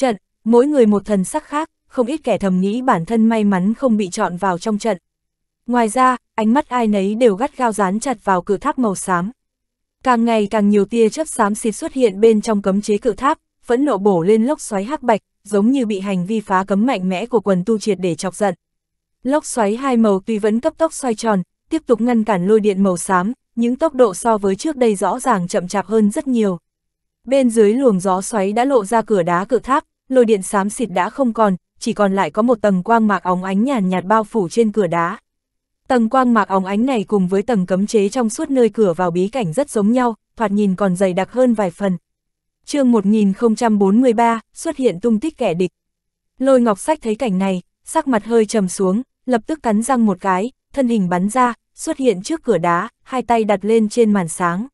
trận, mỗi người một thần sắc khác, không ít kẻ thầm nghĩ bản thân may mắn không bị chọn vào trong trận. Ngoài ra, ánh mắt ai nấy đều gắt gao dán chặt vào cửa tháp màu xám. Càng ngày càng nhiều tia chớp xám xịt xuất hiện bên trong cấm chế cự tháp, phẫn nộ bổ lên lốc xoáy hắc bạch, giống như bị hành vi phá cấm mạnh mẽ của quần tu triệt để chọc giận. Lốc xoáy hai màu tuy vẫn cấp tốc xoay tròn, tiếp tục ngăn cản lôi điện màu xám, những tốc độ so với trước đây rõ ràng chậm chạp hơn rất nhiều. Bên dưới luồng gió xoáy đã lộ ra cửa đá cự tháp, lôi điện xám xịt đã không còn, chỉ còn lại có một tầng quang mạc óng ánh nhàn nhạt bao phủ trên cửa đá. Tầng quang mạc óng ánh này cùng với tầng cấm chế trong suốt nơi cửa vào bí cảnh rất giống nhau, thoạt nhìn còn dày đặc hơn vài phần. chương 1043, xuất hiện tung tích kẻ địch. Lôi ngọc sách thấy cảnh này, sắc mặt hơi trầm xuống, lập tức cắn răng một cái, thân hình bắn ra, xuất hiện trước cửa đá, hai tay đặt lên trên màn sáng.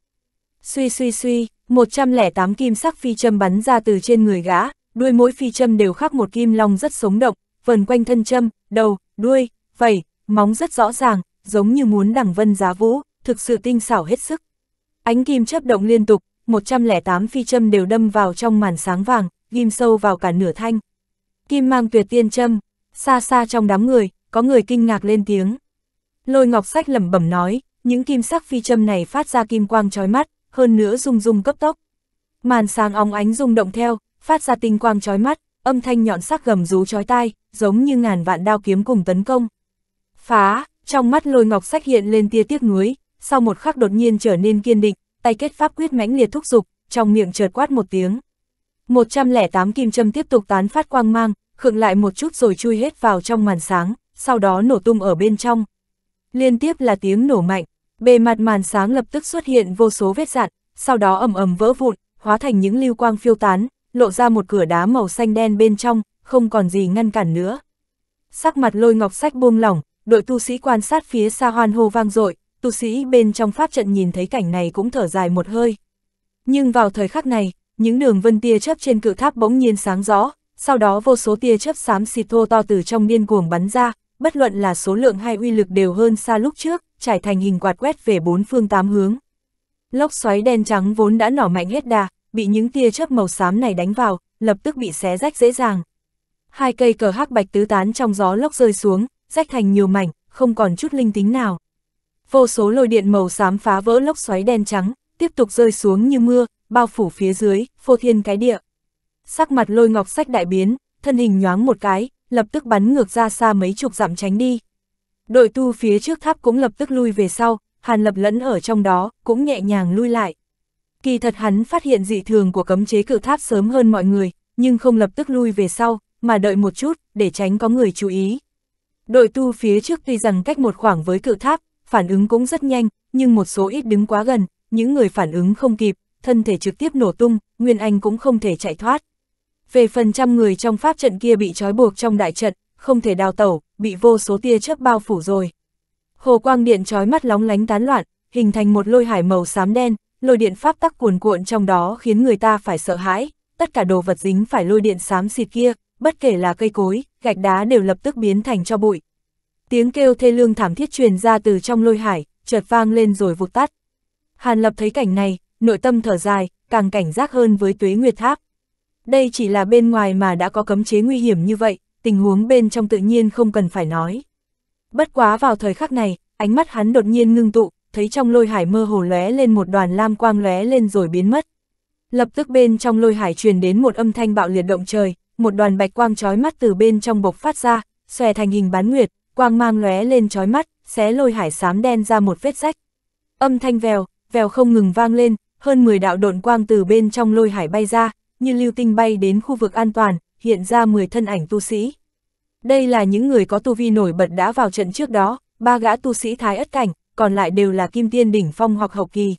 Suy suy suy, 108 kim sắc phi châm bắn ra từ trên người gã, đuôi mỗi phi châm đều khắc một kim long rất sống động, vần quanh thân châm, đầu, đuôi, vẩy, móng rất rõ ràng, giống như muốn đẳng vân giá vũ, thực sự tinh xảo hết sức. Ánh kim chấp động liên tục, 108 phi châm đều đâm vào trong màn sáng vàng, ghim sâu vào cả nửa thanh. Kim mang tuyệt tiên châm, xa xa trong đám người, có người kinh ngạc lên tiếng. Lôi ngọc sách lẩm bẩm nói, những kim sắc phi châm này phát ra kim quang trói mắt, hơn nữa rung rung cấp tốc. Màn sáng óng ánh rung động theo, phát ra tinh quang chói mắt, âm thanh nhọn sắc gầm rú chói tai, giống như ngàn vạn đao kiếm cùng tấn công. Phá, trong mắt lôi ngọc sách hiện lên tia tiếc nuối, sau một khắc đột nhiên trở nên kiên định, tay kết pháp quyết mãnh liệt thúc dục, trong miệng chợt quát một tiếng. 108 kim châm tiếp tục tán phát quang mang, khựng lại một chút rồi chui hết vào trong màn sáng, sau đó nổ tung ở bên trong. Liên tiếp là tiếng nổ mạnh, bề mặt màn sáng lập tức xuất hiện vô số vết dạn, sau đó ầm ầm vỡ vụn, hóa thành những lưu quang phiêu tán, lộ ra một cửa đá màu xanh đen bên trong, không còn gì ngăn cản nữa. Sắc mặt lôi ngọc sách buông lỏng, đội tu sĩ quan sát phía xa hoan hô vang dội tu sĩ bên trong pháp trận nhìn thấy cảnh này cũng thở dài một hơi. Nhưng vào thời khắc này, những đường vân tia chớp trên cự tháp bỗng nhiên sáng rõ, sau đó vô số tia chớp xám xịt thô to từ trong điên cuồng bắn ra, bất luận là số lượng hay uy lực đều hơn xa lúc trước, trải thành hình quạt quét về bốn phương tám hướng. Lốc xoáy đen trắng vốn đã nỏ mạnh hết đà, bị những tia chớp màu xám này đánh vào, lập tức bị xé rách dễ dàng. Hai cây cờ hắc bạch tứ tán trong gió lốc rơi xuống, rách thành nhiều mảnh, không còn chút linh tính nào. Vô số lôi điện màu xám phá vỡ lốc xoáy đen trắng, tiếp tục rơi xuống như mưa, bao phủ phía dưới, phô thiên cái địa. Sắc mặt lôi ngọc sách đại biến, thân hình nhoáng một cái, lập tức bắn ngược ra xa mấy chục dặm tránh đi. Đội tu phía trước tháp cũng lập tức lui về sau, Hàn Lập lẫn ở trong đó, cũng nhẹ nhàng lui lại. Kỳ thật hắn phát hiện dị thường của cấm chế cự tháp sớm hơn mọi người, nhưng không lập tức lui về sau, mà đợi một chút, để tránh có người chú ý. Đội tu phía trước tuy rằng cách một khoảng với cự tháp, phản ứng cũng rất nhanh, nhưng một số ít đứng quá gần, những người phản ứng không kịp, thân thể trực tiếp nổ tung, Nguyên Anh cũng không thể chạy thoát. Về phần trăm người trong pháp trận kia bị trói buộc trong đại trận, không thể đào tẩu, bị vô số tia chớp bao phủ rồi. Hồ quang điện trói mắt lóng lánh tán loạn, hình thành một lôi hải màu xám đen, lôi điện pháp tắc cuồn cuộn trong đó khiến người ta phải sợ hãi, tất cả đồ vật dính phải lôi điện xám xịt kia, bất kể là cây cối, gạch đá đều lập tức biến thành cho bụi. Tiếng kêu thê lương thảm thiết truyền ra từ trong lôi hải, chợt vang lên rồi vụt tắt. Hàn Lập thấy cảnh này, nội tâm thở dài, càng cảnh giác hơn với tuế nguyệt tháp. Đây chỉ là bên ngoài mà đã có cấm chế nguy hiểm như vậy, tình huống bên trong tự nhiên không cần phải nói. Bất quá vào thời khắc này, ánh mắt hắn đột nhiên ngưng tụ, thấy trong lôi hải mơ hồ lóe lên một đoàn lam quang lóe lên rồi biến mất. Lập tức bên trong lôi hải truyền đến một âm thanh bạo liệt động trời, một đoàn bạch quang chói mắt từ bên trong bộc phát ra, xòe thành hình bán nguyệt, quang mang lóe lên chói mắt, xé lôi hải xám đen ra một vết rách. Âm thanh vèo, vèo không ngừng vang lên, hơn 10 đạo độn quang từ bên trong lôi hải bay ra, như lưu tinh bay đến khu vực an toàn, hiện ra 10 thân ảnh tu sĩ. Đây là những người có tu vi nổi bật đã vào trận trước đó, ba gã tu sĩ thái ất cảnh, còn lại đều là kim tiên đỉnh phong hoặc hậu kỳ.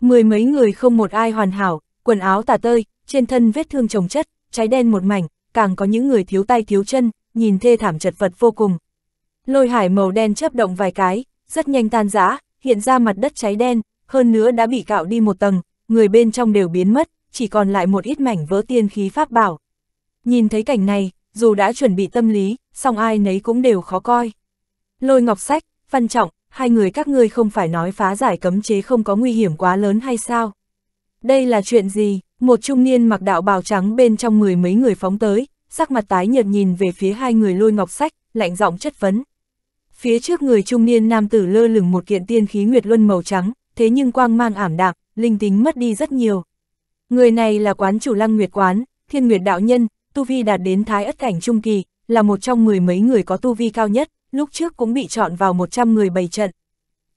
Mười mấy người không một ai hoàn hảo, quần áo tả tơi, trên thân vết thương trồng chất, cháy đen một mảnh, càng có những người thiếu tay thiếu chân, nhìn thê thảm chật vật vô cùng. Lôi hải màu đen chấp động vài cái, rất nhanh tan rã, hiện ra mặt đất cháy đen, hơn nữa đã bị cạo đi một tầng, người bên trong đều biến mất, chỉ còn lại một ít mảnh vỡ tiên khí pháp bảo. Nhìn thấy cảnh này, dù đã chuẩn bị tâm lý, song ai nấy cũng đều khó coi. Lôi ngọc sách, văn trọng, hai người các ngươi không phải nói phá giải cấm chế không có nguy hiểm quá lớn hay sao? Đây là chuyện gì? Một trung niên mặc đạo bào trắng bên trong mười mấy người phóng tới, sắc mặt tái nhợt nhìn về phía hai người lôi ngọc sách, lạnh giọng chất vấn. Phía trước người trung niên nam tử lơ lửng một kiện tiên khí nguyệt luân màu trắng, thế nhưng quang mang ảm đạm, linh tính mất đi rất nhiều. Người này là quán chủ lăng nguyệt quán, thiên nguyệt đạo nhân, tu vi đạt đến thái ất cảnh trung kỳ, là một trong mười mấy người có tu vi cao nhất, lúc trước cũng bị chọn vào 117 trận.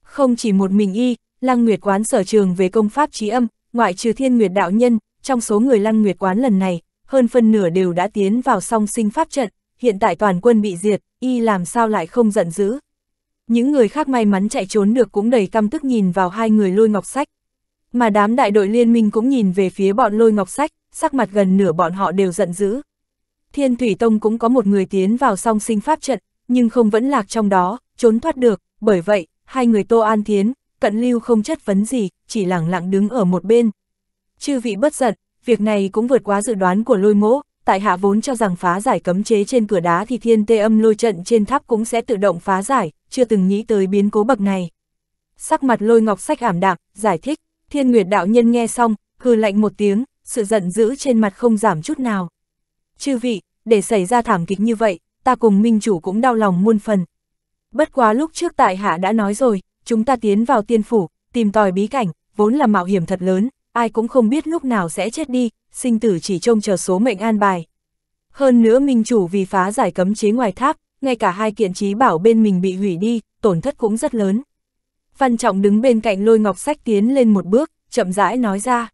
Không chỉ một mình y, Lăng Nguyệt Quán sở trường về công pháp trí âm, ngoại trừ thiên nguyệt đạo nhân, trong số người Lăng Nguyệt Quán lần này, hơn phân nửa đều đã tiến vào song sinh pháp trận, hiện tại toàn quân bị diệt, y làm sao lại không giận dữ. Những người khác may mắn chạy trốn được cũng đầy căm tức nhìn vào hai người lôi ngọc sách. Mà đám đại đội liên minh cũng nhìn về phía bọn lôi ngọc sách, sắc mặt gần nửa bọn họ đều giận dữ. Thiên Thủy Tông cũng có một người tiến vào song sinh pháp trận, nhưng không vẫn lạc trong đó, trốn thoát được, bởi vậy, hai người Tô An Thiến, cận lưu không chất vấn gì, chỉ lẳng lặng đứng ở một bên. Chư vị bất giận, việc này cũng vượt quá dự đoán của lôi mỗ, tại hạ vốn cho rằng phá giải cấm chế trên cửa đá thì thiên tê âm lôi trận trên tháp cũng sẽ tự động phá giải, chưa từng nghĩ tới biến cố bậc này. Sắc mặt lôi ngọc sách ảm đạm, giải thích, thiên nguyệt đạo nhân nghe xong, hư lạnh một tiếng, sự giận dữ trên mặt không giảm chút nào. Chư vị, để xảy ra thảm kịch như vậy, ta cùng minh chủ cũng đau lòng muôn phần. Bất quá lúc trước tại hạ đã nói rồi, chúng ta tiến vào tiên phủ, tìm tòi bí cảnh, vốn là mạo hiểm thật lớn, ai cũng không biết lúc nào sẽ chết đi, sinh tử chỉ trông chờ số mệnh an bài. Hơn nữa minh chủ vì phá giải cấm chế ngoài tháp, ngay cả hai kiện trí bảo bên mình bị hủy đi, tổn thất cũng rất lớn. Văn Trọng đứng bên cạnh lôi ngọc sách tiến lên một bước, chậm rãi nói ra.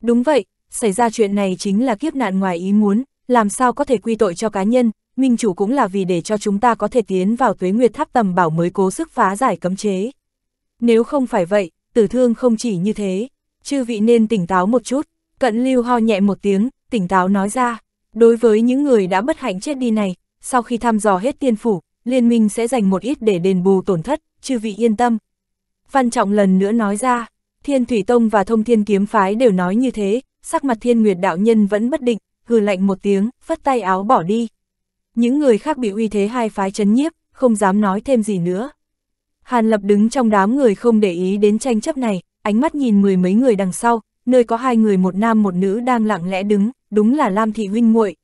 Đúng vậy, xảy ra chuyện này chính là kiếp nạn ngoài ý muốn, làm sao có thể quy tội cho cá nhân, minh chủ cũng là vì để cho chúng ta có thể tiến vào tuế nguyệt tháp tầm bảo mới cố sức phá giải cấm chế. Nếu không phải vậy, tử thương không chỉ như thế, chư vị nên tỉnh táo một chút, cận lưu ho nhẹ một tiếng, tỉnh táo nói ra, đối với những người đã bất hạnh chết đi này, sau khi thăm dò hết tiên phủ, liên minh sẽ dành một ít để đền bù tổn thất, chư vị yên tâm. Văn Trọng lần nữa nói ra, Thiên Thủy Tông và Thông Thiên Kiếm Phái đều nói như thế, sắc mặt Thiên Nguyệt Đạo Nhân vẫn bất định, hừ lạnh một tiếng, phất tay áo bỏ đi, những người khác bị uy thế hai phái chấn nhiếp, không dám nói thêm gì nữa. Hàn Lập đứng trong đám người không để ý đến tranh chấp này, ánh mắt nhìn mười mấy người đằng sau, nơi có hai người một nam một nữ đang lặng lẽ đứng, đúng là Lam Thị Huynh muội.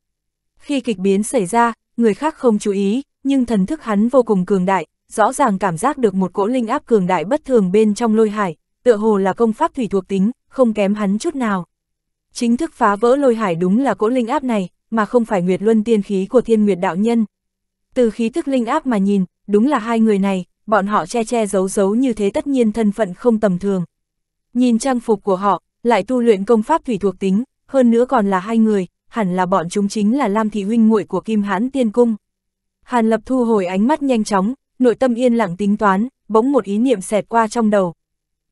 Khi kịch biến xảy ra, người khác không chú ý, nhưng thần thức hắn vô cùng cường đại, rõ ràng cảm giác được một cỗ linh áp cường đại bất thường bên trong lôi hải, tựa hồ là công pháp thủy thuộc tính, không kém hắn chút nào. Chính thức phá vỡ lôi hải đúng là cỗ linh áp này, mà không phải Nguyệt Luân tiên khí của Thiên Nguyệt đạo nhân. Từ khí thức linh áp mà nhìn, đúng là hai người này, bọn họ che che giấu giấu như thế tất nhiên thân phận không tầm thường. Nhìn trang phục của họ, lại tu luyện công pháp thủy thuộc tính, hơn nữa còn là hai người, hẳn là bọn chúng chính là Lam Thị huynh muội của Kim Hãn Tiên Cung. Hàn Lập thu hồi ánh mắt nhanh chóng, nội tâm yên lặng tính toán, bỗng một ý niệm xẹt qua trong đầu.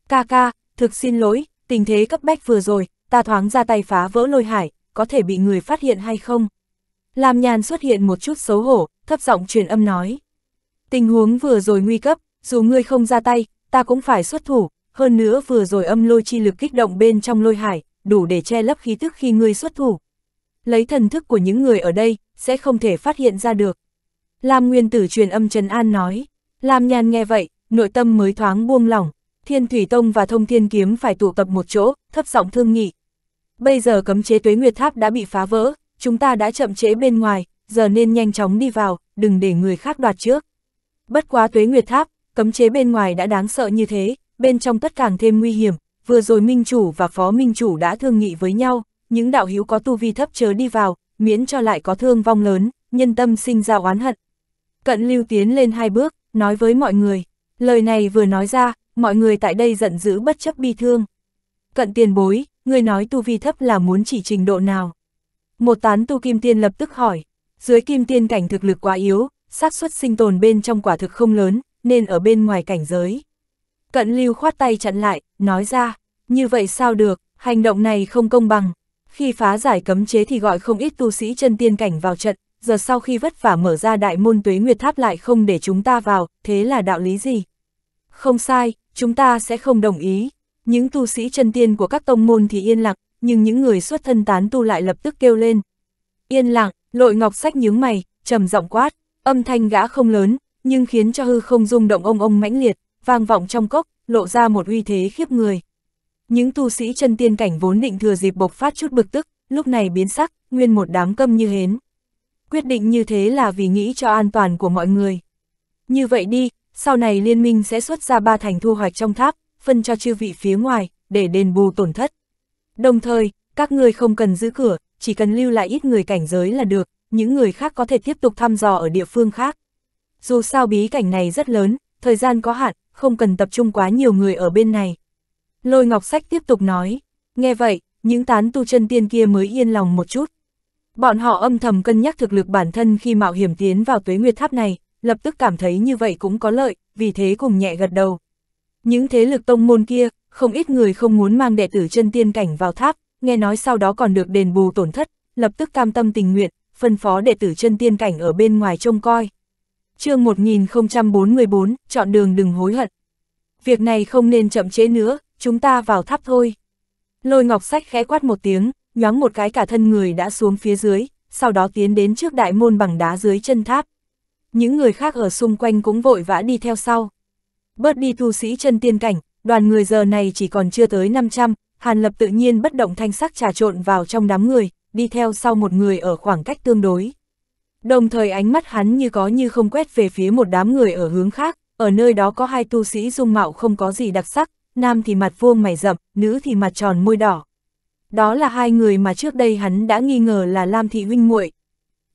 Ca ca, thực xin lỗi, tình thế cấp bách vừa rồi, ta thoáng ra tay phá vỡ lôi hải, có thể bị người phát hiện hay không? Lam Nhàn xuất hiện một chút xấu hổ, thấp giọng truyền âm nói. Tình huống vừa rồi nguy cấp, dù ngươi không ra tay, ta cũng phải xuất thủ, hơn nữa vừa rồi âm lôi chi lực kích động bên trong lôi hải, đủ để che lấp khí tức khi ngươi xuất thủ. Lấy thần thức của những người ở đây, sẽ không thể phát hiện ra được. Lam Nguyên Tử truyền âm Trần An nói, Lam Nhàn nghe vậy, nội tâm mới thoáng buông lỏng, Thiên Thủy Tông và Thông Thiên Kiếm phải tụ tập một chỗ, thấp giọng thương nghị. Bây giờ cấm chế tuế nguyệt tháp đã bị phá vỡ, chúng ta đã chậm chế bên ngoài, giờ nên nhanh chóng đi vào, đừng để người khác đoạt trước. Bất quá tuế nguyệt tháp, cấm chế bên ngoài đã đáng sợ như thế, bên trong tất càng thêm nguy hiểm, vừa rồi minh chủ và phó minh chủ đã thương nghị với nhau, những đạo hữu có tu vi thấp chớ đi vào, miễn cho lại có thương vong lớn, nhân tâm sinh ra oán hận. Cận lưu tiến lên hai bước, nói với mọi người, lời này vừa nói ra, mọi người tại đây giận dữ bất chấp bi thương. Cận tiền bối, người nói tu vi thấp là muốn chỉ trình độ nào. Một tán tu kim tiên lập tức hỏi, dưới kim tiên cảnh thực lực quá yếu, xác suất sinh tồn bên trong quả thực không lớn, nên ở bên ngoài cảnh giới. Cận lưu khoát tay chặn lại, nói ra, như vậy sao được, hành động này không công bằng. Khi phá giải cấm chế thì gọi không ít tu sĩ chân tiên cảnh vào trận, giờ sau khi vất vả mở ra đại môn tuế nguyệt tháp lại không để chúng ta vào, thế là đạo lý gì? Không sai, chúng ta sẽ không đồng ý, những tu sĩ chân tiên của các tông môn thì yên lặng, nhưng những người xuất thân tán tu lại lập tức kêu lên. Yên lặng, lội ngọc sách nhướng mày, trầm giọng quát, âm thanh gã không lớn, nhưng khiến cho hư không rung động ông ông mãnh liệt, vang vọng trong cốc, lộ ra một uy thế khiếp người. Những tu sĩ chân tiên cảnh vốn định thừa dịp bộc phát chút bực tức, lúc này biến sắc, nguyên một đám câm như hến. Quyết định như thế là vì nghĩ cho an toàn của mọi người. Như vậy đi, sau này liên minh sẽ xuất ra ba thành thu hoạch trong tháp, phân cho chư vị phía ngoài, để đền bù tổn thất. Đồng thời, các ngươi không cần giữ cửa, chỉ cần lưu lại ít người cảnh giới là được, những người khác có thể tiếp tục thăm dò ở địa phương khác. Dù sao bí cảnh này rất lớn, thời gian có hạn, không cần tập trung quá nhiều người ở bên này. Lôi Ngọc Sách tiếp tục nói, nghe vậy, những tán tu chân tiên kia mới yên lòng một chút. Bọn họ âm thầm cân nhắc thực lực bản thân khi mạo hiểm tiến vào tuế nguyệt tháp này, lập tức cảm thấy như vậy cũng có lợi, vì thế cùng nhẹ gật đầu. Những thế lực tông môn kia, không ít người không muốn mang đệ tử chân tiên cảnh vào tháp, nghe nói sau đó còn được đền bù tổn thất, lập tức cam tâm tình nguyện, phân phó đệ tử chân tiên cảnh ở bên ngoài trông coi. chương 1044, chọn đường đừng hối hận. Việc này không nên chậm chế nữa, chúng ta vào tháp thôi. Lôi ngọc sách khẽ quát một tiếng, nhoáng một cái cả thân người đã xuống phía dưới, sau đó tiến đến trước đại môn bằng đá dưới chân tháp. Những người khác ở xung quanh cũng vội vã đi theo sau bớt đi tu sĩ chân tiên cảnh, đoàn người giờ này chỉ còn chưa tới 500, Hàn Lập tự nhiên bất động thanh sắc trà trộn vào trong đám người, đi theo sau một người ở khoảng cách tương đối. Đồng thời ánh mắt hắn như có như không quét về phía một đám người ở hướng khác, ở nơi đó có hai tu sĩ dung mạo không có gì đặc sắc, nam thì mặt vuông mày rậm, nữ thì mặt tròn môi đỏ. Đó là hai người mà trước đây hắn đã nghi ngờ là Lam Thị Huynh muội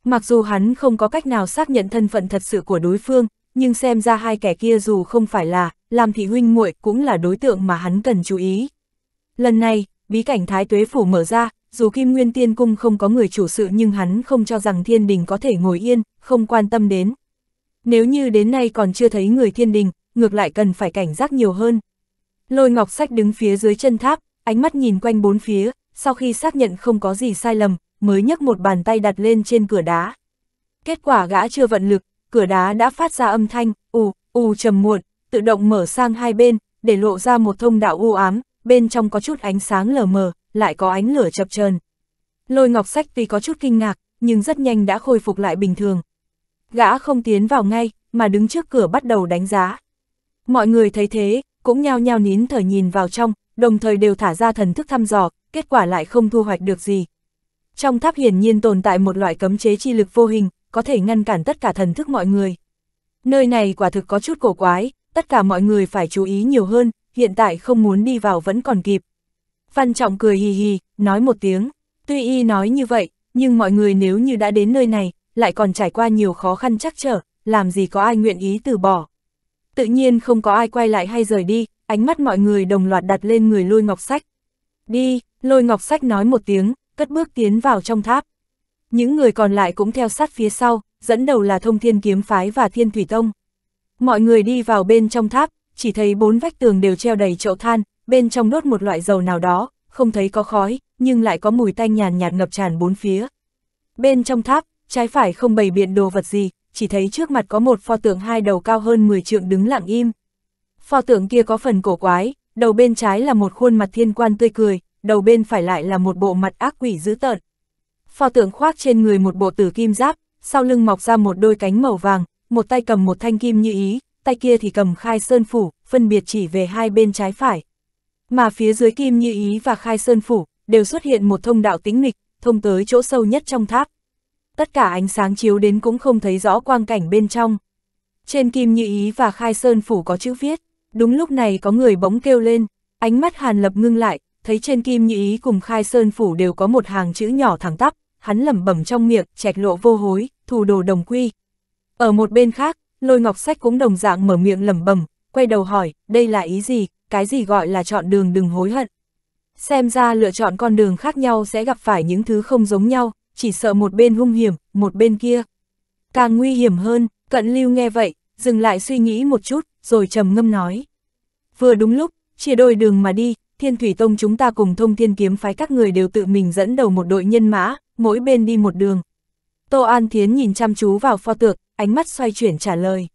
Mặc dù hắn không có cách nào xác nhận thân phận thật sự của đối phương, nhưng xem ra hai kẻ kia dù không phải là, làm thị huynh muội cũng là đối tượng mà hắn cần chú ý. Lần này, bí cảnh Thái Tuế Phủ mở ra, dù Kim Nguyên Tiên Cung không có người chủ sự nhưng hắn không cho rằng thiên đình có thể ngồi yên, không quan tâm đến. Nếu như đến nay còn chưa thấy người thiên đình, ngược lại cần phải cảnh giác nhiều hơn. Lôi ngọc sách đứng phía dưới chân tháp, ánh mắt nhìn quanh bốn phía, sau khi xác nhận không có gì sai lầm, mới nhấc một bàn tay đặt lên trên cửa đá. Kết quả gã chưa vận lực, cửa đá đã phát ra âm thanh, ù, ù trầm muộn, tự động mở sang hai bên, để lộ ra một thông đạo u ám, bên trong có chút ánh sáng lờ mờ, lại có ánh lửa chập chờn. Lôi ngọc sách tuy có chút kinh ngạc, nhưng rất nhanh đã khôi phục lại bình thường. Gã không tiến vào ngay, mà đứng trước cửa bắt đầu đánh giá. Mọi người thấy thế, cũng nhao nhao nín thở nhìn vào trong, đồng thời đều thả ra thần thức thăm dò, kết quả lại không thu hoạch được gì. Trong tháp hiển nhiên tồn tại một loại cấm chế chi lực vô hình, có thể ngăn cản tất cả thần thức mọi người. Nơi này quả thực có chút cổ quái, tất cả mọi người phải chú ý nhiều hơn, hiện tại không muốn đi vào vẫn còn kịp. Văn Trọng cười hì hì, nói một tiếng, tuy y nói như vậy, nhưng mọi người nếu như đã đến nơi này, lại còn trải qua nhiều khó khăn chắc trở, làm gì có ai nguyện ý từ bỏ. Tự nhiên không có ai quay lại hay rời đi, ánh mắt mọi người đồng loạt đặt lên người lôi ngọc sách. Đi, lôi ngọc sách nói một tiếng, cất bước tiến vào trong tháp. Những người còn lại cũng theo sát phía sau, dẫn đầu là thông thiên kiếm phái và thiên thủy tông. Mọi người đi vào bên trong tháp, chỉ thấy bốn vách tường đều treo đầy chậu than, bên trong đốt một loại dầu nào đó, không thấy có khói, nhưng lại có mùi tanh nhàn nhạt ngập tràn bốn phía. Bên trong tháp, trái phải không bày biện đồ vật gì, chỉ thấy trước mặt có một pho tượng hai đầu cao hơn 10 trượng đứng lặng im. Pho tượng kia có phần cổ quái, đầu bên trái là một khuôn mặt thiên quan tươi cười, đầu bên phải lại là một bộ mặt ác quỷ dữ tợn pho tượng khoác trên người một bộ tử kim giáp, sau lưng mọc ra một đôi cánh màu vàng, một tay cầm một thanh kim như ý, tay kia thì cầm khai sơn phủ, phân biệt chỉ về hai bên trái phải. Mà phía dưới kim như ý và khai sơn phủ, đều xuất hiện một thông đạo tĩnh mịch, thông tới chỗ sâu nhất trong tháp. Tất cả ánh sáng chiếu đến cũng không thấy rõ quang cảnh bên trong. Trên kim như ý và khai sơn phủ có chữ viết, đúng lúc này có người bỗng kêu lên, ánh mắt hàn lập ngưng lại, thấy trên kim như ý cùng khai sơn phủ đều có một hàng chữ nhỏ thẳng tắp, hắn lẩm bẩm trong miệng, chẹt lộ vô hối, thủ đồ đồng quy. Ở một bên khác, lôi ngọc sách cũng đồng dạng mở miệng lẩm bẩm, quay đầu hỏi, đây là ý gì, cái gì gọi là chọn đường đừng hối hận. Xem ra lựa chọn con đường khác nhau sẽ gặp phải những thứ không giống nhau, chỉ sợ một bên hung hiểm, một bên kia. Càng nguy hiểm hơn, cận lưu nghe vậy, dừng lại suy nghĩ một chút, rồi trầm ngâm nói. Vừa đúng lúc, chia đôi đường mà đi, Thiên Thủy Tông chúng ta cùng thông thiên kiếm phái các người đều tự mình dẫn đầu một đội nhân mã, mỗi bên đi một đường. Tô An Thiến nhìn chăm chú vào pho tượng, ánh mắt xoay chuyển trả lời.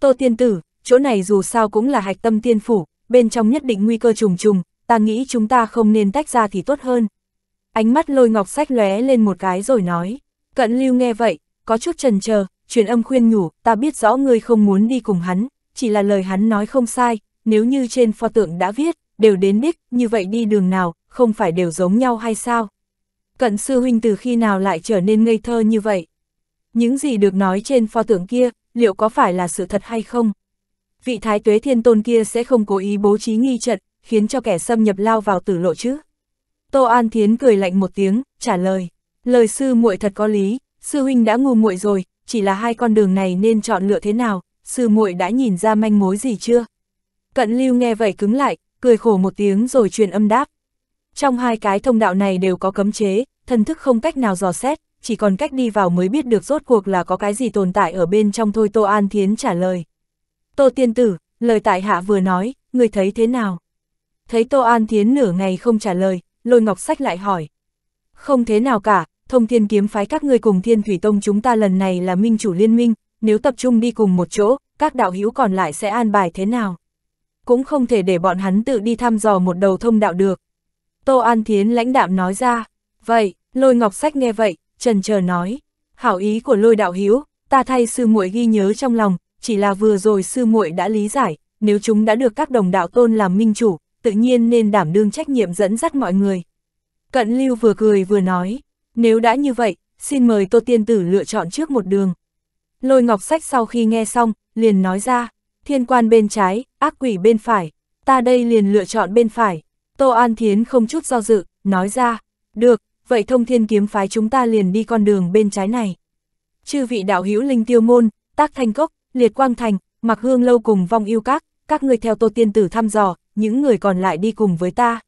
Tô Tiên Tử, chỗ này dù sao cũng là hạch tâm tiên phủ, bên trong nhất định nguy cơ trùng trùng, ta nghĩ chúng ta không nên tách ra thì tốt hơn. Ánh mắt lôi ngọc sách lóe lên một cái rồi nói. Cận lưu nghe vậy, có chút trần chờ truyền âm khuyên nhủ, ta biết rõ ngươi không muốn đi cùng hắn, chỉ là lời hắn nói không sai, nếu như trên pho tượng đã viết, đều đến đích, như vậy đi đường nào, không phải đều giống nhau hay sao? Cận sư huynh từ khi nào lại trở nên ngây thơ như vậy? Những gì được nói trên pho tượng kia, liệu có phải là sự thật hay không? Vị thái tuế thiên tôn kia sẽ không cố ý bố trí nghi trận, khiến cho kẻ xâm nhập lao vào tử lộ chứ? Tô An Thiến cười lạnh một tiếng, trả lời. Lời sư muội thật có lý, sư huynh đã ngu muội rồi, chỉ là hai con đường này nên chọn lựa thế nào, sư muội đã nhìn ra manh mối gì chưa? Cận Lưu nghe vậy cứng lại, cười khổ một tiếng rồi truyền âm đáp. Trong hai cái thông đạo này đều có cấm chế, thần thức không cách nào dò xét, chỉ còn cách đi vào mới biết được rốt cuộc là có cái gì tồn tại ở bên trong thôi Tô An Thiến trả lời. Tô Tiên Tử, lời tại hạ vừa nói, người thấy thế nào? Thấy Tô An Thiến nửa ngày không trả lời, lôi ngọc sách lại hỏi. Không thế nào cả, thông thiên kiếm phái các ngươi cùng thiên thủy tông chúng ta lần này là minh chủ liên minh, nếu tập trung đi cùng một chỗ, các đạo hữu còn lại sẽ an bài thế nào? cũng không thể để bọn hắn tự đi thăm dò một đầu thông đạo được. Tô An Thiến lãnh đạm nói ra, vậy, lôi ngọc sách nghe vậy, trần chờ nói, hảo ý của lôi đạo hiếu, ta thay sư muội ghi nhớ trong lòng, chỉ là vừa rồi sư muội đã lý giải, nếu chúng đã được các đồng đạo tôn làm minh chủ, tự nhiên nên đảm đương trách nhiệm dẫn dắt mọi người. Cận Lưu vừa cười vừa nói, nếu đã như vậy, xin mời Tô Tiên Tử lựa chọn trước một đường. Lôi Ngọc Sách sau khi nghe xong, liền nói ra, thiên quan bên trái, ác quỷ bên phải, ta đây liền lựa chọn bên phải. Tô An Thiến không chút do dự, nói ra, được, vậy thông thiên kiếm phái chúng ta liền đi con đường bên trái này. Chư vị đạo hữu linh tiêu môn, tác thanh cốc, liệt quang thành, mặc hương lâu cùng vong yêu các, các người theo tô tiên tử thăm dò, những người còn lại đi cùng với ta.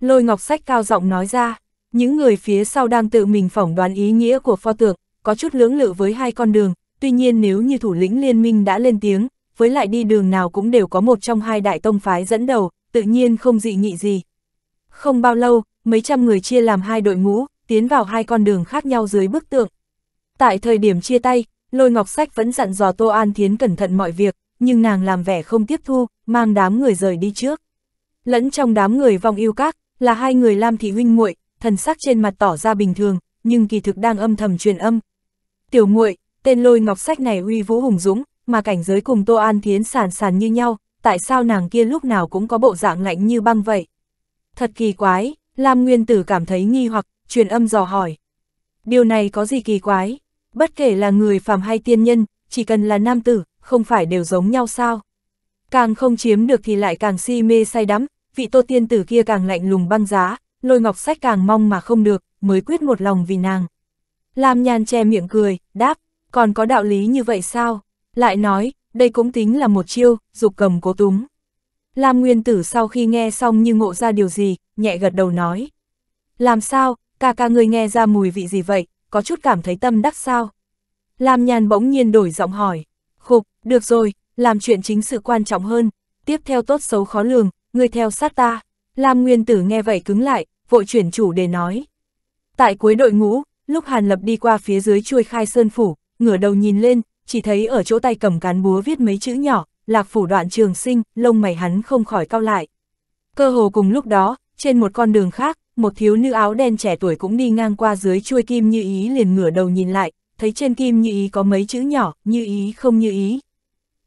Lôi ngọc sách cao giọng nói ra, những người phía sau đang tự mình phỏng đoán ý nghĩa của pho tượng, có chút lưỡng lự với hai con đường, tuy nhiên nếu như thủ lĩnh liên minh đã lên tiếng, với lại đi đường nào cũng đều có một trong hai đại tông phái dẫn đầu, tự nhiên không dị nghị gì. Không bao lâu, mấy trăm người chia làm hai đội ngũ, tiến vào hai con đường khác nhau dưới bức tượng. Tại thời điểm chia tay, Lôi Ngọc Sách vẫn dặn dò Tô An Thiến cẩn thận mọi việc, nhưng nàng làm vẻ không tiếp thu, mang đám người rời đi trước. Lẫn trong đám người vong yêu các, là hai người Lam Thị Huynh muội thần sắc trên mặt tỏ ra bình thường, nhưng kỳ thực đang âm thầm truyền âm. Tiểu muội tên Lôi Ngọc Sách này uy vũ hùng dũng, mà cảnh giới cùng Tô An Thiến sàn sàn như nhau, tại sao nàng kia lúc nào cũng có bộ dạng lạnh như băng vậy? Thật kỳ quái, Lam Nguyên Tử cảm thấy nghi hoặc, truyền âm dò hỏi. Điều này có gì kỳ quái? Bất kể là người phàm hay tiên nhân, chỉ cần là nam tử, không phải đều giống nhau sao? Càng không chiếm được thì lại càng si mê say đắm, vị Tô Tiên Tử kia càng lạnh lùng băng giá, lôi ngọc sách càng mong mà không được, mới quyết một lòng vì nàng. Lam Nhan che miệng cười, đáp, còn có đạo lý như vậy sao? Lại nói, đây cũng tính là một chiêu, dục cầm cố túng. Lam Nguyên Tử sau khi nghe xong như ngộ ra điều gì, nhẹ gật đầu nói. Làm sao, ca ca người nghe ra mùi vị gì vậy, có chút cảm thấy tâm đắc sao? Lam Nhàn bỗng nhiên đổi giọng hỏi. Khục, được rồi, làm chuyện chính sự quan trọng hơn. Tiếp theo tốt xấu khó lường, người theo sát ta. Lam Nguyên Tử nghe vậy cứng lại, vội chuyển chủ để nói. Tại cuối đội ngũ, lúc Hàn Lập đi qua phía dưới chuôi khai sơn phủ, ngửa đầu nhìn lên, chỉ thấy ở chỗ tay cầm cán búa viết mấy chữ nhỏ, lạc phủ đoạn trường sinh, lông mày hắn không khỏi cao lại. Cơ hồ cùng lúc đó, trên một con đường khác, một thiếu nữ áo đen trẻ tuổi cũng đi ngang qua dưới chuôi kim như ý liền ngửa đầu nhìn lại, thấy trên kim như ý có mấy chữ nhỏ, như ý không như ý.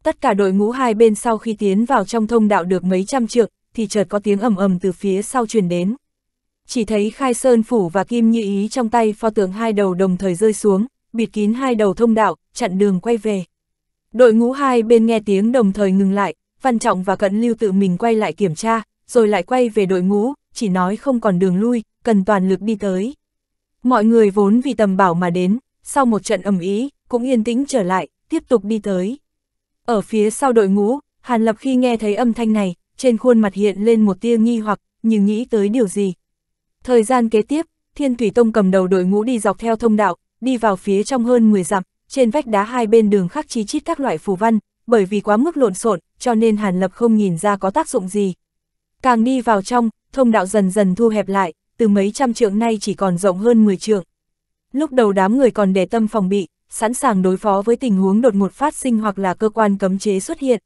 Tất cả đội ngũ hai bên sau khi tiến vào trong thông đạo được mấy trăm trượng, thì chợt có tiếng ầm ầm từ phía sau truyền đến. Chỉ thấy khai sơn phủ và kim như ý trong tay pho tượng hai đầu đồng thời rơi xuống, bịt kín hai đầu thông đạo, chặn đường quay về. Đội ngũ hai bên nghe tiếng đồng thời ngừng lại, Văn Trọng và Cận Lưu tự mình quay lại kiểm tra, rồi lại quay về đội ngũ, chỉ nói không còn đường lui, cần toàn lực đi tới. Mọi người vốn vì tầm bảo mà đến, sau một trận ầm ý, cũng yên tĩnh trở lại, tiếp tục đi tới. Ở phía sau đội ngũ, Hàn Lập khi nghe thấy âm thanh này, trên khuôn mặt hiện lên một tia nghi hoặc, nhưng nghĩ tới điều gì. Thời gian kế tiếp, Thiên Thủy Tông cầm đầu đội ngũ đi dọc theo thông đạo, đi vào phía trong hơn 10 dặm, trên vách đá hai bên đường khắc chi chít các loại phù văn, bởi vì quá mức lộn xộn, cho nên Hàn Lập không nhìn ra có tác dụng gì. Càng đi vào trong, thông đạo dần dần thu hẹp lại, từ mấy trăm trượng nay chỉ còn rộng hơn 10 trượng. Lúc đầu đám người còn để tâm phòng bị, sẵn sàng đối phó với tình huống đột ngột phát sinh hoặc là cơ quan cấm chế xuất hiện.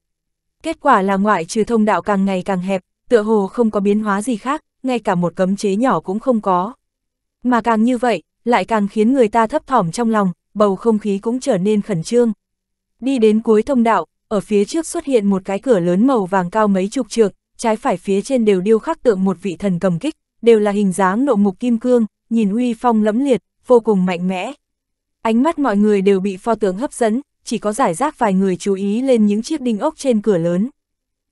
Kết quả là ngoại trừ thông đạo càng ngày càng hẹp, tựa hồ không có biến hóa gì khác, ngay cả một cấm chế nhỏ cũng không có. Mà càng như vậy, lại càng khiến người ta thấp thỏm trong lòng, bầu không khí cũng trở nên khẩn trương. Đi đến cuối thông đạo, ở phía trước xuất hiện một cái cửa lớn màu vàng cao mấy chục trượng, trái phải phía trên đều điêu khắc tượng một vị thần cầm kích, đều là hình dáng nộ mục kim cương, nhìn uy phong lẫm liệt, vô cùng mạnh mẽ. Ánh mắt mọi người đều bị pho tượng hấp dẫn, chỉ có giải rác vài người chú ý lên những chiếc đinh ốc trên cửa lớn.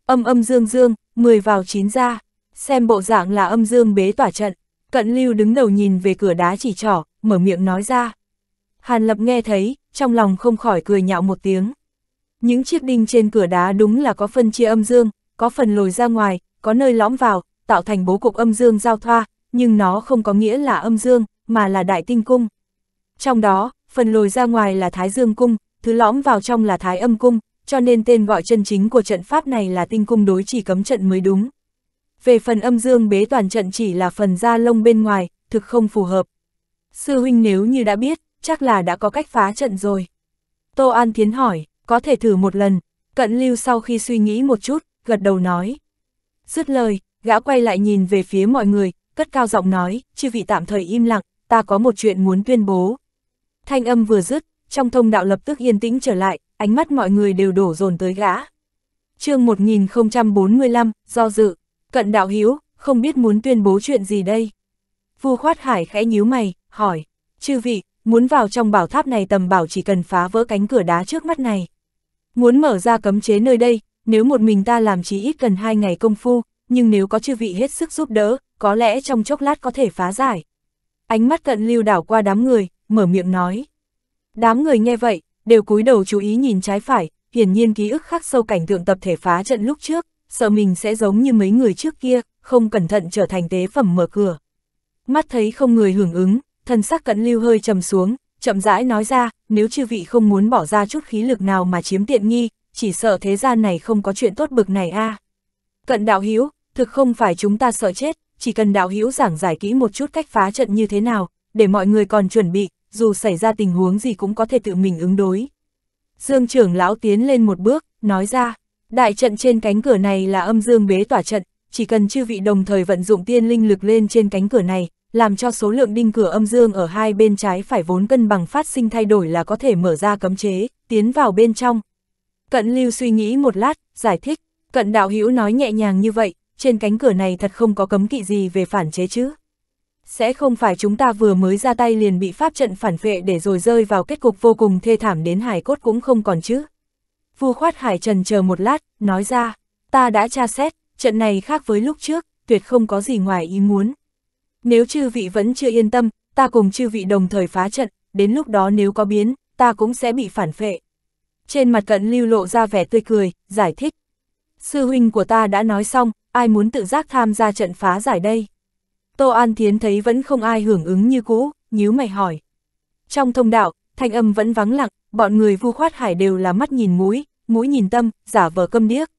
Âm âm dương dương, 10 vào 9 ra, xem bộ dạng là âm dương bế tỏa trận. Cận lưu đứng đầu nhìn về cửa đá chỉ trỏ, mở miệng nói ra. Hàn lập nghe thấy, trong lòng không khỏi cười nhạo một tiếng. Những chiếc đinh trên cửa đá đúng là có phân chia âm dương, có phần lồi ra ngoài, có nơi lõm vào, tạo thành bố cục âm dương giao thoa, nhưng nó không có nghĩa là âm dương, mà là đại tinh cung. Trong đó, phần lồi ra ngoài là thái dương cung, thứ lõm vào trong là thái âm cung, cho nên tên gọi chân chính của trận pháp này là tinh cung đối chỉ cấm trận mới đúng về phần âm dương bế toàn trận chỉ là phần da lông bên ngoài, thực không phù hợp. Sư huynh nếu như đã biết, chắc là đã có cách phá trận rồi. Tô An Thiến hỏi, có thể thử một lần, cận lưu sau khi suy nghĩ một chút, gật đầu nói. Dứt lời, gã quay lại nhìn về phía mọi người, cất cao giọng nói, chư vị tạm thời im lặng, ta có một chuyện muốn tuyên bố. Thanh âm vừa dứt, trong thông đạo lập tức yên tĩnh trở lại, ánh mắt mọi người đều đổ dồn tới gã. chương 1045, do dự. Cận đạo hiếu, không biết muốn tuyên bố chuyện gì đây? Vu khoát hải khẽ nhíu mày, hỏi, chư vị, muốn vào trong bảo tháp này tầm bảo chỉ cần phá vỡ cánh cửa đá trước mắt này. Muốn mở ra cấm chế nơi đây, nếu một mình ta làm chỉ ít cần hai ngày công phu, nhưng nếu có chư vị hết sức giúp đỡ, có lẽ trong chốc lát có thể phá giải. Ánh mắt cận lưu đảo qua đám người, mở miệng nói. Đám người nghe vậy, đều cúi đầu chú ý nhìn trái phải, hiển nhiên ký ức khắc sâu cảnh tượng tập thể phá trận lúc trước, sợ mình sẽ giống như mấy người trước kia, không cẩn thận trở thành tế phẩm mở cửa. Mắt thấy không người hưởng ứng, thân sắc cận lưu hơi trầm xuống, chậm rãi nói ra, nếu chư vị không muốn bỏ ra chút khí lực nào mà chiếm tiện nghi, chỉ sợ thế gian này không có chuyện tốt bực này a. À. Cận đạo hiếu, thực không phải chúng ta sợ chết, chỉ cần đạo hiếu giảng giải kỹ một chút cách phá trận như thế nào, để mọi người còn chuẩn bị, dù xảy ra tình huống gì cũng có thể tự mình ứng đối. Dương trưởng lão tiến lên một bước, nói ra. Đại trận trên cánh cửa này là âm dương bế tỏa trận, chỉ cần chư vị đồng thời vận dụng tiên linh lực lên trên cánh cửa này, làm cho số lượng đinh cửa âm dương ở hai bên trái phải vốn cân bằng phát sinh thay đổi là có thể mở ra cấm chế, tiến vào bên trong. Cận Lưu suy nghĩ một lát, giải thích, Cận Đạo Hữu nói nhẹ nhàng như vậy, trên cánh cửa này thật không có cấm kỵ gì về phản chế chứ. Sẽ không phải chúng ta vừa mới ra tay liền bị pháp trận phản vệ để rồi rơi vào kết cục vô cùng thê thảm đến hài cốt cũng không còn chứ. Vua khoát hải trần chờ một lát, nói ra, ta đã tra xét, trận này khác với lúc trước, tuyệt không có gì ngoài ý muốn. Nếu chư vị vẫn chưa yên tâm, ta cùng chư vị đồng thời phá trận, đến lúc đó nếu có biến, ta cũng sẽ bị phản phệ. Trên mặt cận lưu lộ ra vẻ tươi cười, giải thích. Sư huynh của ta đã nói xong, ai muốn tự giác tham gia trận phá giải đây? Tô An Thiến thấy vẫn không ai hưởng ứng như cũ, nhíu mày hỏi. Trong thông đạo, thanh âm vẫn vắng lặng, bọn người vu khoát hải đều là mắt nhìn mũi, mũi nhìn tâm, giả vờ câm điếc.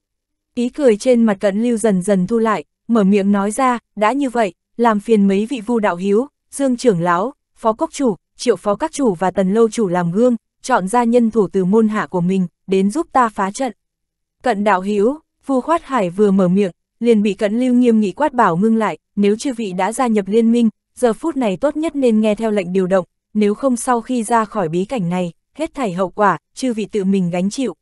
Ý cười trên mặt cận lưu dần dần thu lại, mở miệng nói ra, đã như vậy, làm phiền mấy vị vu đạo hiếu, dương trưởng lão, phó cốc chủ, triệu phó các chủ và tần lâu chủ làm gương, chọn ra nhân thủ từ môn hạ của mình, đến giúp ta phá trận. Cận đạo hiếu, vu khoát hải vừa mở miệng, liền bị cận lưu nghiêm nghị quát bảo ngưng lại, nếu chư vị đã gia nhập liên minh, giờ phút này tốt nhất nên nghe theo lệnh điều động, nếu không sau khi ra khỏi bí cảnh này, hết thảy hậu quả, chư vị tự mình gánh chịu.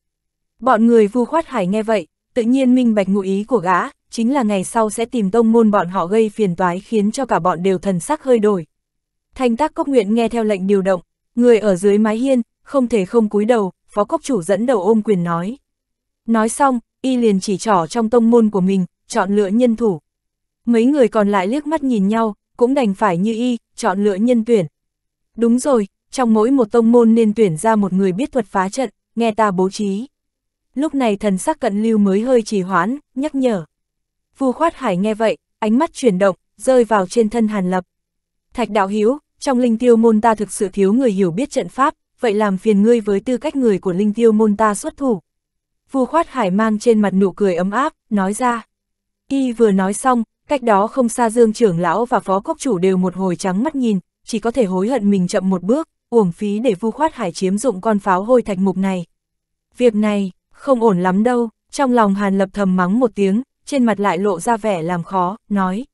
Bọn người vu khoát hải nghe vậy, tự nhiên minh bạch ngụ ý của gã, chính là ngày sau sẽ tìm tông môn bọn họ gây phiền toái khiến cho cả bọn đều thần sắc hơi đổi. thành tác cốc nguyện nghe theo lệnh điều động, người ở dưới mái hiên, không thể không cúi đầu, phó cốc chủ dẫn đầu ôm quyền nói. Nói xong, y liền chỉ trỏ trong tông môn của mình, chọn lựa nhân thủ. Mấy người còn lại liếc mắt nhìn nhau, cũng đành phải như y, chọn lựa nhân tuyển. Đúng rồi, trong mỗi một tông môn nên tuyển ra một người biết thuật phá trận, nghe ta bố trí. Lúc này thần sắc cận lưu mới hơi trì hoãn, nhắc nhở. Vu khoát hải nghe vậy, ánh mắt chuyển động, rơi vào trên thân hàn lập. Thạch đạo hiếu, trong linh tiêu môn ta thực sự thiếu người hiểu biết trận pháp, vậy làm phiền ngươi với tư cách người của linh tiêu môn ta xuất thủ. Vu khoát hải mang trên mặt nụ cười ấm áp, nói ra. Y vừa nói xong, cách đó không xa dương trưởng lão và phó quốc chủ đều một hồi trắng mắt nhìn, chỉ có thể hối hận mình chậm một bước, uổng phí để vu khoát hải chiếm dụng con pháo hôi thạch mục này. Việc này, không ổn lắm đâu, trong lòng Hàn Lập thầm mắng một tiếng, trên mặt lại lộ ra vẻ làm khó, nói.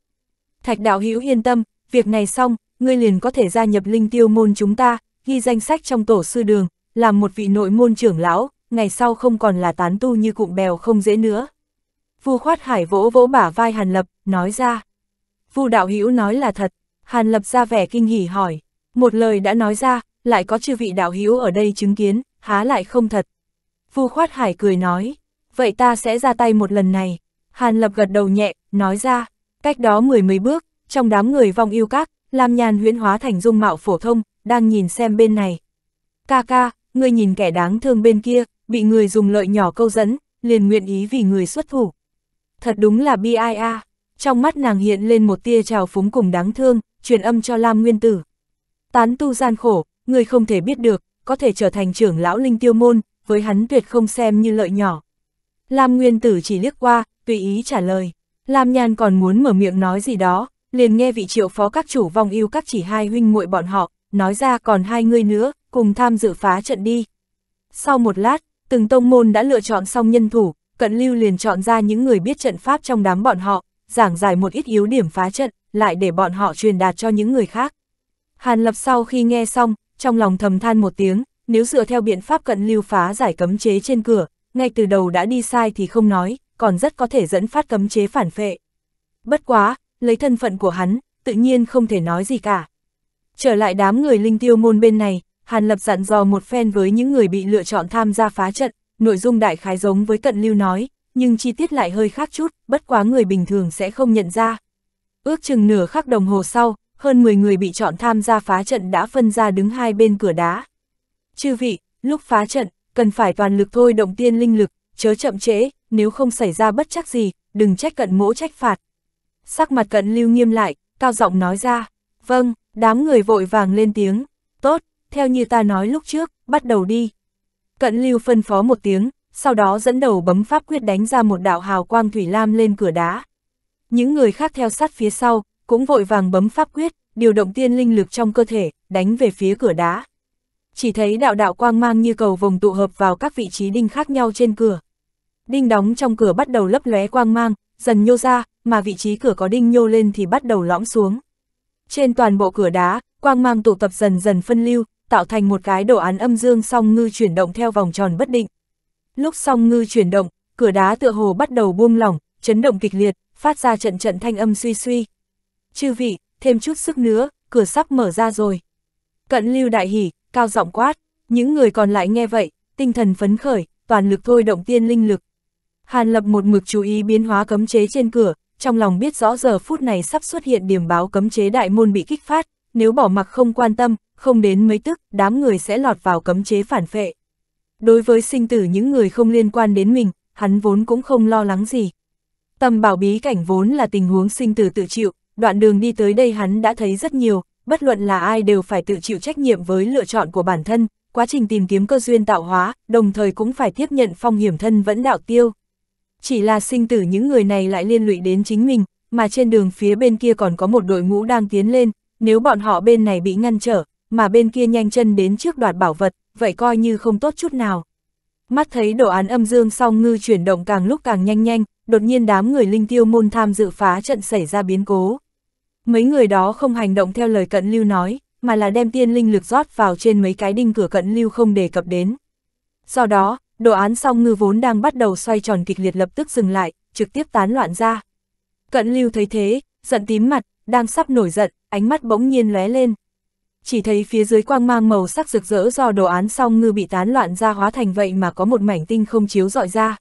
Thạch đạo hữu yên tâm, việc này xong, ngươi liền có thể gia nhập linh tiêu môn chúng ta, ghi danh sách trong tổ sư đường, làm một vị nội môn trưởng lão, ngày sau không còn là tán tu như cụm bèo không dễ nữa. Vu khoát hải vỗ vỗ bả vai Hàn Lập, nói ra. Vu đạo hữu nói là thật, Hàn Lập ra vẻ kinh hỉ hỏi. Một lời đã nói ra, lại có chư vị đạo hữu ở đây chứng kiến, há lại không thật. Vu khoát hải cười nói, vậy ta sẽ ra tay một lần này. Hàn lập gật đầu nhẹ, nói ra, cách đó mười mấy bước, trong đám người vong yêu các, Lam Nhàn huyễn hóa thành dung mạo phổ thông, đang nhìn xem bên này. Ca ca, ngươi nhìn kẻ đáng thương bên kia, bị người dùng lợi nhỏ câu dẫn, liền nguyện ý vì người xuất thủ. Thật đúng là bi ai a. Trong mắt nàng hiện lên một tia trào phúng cùng đáng thương, truyền âm cho Lam Nguyên Tử. Tán tu gian khổ, người không thể biết được, có thể trở thành trưởng lão linh tiêu môn, với hắn tuyệt không xem như lợi nhỏ. Lam Nguyên Tử chỉ liếc qua, tùy ý trả lời. Lam Nhan còn muốn mở miệng nói gì đó, liền nghe vị triệu phó các chủ vong yêu các chỉ hai huynh muội bọn họ, nói ra còn hai người nữa, cùng tham dự phá trận đi. Sau một lát, từng tông môn đã lựa chọn xong nhân thủ, cận lưu liền chọn ra những người biết trận pháp trong đám bọn họ, giảng giải một ít yếu điểm phá trận, lại để bọn họ truyền đạt cho những người khác. Hàn Lập sau khi nghe xong, trong lòng thầm than một tiếng, nếu dựa theo biện pháp cận lưu phá giải cấm chế trên cửa, ngay từ đầu đã đi sai thì không nói, còn rất có thể dẫn phát cấm chế phản phệ. Bất quá, lấy thân phận của hắn, tự nhiên không thể nói gì cả. Trở lại đám người linh tiêu môn bên này, Hàn Lập dặn dò một phen với những người bị lựa chọn tham gia phá trận, nội dung đại khái giống với cận lưu nói, nhưng chi tiết lại hơi khác chút, bất quá người bình thường sẽ không nhận ra. Ước chừng nửa khắc đồng hồ sau, hơn 10 người bị chọn tham gia phá trận đã phân ra đứng hai bên cửa đá. Chư vị, lúc phá trận, cần phải toàn lực thôi động tiên linh lực, chớ chậm trễ, nếu không xảy ra bất chắc gì, đừng trách cận mỗ trách phạt. Sắc mặt cận lưu nghiêm lại, cao giọng nói ra, vâng, đám người vội vàng lên tiếng, tốt, theo như ta nói lúc trước, bắt đầu đi. Cận lưu phân phó một tiếng, sau đó dẫn đầu bấm pháp quyết đánh ra một đạo hào quang thủy lam lên cửa đá. Những người khác theo sát phía sau, cũng vội vàng bấm pháp quyết, điều động tiên linh lực trong cơ thể, đánh về phía cửa đá. Chỉ thấy đạo đạo quang mang như cầu vồng tụ hợp vào các vị trí đinh khác nhau trên cửa. Đinh đóng trong cửa bắt đầu lấp lóe quang mang, dần nhô ra, mà vị trí cửa có đinh nhô lên thì bắt đầu lõm xuống. Trên toàn bộ cửa đá, quang mang tụ tập dần dần phân lưu, tạo thành một cái đồ án âm dương song ngư chuyển động theo vòng tròn bất định. Lúc song ngư chuyển động, cửa đá tựa hồ bắt đầu buông lỏng, chấn động kịch liệt, phát ra trận trận thanh âm suy suy, chư vị, thêm chút sức nữa, cửa sắp mở ra rồi. Cận lưu đại hỉ, cao giọng quát, những người còn lại nghe vậy, tinh thần phấn khởi, toàn lực thôi động tiên linh lực. Hàn lập một mực chú ý biến hóa cấm chế trên cửa, trong lòng biết rõ giờ phút này sắp xuất hiện điểm báo cấm chế đại môn bị kích phát, nếu bỏ mặc không quan tâm, không đến mấy tức, đám người sẽ lọt vào cấm chế phản phệ. Đối với sinh tử những người không liên quan đến mình, hắn vốn cũng không lo lắng gì. Tầm bảo bí cảnh vốn là tình huống sinh tử tự chịu, đoạn đường đi tới đây hắn đã thấy rất nhiều, bất luận là ai đều phải tự chịu trách nhiệm với lựa chọn của bản thân, quá trình tìm kiếm cơ duyên tạo hóa, đồng thời cũng phải tiếp nhận phong hiểm thân vẫn đạo tiêu. Chỉ là sinh tử những người này lại liên lụy đến chính mình, mà trên đường phía bên kia còn có một đội ngũ đang tiến lên, nếu bọn họ bên này bị ngăn trở, mà bên kia nhanh chân đến trước đoạt bảo vật, vậy coi như không tốt chút nào. Mắt thấy đồ án âm dương song ngư chuyển động càng lúc càng nhanh nhanh, đột nhiên đám người linh tiêu môn tham dự phá trận xảy ra biến cố. Mấy người đó không hành động theo lời cận lưu nói, mà là đem tiên linh lực rót vào trên mấy cái đinh cửa cận lưu không đề cập đến. Sau đó, đồ án song ngư vốn đang bắt đầu xoay tròn kịch liệt lập tức dừng lại, trực tiếp tán loạn ra. Cận lưu thấy thế, giận tím mặt, đang sắp nổi giận, ánh mắt bỗng nhiên lóe lên. Chỉ thấy phía dưới quang mang màu sắc rực rỡ do đồ án song ngư bị tán loạn ra hóa thành vậy mà có một mảnh tinh không chiếu dọi ra.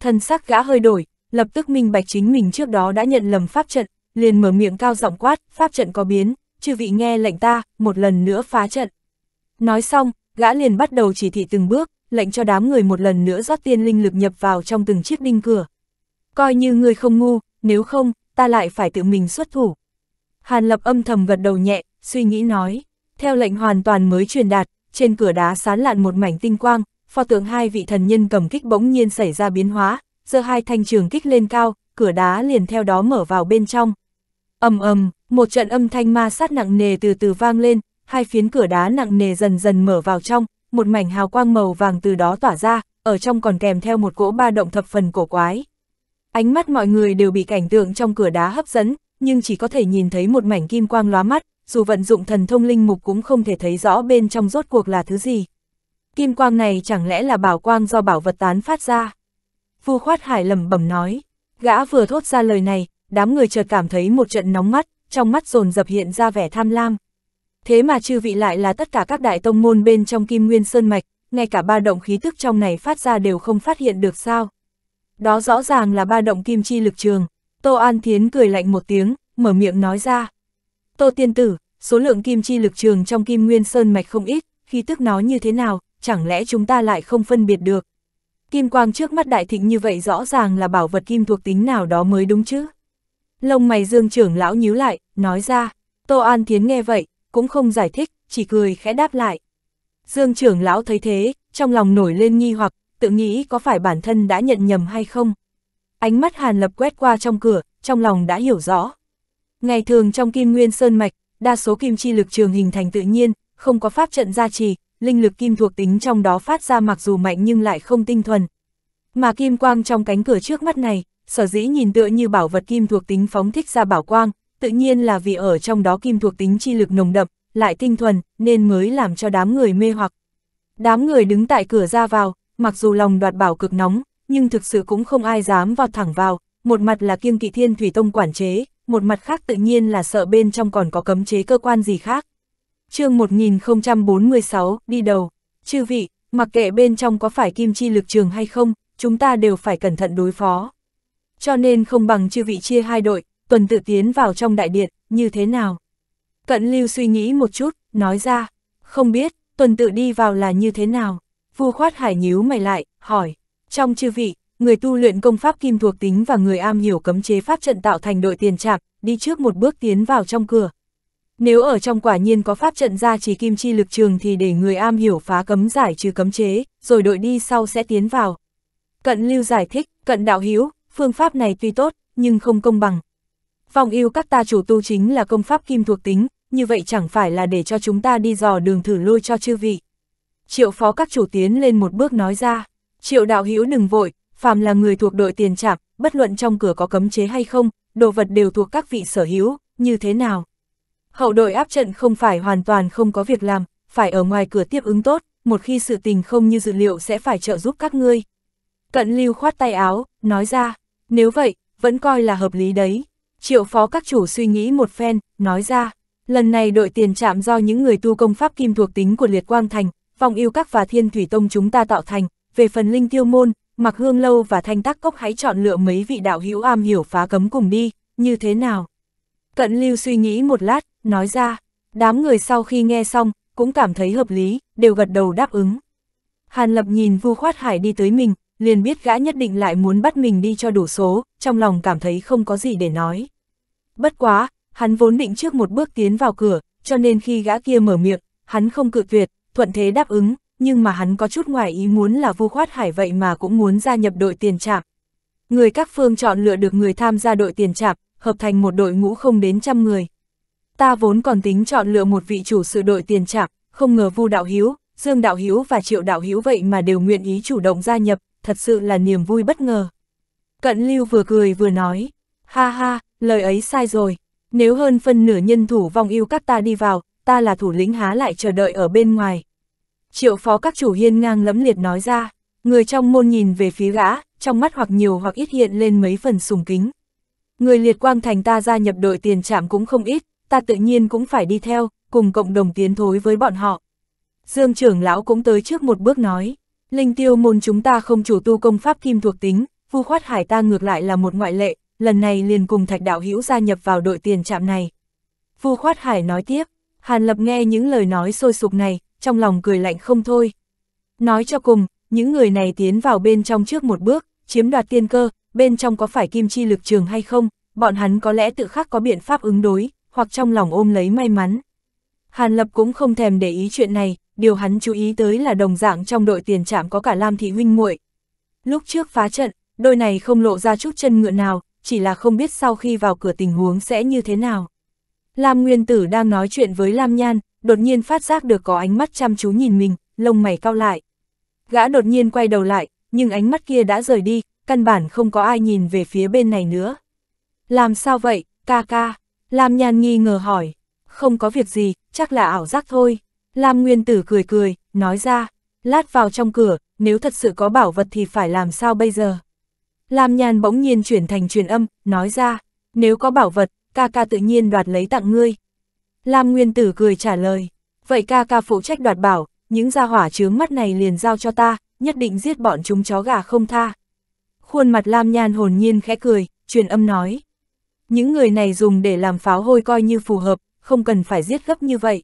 Thân sắc gã hơi đổi, lập tức minh bạch chính mình trước đó đã nhận lầm pháp trận, liền mở miệng cao giọng quát, pháp trận có biến, chư vị nghe lệnh ta, một lần nữa phá trận. Nói xong, gã liền bắt đầu chỉ thị từng bước, lệnh cho đám người một lần nữa rót tiên linh lực nhập vào trong từng chiếc đinh cửa. Coi như người không ngu, nếu không, ta lại phải tự mình xuất thủ. Hàn lập âm thầm gật đầu nhẹ, suy nghĩ nói, theo lệnh hoàn toàn mới truyền đạt, trên cửa đá sán lạn một mảnh tinh quang, pho tượng hai vị thần nhân cầm kích bỗng nhiên xảy ra biến hóa, giơ hai thanh trường kích lên cao, cửa đá liền theo đó mở vào bên trong, ầm ầm, một trận âm thanh ma sát nặng nề từ từ vang lên, hai phiến cửa đá nặng nề dần dần mở vào trong, một mảnh hào quang màu vàng từ đó tỏa ra, ở trong còn kèm theo một cỗ ba động thập phần cổ quái. Ánh mắt mọi người đều bị cảnh tượng trong cửa đá hấp dẫn, nhưng chỉ có thể nhìn thấy một mảnh kim quang lóa mắt, dù vận dụng thần thông linh mục cũng không thể thấy rõ bên trong rốt cuộc là thứ gì. Kim quang này chẳng lẽ là bảo quang do bảo vật tán phát ra? Vu khoát hải lẩm bẩm nói, gã vừa thốt ra lời này, đám người chợt cảm thấy một trận nóng mắt, trong mắt dồn dập hiện ra vẻ tham lam. Thế mà chư vị lại là tất cả các đại tông môn bên trong Kim Nguyên Sơn Mạch, ngay cả ba động khí tức trong này phát ra đều không phát hiện được sao. Đó rõ ràng là ba động kim chi lực trường. Tô An Thiến cười lạnh một tiếng, mở miệng nói ra. Tô Tiên Tử, số lượng kim chi lực trường trong Kim Nguyên Sơn Mạch không ít, khí tức nó như thế nào, chẳng lẽ chúng ta lại không phân biệt được. Kim quang trước mắt đại thịnh như vậy rõ ràng là bảo vật kim thuộc tính nào đó mới đúng chứ. Lông mày dương trưởng lão nhíu lại, nói ra, Tô An Thiến nghe vậy, cũng không giải thích, chỉ cười khẽ đáp lại. Dương trưởng lão thấy thế, trong lòng nổi lên nghi hoặc, tự nghĩ có phải bản thân đã nhận nhầm hay không. Ánh mắt Hàn Lập quét qua trong cửa, trong lòng đã hiểu rõ. Ngày thường trong kim nguyên sơn mạch, đa số kim chi lực trường hình thành tự nhiên, không có pháp trận gia trì, linh lực kim thuộc tính trong đó phát ra mặc dù mạnh nhưng lại không tinh thuần. Mà kim quang trong cánh cửa trước mắt này, sở dĩ nhìn tựa như bảo vật kim thuộc tính phóng thích ra bảo quang, tự nhiên là vì ở trong đó kim thuộc tính chi lực nồng đậm, lại tinh thuần, nên mới làm cho đám người mê hoặc. Đám người đứng tại cửa ra vào, mặc dù lòng đoạt bảo cực nóng, nhưng thực sự cũng không ai dám vào thẳng vào, một mặt là kiêng kỵ thiên thủy tông quản chế, một mặt khác tự nhiên là sợ bên trong còn có cấm chế cơ quan gì khác. chương 1046, đi đầu, chư vị, mặc kệ bên trong có phải kim chi lực trường hay không, chúng ta đều phải cẩn thận đối phó cho nên không bằng chư vị chia hai đội, tuần tự tiến vào trong đại điện, như thế nào? Cận lưu suy nghĩ một chút, nói ra, không biết, tuần tự đi vào là như thế nào? Vua khoát hải nhíu mày lại, hỏi, trong chư vị, người tu luyện công pháp kim thuộc tính và người am hiểu cấm chế pháp trận tạo thành đội tiền trạc, đi trước một bước tiến vào trong cửa. Nếu ở trong quả nhiên có pháp trận ra chỉ kim chi lực trường thì để người am hiểu phá cấm giải trừ cấm chế, rồi đội đi sau sẽ tiến vào. Cận lưu giải thích, cận đạo hiếu, phương pháp này tuy tốt, nhưng không công bằng. Vòng yêu các ta chủ tu chính là công pháp kim thuộc tính, như vậy chẳng phải là để cho chúng ta đi dò đường thử lôi cho chư vị. Triệu phó các chủ tiến lên một bước nói ra, triệu đạo hữu đừng vội, phàm là người thuộc đội tiền trạm, bất luận trong cửa có cấm chế hay không, đồ vật đều thuộc các vị sở hữu, như thế nào. Hậu đội áp trận không phải hoàn toàn không có việc làm, phải ở ngoài cửa tiếp ứng tốt, một khi sự tình không như dự liệu sẽ phải trợ giúp các ngươi. Cận lưu khoát tay áo, nói ra, nếu vậy, vẫn coi là hợp lý đấy. Triệu phó các chủ suy nghĩ một phen, nói ra, lần này đội tiền trạm do những người tu công pháp kim thuộc tính của Liệt Quang Thành, Phong Yêu Các và Thiên Thủy Tông chúng ta tạo thành, về phần Linh Tiêu Môn, Mặc Hương Lâu và Thanh Tắc Cốc hãy chọn lựa mấy vị đạo hữu am hiểu phá cấm cùng đi, như thế nào? Cận Lưu suy nghĩ một lát, nói ra, đám người sau khi nghe xong, cũng cảm thấy hợp lý, đều gật đầu đáp ứng. Hàn Lập nhìn Vu Khoát Hải đi tới mình, liền biết gã nhất định lại muốn bắt mình đi cho đủ số, trong lòng cảm thấy không có gì để nói. Bất quá, hắn vốn định trước một bước tiến vào cửa, cho nên khi gã kia mở miệng, hắn không cự tuyệt, thuận thế đáp ứng, nhưng mà hắn có chút ngoài ý muốn là vu khoát hải vậy mà cũng muốn gia nhập đội tiền trạm. Người các phương chọn lựa được người tham gia đội tiền trạm, hợp thành một đội ngũ không đến trăm người. Ta vốn còn tính chọn lựa một vị chủ sự đội tiền trạm, không ngờ vu đạo hiếu, dương đạo hiếu và triệu đạo hiếu vậy mà đều nguyện ý chủ động gia nhập, thật sự là niềm vui bất ngờ. Cận lưu vừa cười vừa nói, ha ha, lời ấy sai rồi, nếu hơn phân nửa nhân thủ vong yêu các ta đi vào, ta là thủ lĩnh há lại chờ đợi ở bên ngoài. Triệu phó các chủ hiên ngang lẫm liệt nói ra, người trong môn nhìn về phía gã, trong mắt hoặc nhiều hoặc ít hiện lên mấy phần sùng kính. Người liệt quang thành ta gia nhập đội tiền trạm cũng không ít, ta tự nhiên cũng phải đi theo, cùng cộng đồng tiến thối với bọn họ. Dương trưởng lão cũng tới trước một bước nói, Linh tiêu môn chúng ta không chủ tu công pháp kim thuộc tính, vu khoát hải ta ngược lại là một ngoại lệ, lần này liền cùng thạch đạo hữu gia nhập vào đội tiền trạm này. Vu khoát hải nói tiếp, Hàn Lập nghe những lời nói sôi sục này, trong lòng cười lạnh không thôi. Nói cho cùng, những người này tiến vào bên trong trước một bước, chiếm đoạt tiên cơ, bên trong có phải kim chi lực trường hay không, bọn hắn có lẽ tự khắc có biện pháp ứng đối, hoặc trong lòng ôm lấy may mắn. Hàn Lập cũng không thèm để ý chuyện này, điều hắn chú ý tới là đồng dạng trong đội tiền trạm có cả Lam Thị huynh muội. Lúc trước phá trận, đôi này không lộ ra chút chân ngựa nào, chỉ là không biết sau khi vào cửa tình huống sẽ như thế nào. Lam Nguyên Tử đang nói chuyện với Lam Nhan, đột nhiên phát giác được có ánh mắt chăm chú nhìn mình, lông mày cao lại. Gã đột nhiên quay đầu lại, nhưng ánh mắt kia đã rời đi, căn bản không có ai nhìn về phía bên này nữa. Làm sao vậy, ca ca? Lam Nhan nghi ngờ hỏi. Không có việc gì, chắc là ảo giác thôi. Lam Nguyên Tử cười cười, nói ra, lát vào trong cửa, nếu thật sự có bảo vật thì phải làm sao bây giờ? Lam Nhàn bỗng nhiên chuyển thành truyền âm, nói ra, nếu có bảo vật, ca ca tự nhiên đoạt lấy tặng ngươi. Lam Nguyên Tử cười trả lời, vậy ca ca phụ trách đoạt bảo, những gia hỏa chướng mắt này liền giao cho ta, nhất định giết bọn chúng chó gà không tha. Khuôn mặt Lam nhàn hồn nhiên khẽ cười, truyền âm nói. Những người này dùng để làm pháo hôi coi như phù hợp, không cần phải giết gấp như vậy.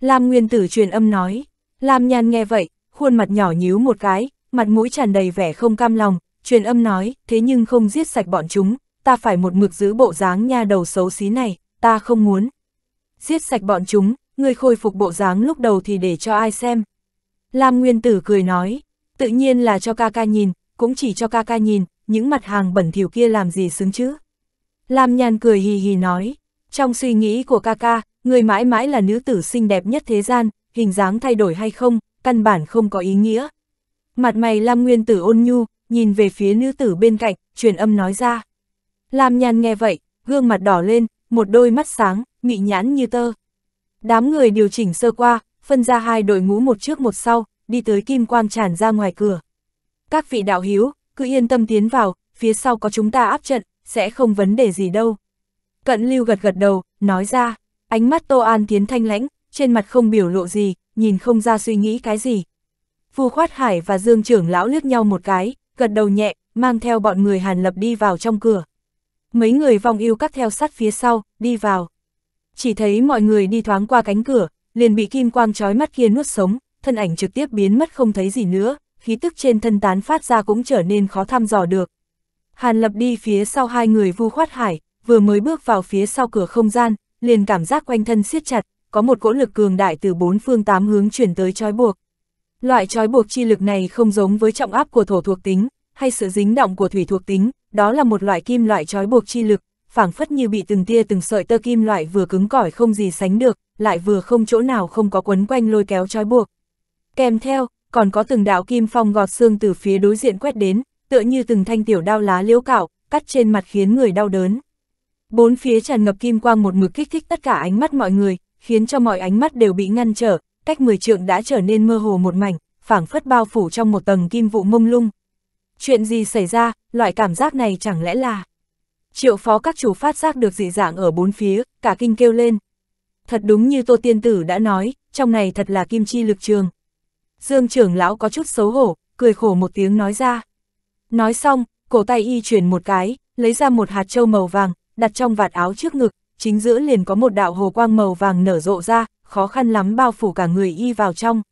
Lam Nguyên Tử truyền âm nói, Lam Nhan nghe vậy, khuôn mặt nhỏ nhíu một cái, mặt mũi tràn đầy vẻ không cam lòng, truyền âm nói, thế nhưng không giết sạch bọn chúng, ta phải một mực giữ bộ dáng nha đầu xấu xí này, ta không muốn. Giết sạch bọn chúng, người khôi phục bộ dáng lúc đầu thì để cho ai xem. Lam Nguyên Tử cười nói, tự nhiên là cho ca ca nhìn, cũng chỉ cho ca ca nhìn, những mặt hàng bẩn thỉu kia làm gì xứng chứ. Lam Nhan cười hì hì nói, trong suy nghĩ của ca ca, người mãi mãi là nữ tử xinh đẹp nhất thế gian, hình dáng thay đổi hay không, căn bản không có ý nghĩa. Mặt mày Lam Nguyên tử ôn nhu, nhìn về phía nữ tử bên cạnh, truyền âm nói ra. Lam Nhan nghe vậy, gương mặt đỏ lên, một đôi mắt sáng, mị nhãn như tơ. Đám người điều chỉnh sơ qua, phân ra hai đội ngũ một trước một sau, đi tới kim quang tràn ra ngoài cửa. Các vị đạo hiếu, cứ yên tâm tiến vào, phía sau có chúng ta áp trận, sẽ không vấn đề gì đâu. Cận lưu gật gật đầu, nói ra. Ánh mắt Tô An Thiến thanh lãnh, trên mặt không biểu lộ gì, nhìn không ra suy nghĩ cái gì. Vu Khoát Hải và Dương trưởng lão liếc nhau một cái, gật đầu nhẹ, mang theo bọn người Hàn Lập đi vào trong cửa. Mấy người vòng yêu cắt theo sát phía sau, đi vào. Chỉ thấy mọi người đi thoáng qua cánh cửa, liền bị kim quang trói mắt kia nuốt sống, thân ảnh trực tiếp biến mất không thấy gì nữa, khí tức trên thân tán phát ra cũng trở nên khó thăm dò được. Hàn Lập đi phía sau hai người Vu Khoát Hải, vừa mới bước vào phía sau cửa không gian, liền cảm giác quanh thân siết chặt, có một cỗ lực cường đại từ bốn phương tám hướng chuyển tới trói buộc. Loại trói buộc chi lực này không giống với trọng áp của thổ thuộc tính, hay sự dính động của thủy thuộc tính, đó là một loại kim loại trói buộc chi lực, phảng phất như bị từng tia từng sợi tơ kim loại vừa cứng cỏi không gì sánh được, lại vừa không chỗ nào không có quấn quanh lôi kéo trói buộc. Kèm theo, còn có từng đạo kim phong gọt xương từ phía đối diện quét đến, tựa như từng thanh tiểu đao lá liễu cạo, cắt trên mặt khiến người đau đớn. Bốn phía tràn ngập kim quang một mực kích thích tất cả ánh mắt mọi người, khiến cho mọi ánh mắt đều bị ngăn trở, cách mười trượng đã trở nên mơ hồ một mảnh, phảng phất bao phủ trong một tầng kim vụ mông lung. Chuyện gì xảy ra, loại cảm giác này chẳng lẽ là... Triệu phó các chủ phát giác được dị dạng ở bốn phía, cả kinh kêu lên. Thật đúng như Tô Tiên Tử đã nói, trong này thật là kim chi lực trường. Dương trưởng lão có chút xấu hổ, cười khổ một tiếng nói ra. Nói xong, cổ tay y chuyển một cái, lấy ra một hạt trâu màu vàng, đặt trong vạt áo trước ngực, chính giữa liền có một đạo hồ quang màu vàng nở rộ ra, khó khăn lắm bao phủ cả người y vào trong.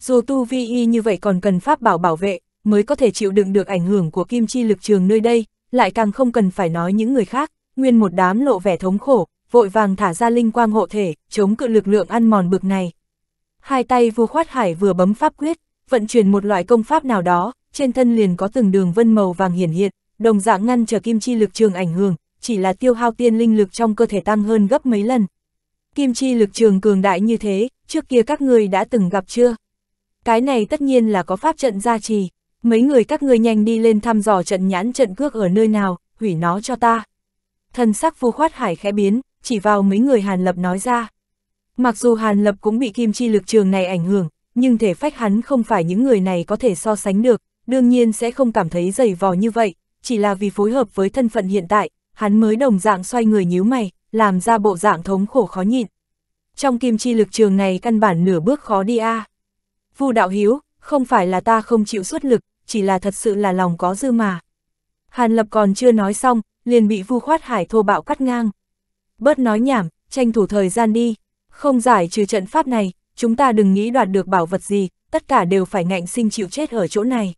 Dù tu vi y như vậy còn cần pháp bảo bảo vệ, mới có thể chịu đựng được ảnh hưởng của kim chi lực trường nơi đây, lại càng không cần phải nói những người khác, nguyên một đám lộ vẻ thống khổ, vội vàng thả ra linh quang hộ thể, chống cự lực lượng ăn mòn bực này. Hai tay vua khoát hải vừa bấm pháp quyết, vận chuyển một loại công pháp nào đó, trên thân liền có từng đường vân màu vàng hiển hiện, đồng dạng ngăn trở kim chi lực trường ảnh hưởng, chỉ là tiêu hao tiên linh lực trong cơ thể tăng hơn gấp mấy lần. Kim chi lực trường cường đại như thế, trước kia các người đã từng gặp chưa? Cái này tất nhiên là có pháp trận gia trì, mấy người các ngươi nhanh đi lên thăm dò trận nhãn trận cước ở nơi nào, hủy nó cho ta. Thần sắc phu khoát hải khẽ biến, chỉ vào mấy người Hàn Lập nói ra. Mặc dù Hàn Lập cũng bị kim chi lực trường này ảnh hưởng, nhưng thể phách hắn không phải những người này có thể so sánh được, đương nhiên sẽ không cảm thấy dày vò như vậy, chỉ là vì phối hợp với thân phận hiện tại, hắn mới đồng dạng xoay người nhíu mày, làm ra bộ dạng thống khổ khó nhịn. Trong kim chi lực trường này căn bản nửa bước khó đi a. À. Vu đạo hiếu, không phải là ta không chịu xuất lực, chỉ là thật sự là lòng có dư mà. Hàn Lập còn chưa nói xong, liền bị Vu Khoát Hải thô bạo cắt ngang. Bớt nói nhảm, tranh thủ thời gian đi, không giải trừ trận pháp này, chúng ta đừng nghĩ đoạt được bảo vật gì, tất cả đều phải ngạnh sinh chịu chết ở chỗ này.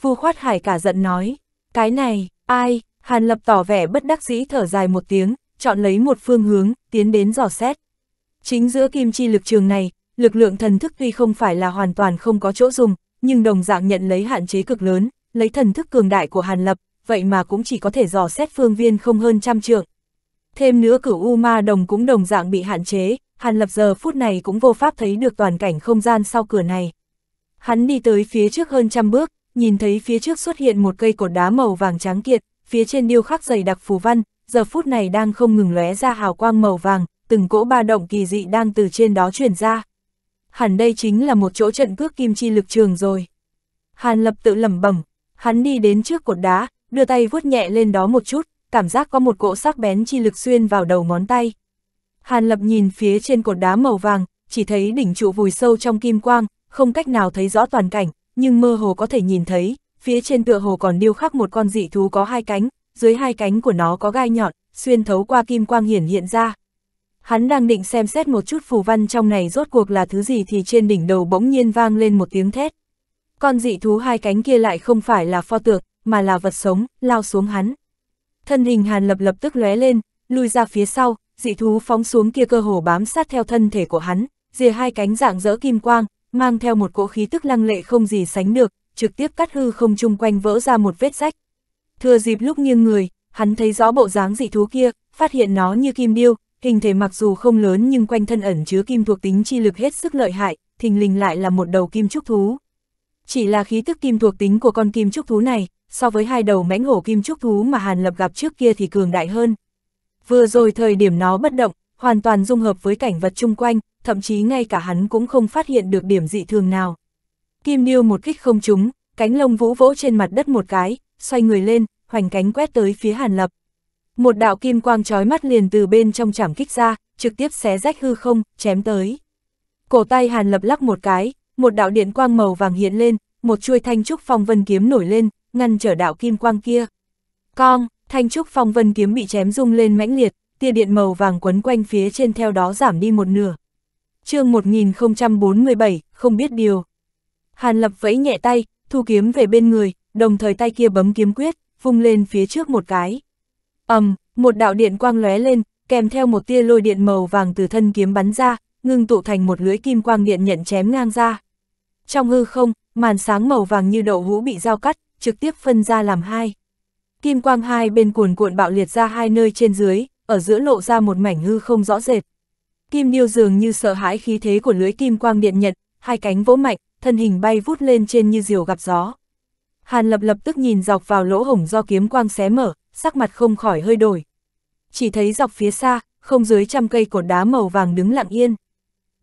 Vu Khoát Hải cả giận nói, cái này, ai, Hàn Lập tỏ vẻ bất đắc dĩ thở dài một tiếng, chọn lấy một phương hướng, tiến đến dò xét. Chính giữa kim chi lực trường này, lực lượng thần thức tuy không phải là hoàn toàn không có chỗ dùng, nhưng đồng dạng nhận lấy hạn chế cực lớn, lấy thần thức cường đại của Hàn Lập, vậy mà cũng chỉ có thể dò xét phương viên không hơn trăm trượng. Thêm nữa cửu U Ma Đồng cũng đồng dạng bị hạn chế, Hàn Lập giờ phút này cũng vô pháp thấy được toàn cảnh không gian sau cửa này. Hắn đi tới phía trước hơn trăm bước, nhìn thấy phía trước xuất hiện một cây cột đá màu vàng trắng kiệt, phía trên điêu khắc dày đặc phù văn, giờ phút này đang không ngừng lóe ra hào quang màu vàng, từng cỗ ba động kỳ dị đang từ trên đó truyền ra. Hẳn đây chính là một chỗ trận cước kim chi lực trường rồi. Hàn Lập tự lẩm bẩm, hắn đi đến trước cột đá, đưa tay vuốt nhẹ lên đó một chút, cảm giác có một cỗ sắc bén chi lực xuyên vào đầu ngón tay. Hàn Lập nhìn phía trên cột đá màu vàng, chỉ thấy đỉnh trụ vùi sâu trong kim quang, không cách nào thấy rõ toàn cảnh, nhưng mơ hồ có thể nhìn thấy, phía trên tựa hồ còn điêu khắc một con dị thú có hai cánh, dưới hai cánh của nó có gai nhọn, xuyên thấu qua kim quang hiển hiện ra. Hắn đang định xem xét một chút phù văn trong này rốt cuộc là thứ gì thì trên đỉnh đầu bỗng nhiên vang lên một tiếng thét. Con dị thú hai cánh kia lại không phải là pho tượng, mà là vật sống, lao xuống hắn. Thân hình Hàn Lập lập tức lóe lên, lùi ra phía sau, dị thú phóng xuống kia cơ hồ bám sát theo thân thể của hắn, rìa hai cánh dạng dỡ kim quang, mang theo một cỗ khí tức lăng lệ không gì sánh được, trực tiếp cắt hư không chung quanh vỡ ra một vết rách. Thừa dịp lúc nghiêng người, hắn thấy rõ bộ dáng dị thú kia, phát hiện nó như kim điêu, hình thể mặc dù không lớn nhưng quanh thân ẩn chứa kim thuộc tính chi lực hết sức lợi hại, thình lình lại là một đầu kim trúc thú. Chỉ là khí tức kim thuộc tính của con kim trúc thú này, so với hai đầu mãnh hổ kim trúc thú mà Hàn Lập gặp trước kia thì cường đại hơn. Vừa rồi thời điểm nó bất động, hoàn toàn dung hợp với cảnh vật chung quanh, thậm chí ngay cả hắn cũng không phát hiện được điểm dị thường nào. Kim Điêu một kích không trúng, cánh lông vũ vỗ trên mặt đất một cái, xoay người lên, hoành cánh quét tới phía Hàn Lập. Một đạo kim quang trói mắt liền từ bên trong chảm kích ra, trực tiếp xé rách hư không, chém tới. Cổ tay Hàn Lập lắc một cái, một đạo điện quang màu vàng hiện lên, một chuôi thanh trúc phong vân kiếm nổi lên, ngăn trở đạo kim quang kia. Con, thanh trúc phong vân kiếm bị chém rung lên mãnh liệt, tia điện màu vàng quấn quanh phía trên theo đó giảm đi một nửa. chương 1047, không biết điều. Hàn Lập vẫy nhẹ tay, thu kiếm về bên người, đồng thời tay kia bấm kiếm quyết, vung lên phía trước một cái. ầm, một đạo điện quang lóe lên, kèm theo một tia lôi điện màu vàng từ thân kiếm bắn ra, ngưng tụ thành một lưỡi kim quang điện nhận chém ngang ra. Trong hư không, màn sáng màu vàng như đậu hũ bị dao cắt, trực tiếp phân ra làm hai. Kim quang hai bên cuồn cuộn bạo liệt ra hai nơi trên dưới, ở giữa lộ ra một mảnh hư không rõ rệt. Kim điêu dường như sợ hãi khí thế của lưới kim quang điện nhận, hai cánh vỗ mạnh, thân hình bay vút lên trên như diều gặp gió. Hàn lập lập tức nhìn dọc vào lỗ hổng do kiếm quang xé mở, sắc mặt không khỏi hơi đổi. Chỉ thấy dọc phía xa, không dưới trăm cây cột đá màu vàng đứng lặng yên.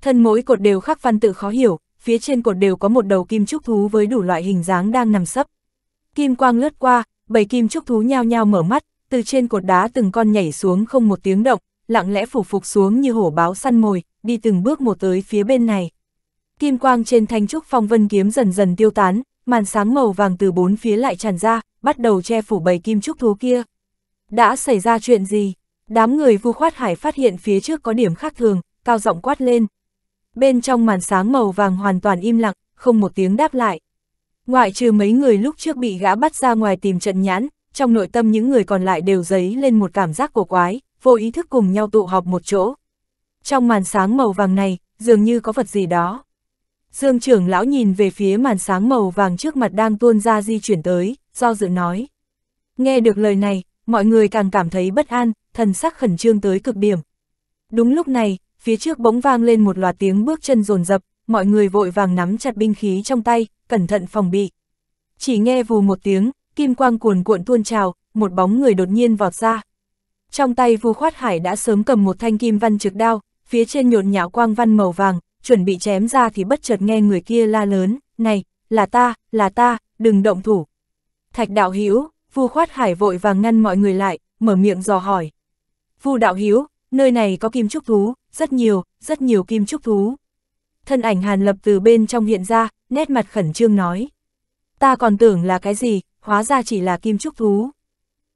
Thân mỗi cột đều khắc văn tự khó hiểu, phía trên cột đều có một đầu kim trúc thú với đủ loại hình dáng đang nằm sấp. Kim quang lướt qua, bảy kim trúc thú nhao nhao mở mắt, từ trên cột đá từng con nhảy xuống không một tiếng động, lặng lẽ phủ phục xuống như hổ báo săn mồi, đi từng bước một tới phía bên này. Kim quang trên thanh trúc phong vân kiếm dần dần tiêu tán, màn sáng màu vàng từ bốn phía lại tràn ra, bắt đầu che phủ bầy kim trúc thú kia. Đã xảy ra chuyện gì? Đám người vu khoát hải phát hiện phía trước có điểm khác thường, cao giọng quát lên. Bên trong màn sáng màu vàng hoàn toàn im lặng, không một tiếng đáp lại. Ngoại trừ mấy người lúc trước bị gã bắt ra ngoài tìm trận nhãn, trong nội tâm những người còn lại đều dấy lên một cảm giác cổ quái, vô ý thức cùng nhau tụ họp một chỗ. Trong màn sáng màu vàng này, dường như có vật gì đó. Dương trưởng lão nhìn về phía màn sáng màu vàng trước mặt đang tuôn ra di chuyển tới, do dự nói. Nghe được lời này, mọi người càng cảm thấy bất an, thần sắc khẩn trương tới cực điểm. Đúng lúc này, phía trước bỗng vang lên một loạt tiếng bước chân rồn rập, mọi người vội vàng nắm chặt binh khí trong tay, cẩn thận phòng bị. Chỉ nghe vù một tiếng, kim quang cuồn cuộn tuôn trào, một bóng người đột nhiên vọt ra. Trong tay Vu khoát hải đã sớm cầm một thanh kim văn trực đao, phía trên nhộn nhạo quang văn màu vàng, chuẩn bị chém ra thì bất chợt nghe người kia la lớn, này, là ta, là ta, đừng động thủ. Thạch đạo Hiếu, Vu khoát hải vội vàng ngăn mọi người lại, mở miệng dò hỏi. Vu đạo Hiếu, nơi này có kim trúc thú, rất nhiều, rất nhiều kim trúc thú. Thân ảnh Hàn Lập từ bên trong hiện ra, nét mặt khẩn trương nói. Ta còn tưởng là cái gì, hóa ra chỉ là kim trúc thú.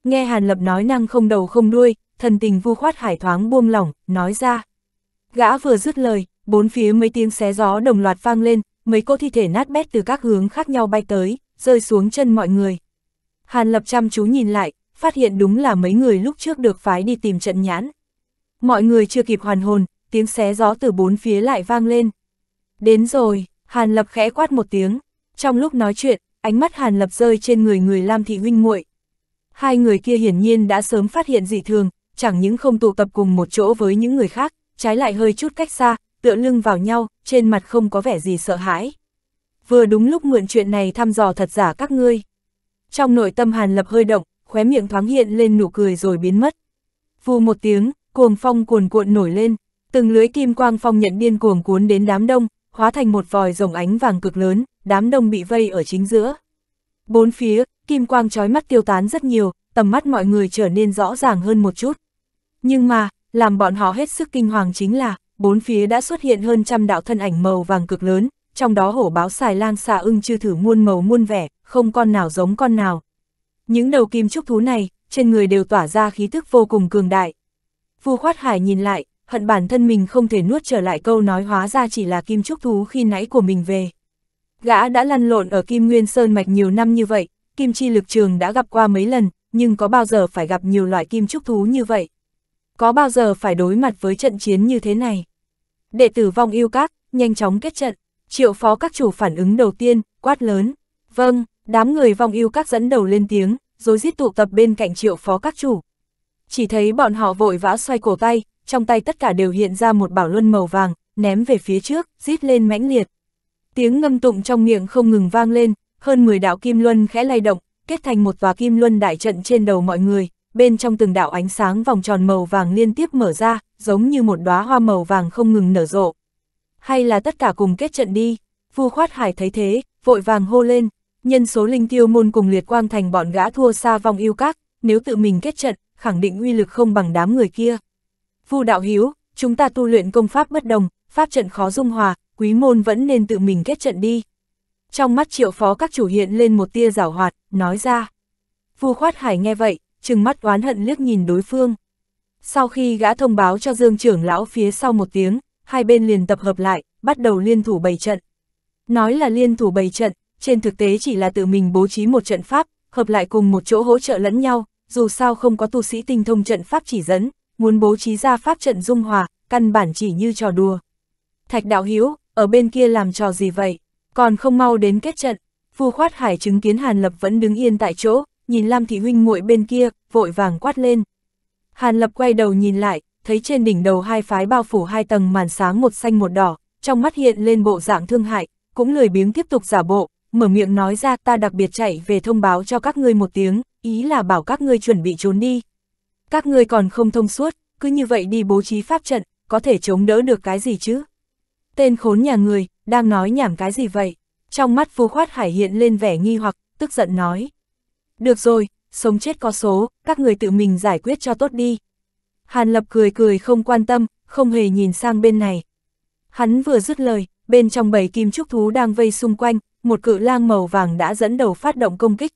Nghe Hàn Lập nói năng không đầu không đuôi, thần tình vu khoát hải thoáng buông lỏng, nói ra. Gã vừa dứt lời, bốn phía mấy tiếng xé gió đồng loạt vang lên, mấy cô thi thể nát bét từ các hướng khác nhau bay tới, rơi xuống chân mọi người. Hàn Lập chăm chú nhìn lại, phát hiện đúng là mấy người lúc trước được phái đi tìm trận nhãn. Mọi người chưa kịp hoàn hồn, tiếng xé gió từ bốn phía lại vang lên. Đến rồi, Hàn Lập khẽ quát một tiếng. Trong lúc nói chuyện, ánh mắt Hàn Lập rơi trên người người Lam Thị Huynh muội Hai người kia hiển nhiên đã sớm phát hiện dị thường, chẳng những không tụ tập cùng một chỗ với những người khác, trái lại hơi chút cách xa, tựa lưng vào nhau, trên mặt không có vẻ gì sợ hãi. Vừa đúng lúc mượn chuyện này thăm dò thật giả các ngươi. Trong nội tâm Hàn Lập hơi động, khóe miệng thoáng hiện lên nụ cười rồi biến mất. Vù một tiếng, cuồng phong cuồn cuộn nổi lên, từng lưới kim quang phong nhận điên cuồng cuốn đến đám đông, hóa thành một vòi rồng ánh vàng cực lớn, đám đông bị vây ở chính giữa. Bốn phía, kim quang trói mắt tiêu tán rất nhiều, tầm mắt mọi người trở nên rõ ràng hơn một chút. Nhưng mà, làm bọn họ hết sức kinh hoàng chính là, bốn phía đã xuất hiện hơn trăm đạo thân ảnh màu vàng cực lớn, trong đó hổ báo xài lang xà ưng chưa thử muôn màu muôn vẻ, không con nào giống con nào. Những đầu kim trúc thú này, trên người đều tỏa ra khí thức vô cùng cường đại. Vu khoát hải nhìn lại, hận bản thân mình không thể nuốt trở lại câu nói hóa ra chỉ là kim trúc thú khi nãy của mình về. Gã đã lăn lộn ở Kim Nguyên Sơn Mạch nhiều năm như vậy, Kim Chi Lực Trường đã gặp qua mấy lần, nhưng có bao giờ phải gặp nhiều loại kim trúc thú như vậy? Có bao giờ phải đối mặt với trận chiến như thế này? đệ tử vong yêu các, nhanh chóng kết trận, triệu phó các chủ phản ứng đầu tiên, quát lớn. Vâng, đám người vong yêu các dẫn đầu lên tiếng, rồi giết tụ tập bên cạnh triệu phó các chủ. Chỉ thấy bọn họ vội vã xoay cổ tay, trong tay tất cả đều hiện ra một bảo luân màu vàng, ném về phía trước, giết lên mãnh liệt. Tiếng ngâm tụng trong miệng không ngừng vang lên, hơn 10 đạo kim luân khẽ lay động, kết thành một tòa kim luân đại trận trên đầu mọi người, bên trong từng đạo ánh sáng vòng tròn màu vàng liên tiếp mở ra, giống như một đóa hoa màu vàng không ngừng nở rộ. Hay là tất cả cùng kết trận đi, Vu Khoát Hải thấy thế, vội vàng hô lên, nhân số linh tiêu môn cùng liệt quang thành bọn gã thua xa vòng yêu các, nếu tự mình kết trận, khẳng định uy lực không bằng đám người kia. Vu đạo hiếu, chúng ta tu luyện công pháp bất đồng, pháp trận khó dung hòa, quý môn vẫn nên tự mình kết trận đi. Trong mắt triệu phó các chủ hiện lên một tia rảo hoạt, nói ra. Vu khoát hải nghe vậy, trừng mắt oán hận liếc nhìn đối phương. Sau khi gã thông báo cho Dương trưởng lão phía sau một tiếng, hai bên liền tập hợp lại, bắt đầu liên thủ bày trận. Nói là liên thủ bày trận, trên thực tế chỉ là tự mình bố trí một trận pháp, hợp lại cùng một chỗ hỗ trợ lẫn nhau, dù sao không có tu sĩ tinh thông trận pháp chỉ dẫn, muốn bố trí ra pháp trận dung hòa, căn bản chỉ như trò đùa. Thạch đạo hiếu, ở bên kia làm trò gì vậy, còn không mau đến kết trận, Phu Khoát Hải chứng kiến Hàn Lập vẫn đứng yên tại chỗ, nhìn Lam Thị Huynh muội bên kia, vội vàng quát lên. Hàn Lập quay đầu nhìn lại, thấy trên đỉnh đầu hai phái bao phủ hai tầng màn sáng một xanh một đỏ, trong mắt hiện lên bộ dạng thương hại, cũng lười biếng tiếp tục giả bộ, mở miệng nói ra ta đặc biệt chạy về thông báo cho các ngươi một tiếng, ý là bảo các ngươi chuẩn bị trốn đi. Các ngươi còn không thông suốt, cứ như vậy đi bố trí pháp trận, có thể chống đỡ được cái gì chứ? Tên khốn nhà người, đang nói nhảm cái gì vậy? Trong mắt phú khoát hải hiện lên vẻ nghi hoặc, tức giận nói. Được rồi, sống chết có số, các người tự mình giải quyết cho tốt đi. Hàn Lập cười cười không quan tâm, không hề nhìn sang bên này. Hắn vừa dứt lời, bên trong bầy kim trúc thú đang vây xung quanh, một cự lang màu vàng đã dẫn đầu phát động công kích.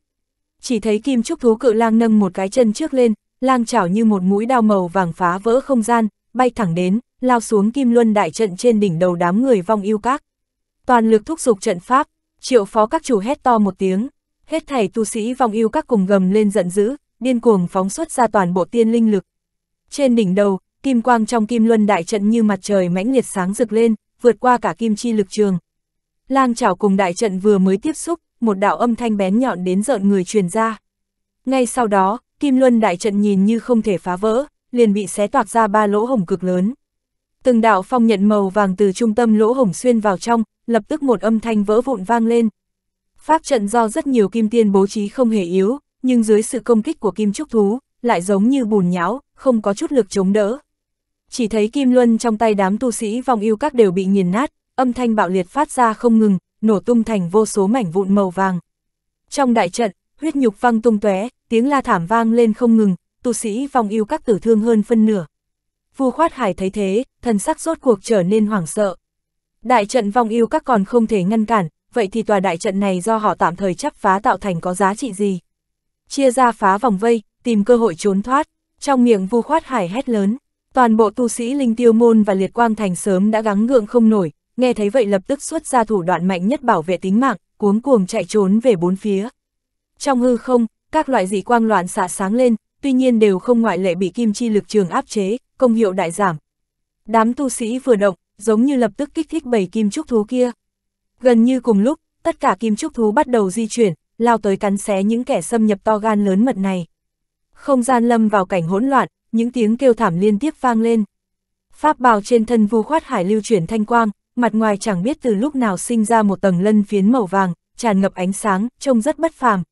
Chỉ thấy kim trúc thú cự lang nâng một cái chân trước lên, lang chảo như một mũi đao màu vàng phá vỡ không gian, bay thẳng đến, lao xuống kim luân đại trận trên đỉnh đầu đám người vong yêu các. Toàn lực thúc giục trận pháp, triệu phó các chủ hét to một tiếng hết thảy tu sĩ vong yêu các cùng gầm lên giận dữ, điên cuồng phóng xuất ra toàn bộ tiên linh lực. Trên đỉnh đầu, kim quang trong kim luân đại trận như mặt trời mãnh liệt sáng rực lên, vượt qua cả kim chi lực trường. Lang chảo cùng đại trận vừa mới tiếp xúc, một đạo âm thanh bén nhọn đến rợn người truyền ra. Ngay sau đó, kim luân đại trận nhìn như không thể phá vỡ, liền bị xé toạc ra ba lỗ hổng cực lớn. Từng đạo phong nhận màu vàng từ trung tâm lỗ hổng xuyên vào trong, lập tức một âm thanh vỡ vụn vang lên, Pháp trận do rất nhiều kim tiên bố trí không hề yếu, nhưng dưới sự công kích của kim trúc thú, lại giống như bùn nhão, không có chút lực chống đỡ. Chỉ thấy kim luân trong tay đám tu sĩ vòng yêu các đều bị nghiền nát, âm thanh bạo liệt phát ra không ngừng, nổ tung thành vô số mảnh vụn màu vàng. Trong đại trận, huyết nhục văng tung tóe, tiếng la thảm vang lên không ngừng, tu sĩ vòng yêu các tử thương hơn phân nửa. Vua khoát hải thấy thế, thần sắc rốt cuộc trở nên hoảng sợ. Đại trận vòng yêu các còn không thể ngăn cản, vậy thì tòa đại trận này do họ tạm thời chấp phá tạo thành có giá trị gì? Chia ra phá vòng vây, tìm cơ hội trốn thoát, trong miệng vu khoát hải hét lớn. Toàn bộ tu sĩ Linh Tiêu Môn và Liệt Quang Thành sớm đã gắng ngượng không nổi, nghe thấy vậy lập tức xuất ra thủ đoạn mạnh nhất bảo vệ tính mạng, cuống cuồng chạy trốn về bốn phía. Trong hư không, các loại dị quang loạn xạ sáng lên, tuy nhiên đều không ngoại lệ bị kim chi lực trường áp chế, công hiệu đại giảm. Đám tu sĩ vừa động, giống như lập tức kích thích bầy kim trúc thú kia, Gần như cùng lúc, tất cả kim trúc thú bắt đầu di chuyển, lao tới cắn xé những kẻ xâm nhập to gan lớn mật này. Không gian lâm vào cảnh hỗn loạn, những tiếng kêu thảm liên tiếp vang lên. Pháp bào trên thân vu khoát hải lưu chuyển thanh quang, mặt ngoài chẳng biết từ lúc nào sinh ra một tầng lân phiến màu vàng, tràn ngập ánh sáng, trông rất bất phàm.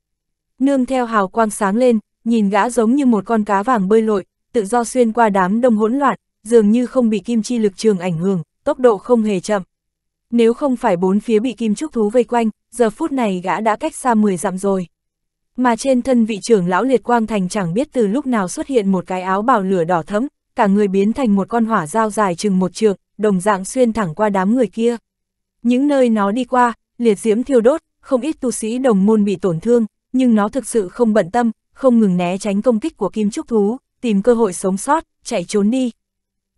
Nương theo hào quang sáng lên, nhìn gã giống như một con cá vàng bơi lội, tự do xuyên qua đám đông hỗn loạn, dường như không bị kim chi lực trường ảnh hưởng, tốc độ không hề chậm nếu không phải bốn phía bị kim trúc thú vây quanh, giờ phút này gã đã cách xa 10 dặm rồi. Mà trên thân vị trưởng lão liệt quang thành chẳng biết từ lúc nào xuất hiện một cái áo bào lửa đỏ thẫm, cả người biến thành một con hỏa dao dài chừng một trượng, đồng dạng xuyên thẳng qua đám người kia. Những nơi nó đi qua, liệt diễm thiêu đốt, không ít tu sĩ đồng môn bị tổn thương, nhưng nó thực sự không bận tâm, không ngừng né tránh công kích của kim trúc thú, tìm cơ hội sống sót, chạy trốn đi.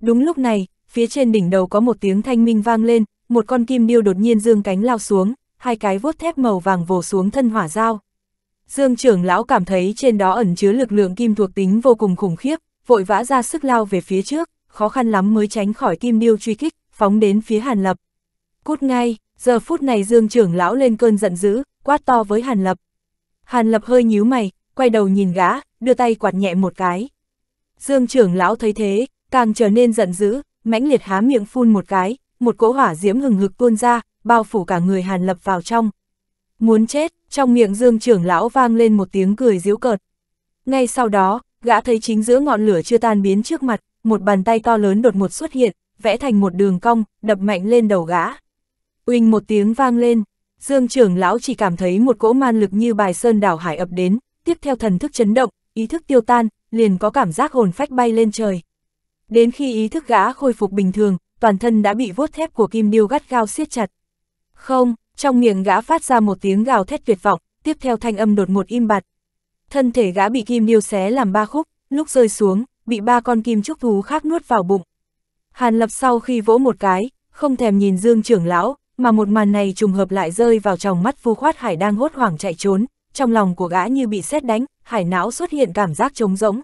Đúng lúc này, phía trên đỉnh đầu có một tiếng thanh minh vang lên, một con kim điêu đột nhiên dương cánh lao xuống, hai cái vuốt thép màu vàng vồ xuống thân hỏa dao. Dương trưởng lão cảm thấy trên đó ẩn chứa lực lượng kim thuộc tính vô cùng khủng khiếp, vội vã ra sức lao về phía trước, khó khăn lắm mới tránh khỏi kim điêu truy kích, phóng đến phía Hàn Lập. Cút ngay, giờ phút này Dương trưởng lão lên cơn giận dữ, quát to với Hàn Lập. Hàn Lập hơi nhíu mày, quay đầu nhìn gã, đưa tay quạt nhẹ một cái. Dương trưởng lão thấy thế, càng trở nên giận dữ, mãnh liệt há miệng phun một cái, một cỗ hỏa diễm hừng hực tuôn ra, bao phủ cả người Hàn Lập vào trong. Muốn chết, trong miệng Dương trưởng lão vang lên một tiếng cười diễu cợt. Ngay sau đó, gã thấy chính giữa ngọn lửa chưa tan biến trước mặt, một bàn tay to lớn đột một xuất hiện, vẽ thành một đường cong, đập mạnh lên đầu gã. Uỳnh một tiếng vang lên, Dương trưởng lão chỉ cảm thấy một cỗ man lực như bài sơn đảo hải ập đến, tiếp theo thần thức chấn động, ý thức tiêu tan, liền có cảm giác hồn phách bay lên trời. Đến khi ý thức gã khôi phục bình thường, toàn thân đã bị vuốt thép của kim điêu gắt gao siết chặt. Không, trong miệng gã phát ra một tiếng gào thét tuyệt vọng, tiếp theo thanh âm đột một im bặt. Thân thể gã bị kim điêu xé làm ba khúc, lúc rơi xuống, bị ba con kim trúc thú khác nuốt vào bụng. Hàn lập sau khi vỗ một cái, không thèm nhìn Dương trưởng lão, mà một màn này trùng hợp lại rơi vào trong mắt Vu Khoát Hải đang hốt hoảng chạy trốn, trong lòng của gã như bị sét đánh, hải não xuất hiện cảm giác trống rỗng.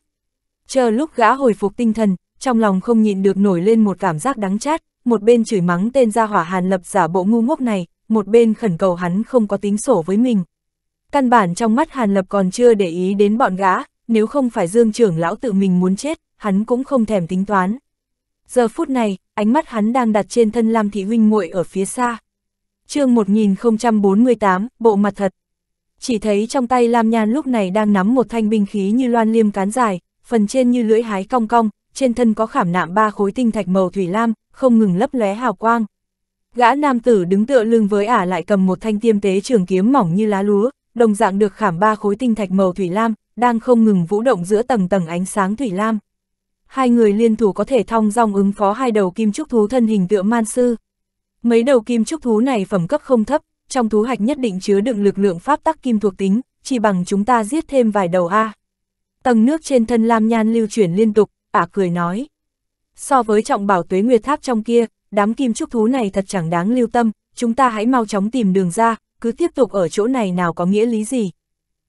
Chờ lúc gã hồi phục tinh thần, trong lòng không nhịn được nổi lên một cảm giác đắng chát, một bên chửi mắng tên gia hỏa hàn lập giả bộ ngu ngốc này, một bên khẩn cầu hắn không có tính sổ với mình. Căn bản trong mắt hàn lập còn chưa để ý đến bọn gã, nếu không phải dương trưởng lão tự mình muốn chết, hắn cũng không thèm tính toán. Giờ phút này, ánh mắt hắn đang đặt trên thân Lam Thị Huynh muội ở phía xa. chương 1048, bộ mặt thật. Chỉ thấy trong tay Lam Nhan lúc này đang nắm một thanh binh khí như loan liêm cán dài, phần trên như lưỡi hái cong cong, trên thân có khảm nạm ba khối tinh thạch màu thủy lam, không ngừng lấp lóe hào quang. Gã nam tử đứng tựa lưng với ả lại cầm một thanh tiêm tế trường kiếm mỏng như lá lúa, đồng dạng được khảm ba khối tinh thạch màu thủy lam, đang không ngừng vũ động giữa tầng tầng ánh sáng thủy lam. Hai người liên thủ có thể thong dong ứng phó hai đầu kim trúc thú thân hình tựa man sư. Mấy đầu kim trúc thú này phẩm cấp không thấp, trong thú hạch nhất định chứa đựng lực lượng pháp tắc kim thuộc tính, chỉ bằng chúng ta giết thêm vài đầu a. Tầng nước trên thân Lam Nhan lưu chuyển liên tục, ả à, cười nói. So với trọng bảo tuế nguyệt tháp trong kia, đám kim trúc thú này thật chẳng đáng lưu tâm, chúng ta hãy mau chóng tìm đường ra, cứ tiếp tục ở chỗ này nào có nghĩa lý gì.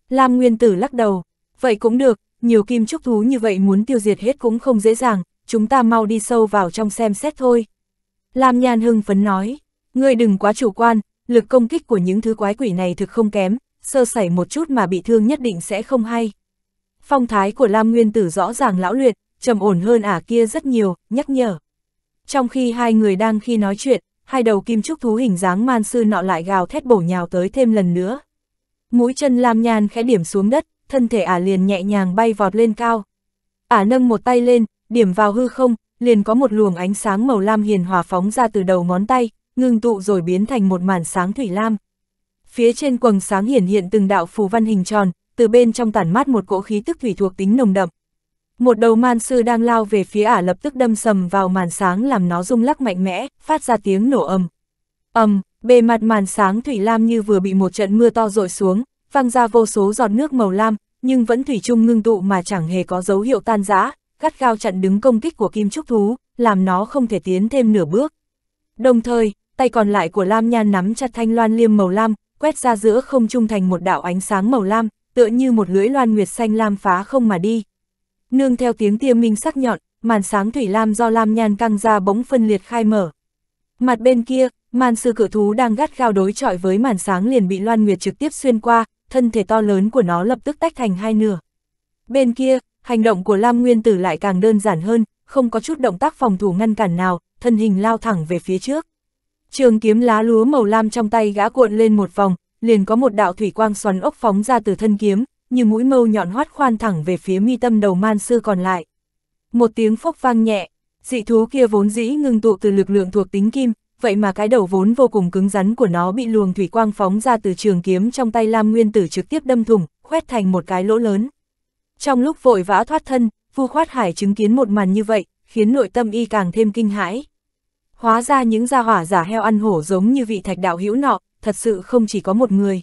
Lam Nguyên Tử lắc đầu, vậy cũng được, nhiều kim trúc thú như vậy muốn tiêu diệt hết cũng không dễ dàng, chúng ta mau đi sâu vào trong xem xét thôi. Lam Nhan Hưng phấn nói, người đừng quá chủ quan, lực công kích của những thứ quái quỷ này thực không kém, sơ sẩy một chút mà bị thương nhất định sẽ không hay. Phong thái của Lam Nguyên Tử rõ ràng lão luyện, trầm ổn hơn ả à kia rất nhiều, nhắc nhở. Trong khi hai người đang khi nói chuyện, hai đầu kim trúc thú hình dáng man sư nọ lại gào thét bổ nhào tới thêm lần nữa. Mũi chân Lam Nhan khẽ điểm xuống đất, thân thể ả à liền nhẹ nhàng bay vọt lên cao. Ả à nâng một tay lên, điểm vào hư không, liền có một luồng ánh sáng màu lam hiền hòa phóng ra từ đầu ngón tay, ngưng tụ rồi biến thành một màn sáng thủy lam. Phía trên quầng sáng hiển hiện từng đạo phù văn hình tròn, từ bên trong tản mát một cỗ khí tức thủy thuộc tính nồng đậm, một đầu man sư đang lao về phía ả lập tức đâm sầm vào màn sáng làm nó rung lắc mạnh mẽ, phát ra tiếng nổ ầm. ầm, bề mặt màn sáng thủy lam như vừa bị một trận mưa to rội xuống, văng ra vô số giọt nước màu lam, nhưng vẫn thủy chung ngưng tụ mà chẳng hề có dấu hiệu tan rã, gắt gao chặn đứng công kích của kim trúc thú, làm nó không thể tiến thêm nửa bước. Đồng thời, tay còn lại của Lam Nhan nắm chặt thanh loan liêm màu lam, quét ra giữa không trung thành một đạo ánh sáng màu lam, tựa như một lưỡi loan nguyệt xanh lam phá không mà đi, nương theo tiếng tia minh sắc nhọn, màn sáng thủy lam do lam nhan căng ra bỗng phân liệt khai mở. Mặt bên kia, màn sư cửa thú đang gắt gao đối chọi với màn sáng liền bị Loan Nguyệt trực tiếp xuyên qua, thân thể to lớn của nó lập tức tách thành hai nửa. Bên kia, hành động của Lam Nguyên Tử lại càng đơn giản hơn, không có chút động tác phòng thủ ngăn cản nào, thân hình lao thẳng về phía trước. Trường kiếm lá lúa màu lam trong tay gã cuộn lên một vòng, liền có một đạo thủy quang xoắn ốc phóng ra từ thân kiếm, như mũi mâu nhọn hoắt khoan thẳng về phía mi tâm đầu man sư còn lại. Một tiếng phốc vang nhẹ, dị thú kia vốn dĩ ngưng tụ từ lực lượng thuộc tính kim, vậy mà cái đầu vốn vô cùng cứng rắn của nó bị luồng thủy quang phóng ra từ trường kiếm trong tay Lam Nguyên Tử trực tiếp đâm thủng, khoét thành một cái lỗ lớn. Trong lúc vội vã thoát thân, Vu Khoát Hải chứng kiến một màn như vậy, khiến nội tâm y càng thêm kinh hãi. Hóa ra những gia hỏa giả heo ăn hổ giống như vị thạch đạo hữu nọ, thật sự không chỉ có một người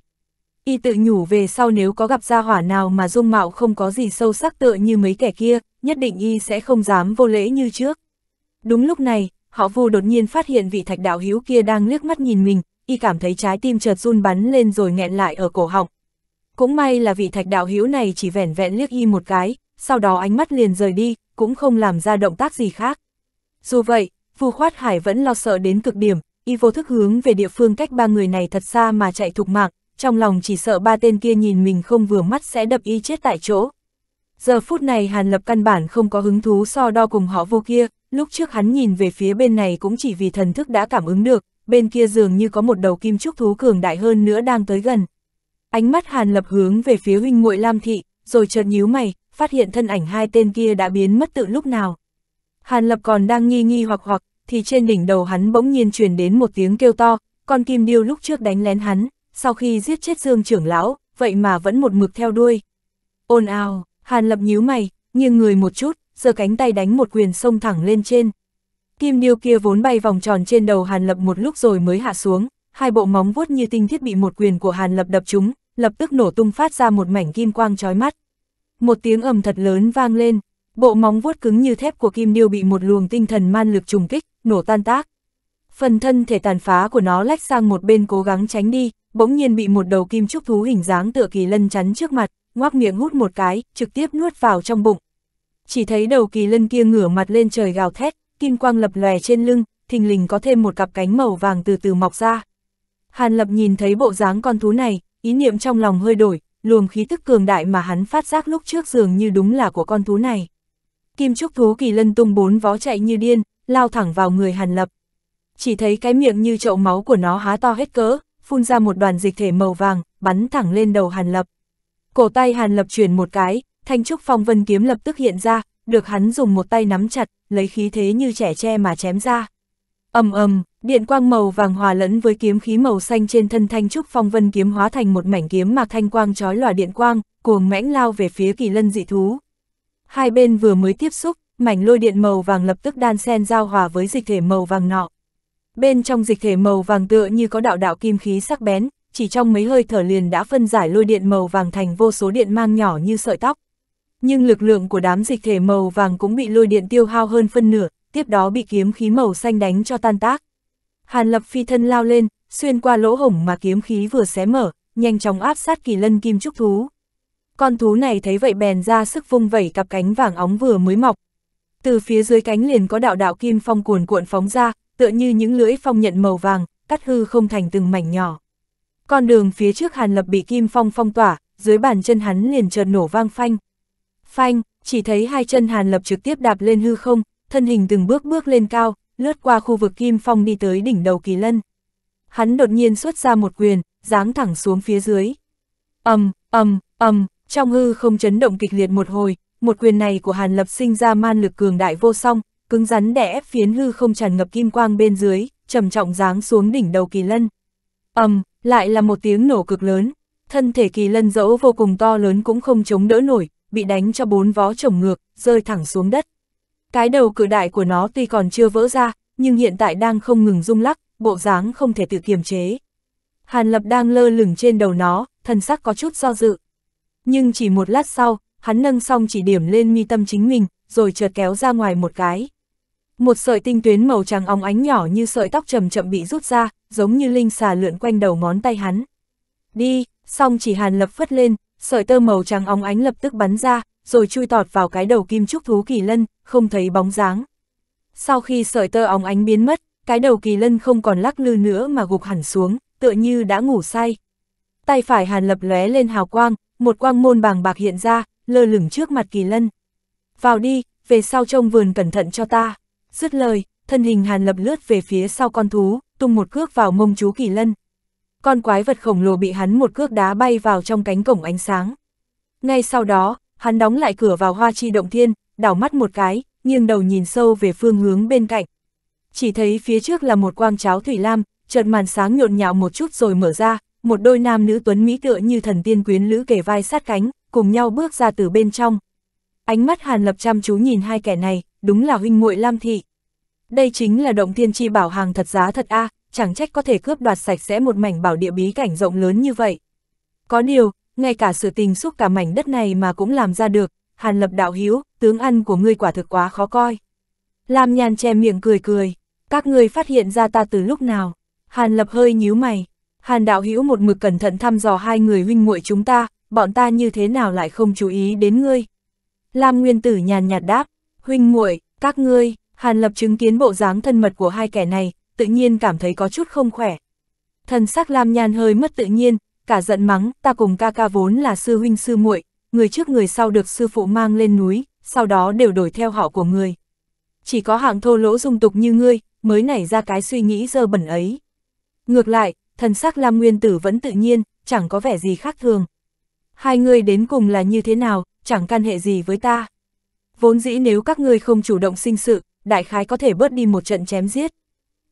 y tự nhủ về sau nếu có gặp gia hỏa nào mà dung mạo không có gì sâu sắc tựa như mấy kẻ kia, nhất định y sẽ không dám vô lễ như trước. Đúng lúc này, họ vu đột nhiên phát hiện vị thạch đạo hiếu kia đang liếc mắt nhìn mình, y cảm thấy trái tim chợt run bắn lên rồi nghẹn lại ở cổ họng. Cũng may là vị thạch đạo hiếu này chỉ vẻn vẹn liếc y một cái, sau đó ánh mắt liền rời đi, cũng không làm ra động tác gì khác. Dù vậy, vu khoát hải vẫn lo sợ đến cực điểm, y vô thức hướng về địa phương cách ba người này thật xa mà chạy thục mạng, trong lòng chỉ sợ ba tên kia nhìn mình không vừa mắt sẽ đập y chết tại chỗ. Giờ phút này Hàn Lập căn bản không có hứng thú so đo cùng họ vô kia, lúc trước hắn nhìn về phía bên này cũng chỉ vì thần thức đã cảm ứng được, bên kia dường như có một đầu kim trúc thú cường đại hơn nữa đang tới gần. Ánh mắt Hàn Lập hướng về phía huynh nguội Lam Thị, rồi chợt nhíu mày, phát hiện thân ảnh hai tên kia đã biến mất tự lúc nào. Hàn Lập còn đang nghi nghi hoặc hoặc, thì trên đỉnh đầu hắn bỗng nhiên truyền đến một tiếng kêu to, con kim điêu lúc trước đánh lén hắn, sau khi giết chết Dương trưởng lão, vậy mà vẫn một mực theo đuôi. Ôn ào, Hàn Lập nhíu mày, nghiêng người một chút, giơ cánh tay đánh một quyền sông thẳng lên trên. Kim điêu kia vốn bay vòng tròn trên đầu Hàn Lập một lúc rồi mới hạ xuống, hai bộ móng vuốt như tinh thiết bị một quyền của Hàn Lập đập chúng, lập tức nổ tung phát ra một mảnh kim quang chói mắt. Một tiếng ầm thật lớn vang lên, bộ móng vuốt cứng như thép của Kim điêu bị một luồng tinh thần man lực trùng kích, nổ tan tác phần thân thể tàn phá của nó lách sang một bên cố gắng tránh đi, bỗng nhiên bị một đầu kim trúc thú hình dáng tựa kỳ lân chắn trước mặt, ngoác miệng hút một cái, trực tiếp nuốt vào trong bụng. Chỉ thấy đầu kỳ lân kia ngửa mặt lên trời gào thét, kim quang lập lòe trên lưng, thình lình có thêm một cặp cánh màu vàng từ từ mọc ra. Hàn Lập nhìn thấy bộ dáng con thú này, ý niệm trong lòng hơi đổi, luồng khí tức cường đại mà hắn phát giác lúc trước dường như đúng là của con thú này. Kim trúc thú kỳ lân tung bốn vó chạy như điên, lao thẳng vào người Hàn Lập chỉ thấy cái miệng như chậu máu của nó há to hết cỡ, phun ra một đoàn dịch thể màu vàng, bắn thẳng lên đầu Hàn Lập. Cổ tay Hàn Lập chuyển một cái, thanh trúc phong vân kiếm lập tức hiện ra, được hắn dùng một tay nắm chặt, lấy khí thế như trẻ tre mà chém ra. ầm ầm, điện quang màu vàng hòa lẫn với kiếm khí màu xanh trên thân thanh trúc phong vân kiếm hóa thành một mảnh kiếm mà thanh quang chói lòa điện quang, cuồng mãnh lao về phía kỳ lân dị thú. Hai bên vừa mới tiếp xúc, mảnh lôi điện màu vàng lập tức đan xen giao hòa với dịch thể màu vàng nọ, Bên trong dịch thể màu vàng tựa như có đạo đạo kim khí sắc bén, chỉ trong mấy hơi thở liền đã phân giải lôi điện màu vàng thành vô số điện mang nhỏ như sợi tóc. Nhưng lực lượng của đám dịch thể màu vàng cũng bị lôi điện tiêu hao hơn phân nửa, tiếp đó bị kiếm khí màu xanh đánh cho tan tác. Hàn Lập phi thân lao lên, xuyên qua lỗ hổng mà kiếm khí vừa xé mở, nhanh chóng áp sát kỳ lân kim trúc thú. Con thú này thấy vậy bèn ra sức vung vẩy cặp cánh vàng óng vừa mới mọc. Từ phía dưới cánh liền có đạo đạo kim phong cuồn cuộn phóng ra, tựa như những lưỡi phong nhận màu vàng, cắt hư không thành từng mảnh nhỏ. Con đường phía trước Hàn Lập bị kim phong phong tỏa, dưới bàn chân hắn liền chợt nổ vang phanh. Phanh, chỉ thấy hai chân Hàn Lập trực tiếp đạp lên hư không, thân hình từng bước bước lên cao, lướt qua khu vực kim phong đi tới đỉnh đầu kỳ lân. Hắn đột nhiên xuất ra một quyền, giáng thẳng xuống phía dưới. ầm ầm ầm trong hư không chấn động kịch liệt một hồi, một quyền này của Hàn Lập sinh ra man lực cường đại vô song, cứng rắn đè ép phiến hư không tràn ngập kim quang bên dưới, trầm trọng giáng xuống đỉnh đầu kỳ lân. ầm, um, lại là một tiếng nổ cực lớn, thân thể kỳ lân dẫu vô cùng to lớn cũng không chống đỡ nổi, bị đánh cho bốn vó trồng ngược, rơi thẳng xuống đất. Cái đầu cử đại của nó tuy còn chưa vỡ ra, nhưng hiện tại đang không ngừng rung lắc, bộ dáng không thể tự kiềm chế. Hàn Lập đang lơ lửng trên đầu nó, thần sắc có chút do dự. Nhưng chỉ một lát sau, hắn nâng xong chỉ điểm lên mi tâm chính mình, rồi chợt kéo ra ngoài một cái. Một sợi tinh tuyến màu trắng óng ánh nhỏ như sợi tóc chậm chậm bị rút ra, giống như linh xà lượn quanh đầu ngón tay hắn. Đi, song chỉ hàn lập phất lên, sợi tơ màu trắng óng ánh lập tức bắn ra, rồi chui tọt vào cái đầu kim trúc thú kỳ lân, không thấy bóng dáng. Sau khi sợi tơ óng ánh biến mất, cái đầu kỳ lân không còn lắc lư nữa mà gục hẳn xuống, tựa như đã ngủ say. Tay phải hàn lập lóe lên hào quang, một quang môn bàng bạc hiện ra, lơ lửng trước mặt kỳ lân. Vào đi, về sau trông vườn cẩn thận cho ta. Dứt lời, thân hình Hàn Lập lướt về phía sau con thú, tung một cước vào mông chú Kỳ Lân. Con quái vật khổng lồ bị hắn một cước đá bay vào trong cánh cổng ánh sáng. Ngay sau đó, hắn đóng lại cửa vào hoa chi động thiên, đảo mắt một cái, nghiêng đầu nhìn sâu về phương hướng bên cạnh. Chỉ thấy phía trước là một quang cháo thủy lam, chợt màn sáng nhộn nhạo một chút rồi mở ra, một đôi nam nữ tuấn mỹ tựa như thần tiên quyến lữ kề vai sát cánh, cùng nhau bước ra từ bên trong. Ánh mắt Hàn Lập chăm chú nhìn hai kẻ này, đúng là huynh muội Lam thị. Đây chính là động thiên chi bảo hàng thật giá thật a, à, chẳng trách có thể cướp đoạt sạch sẽ một mảnh bảo địa bí cảnh rộng lớn như vậy. Có điều, ngay cả sự tình xúc cả mảnh đất này mà cũng làm ra được, Hàn Lập đạo hữu, tướng ăn của ngươi quả thực quá khó coi. Lam Nhan che miệng cười cười, các ngươi phát hiện ra ta từ lúc nào? Hàn Lập hơi nhíu mày, Hàn đạo hữu một mực cẩn thận thăm dò hai người huynh muội chúng ta, bọn ta như thế nào lại không chú ý đến ngươi? Lam Nguyên Tử nhàn nhạt đáp, huynh muội, các ngươi, Hàn Lập chứng kiến bộ dáng thân mật của hai kẻ này, tự nhiên cảm thấy có chút không khỏe. Thần sắc Lam Nhan hơi mất tự nhiên, cả giận mắng, ta cùng ca ca vốn là sư huynh sư muội, người trước người sau được sư phụ mang lên núi, sau đó đều đổi theo họ của người. Chỉ có hạng thô lỗ dung tục như ngươi, mới nảy ra cái suy nghĩ dơ bẩn ấy. Ngược lại, thần sắc Lam Nguyên Tử vẫn tự nhiên, chẳng có vẻ gì khác thường. Hai người đến cùng là như thế nào, chẳng can hệ gì với ta vốn dĩ nếu các ngươi không chủ động sinh sự, đại khái có thể bớt đi một trận chém giết.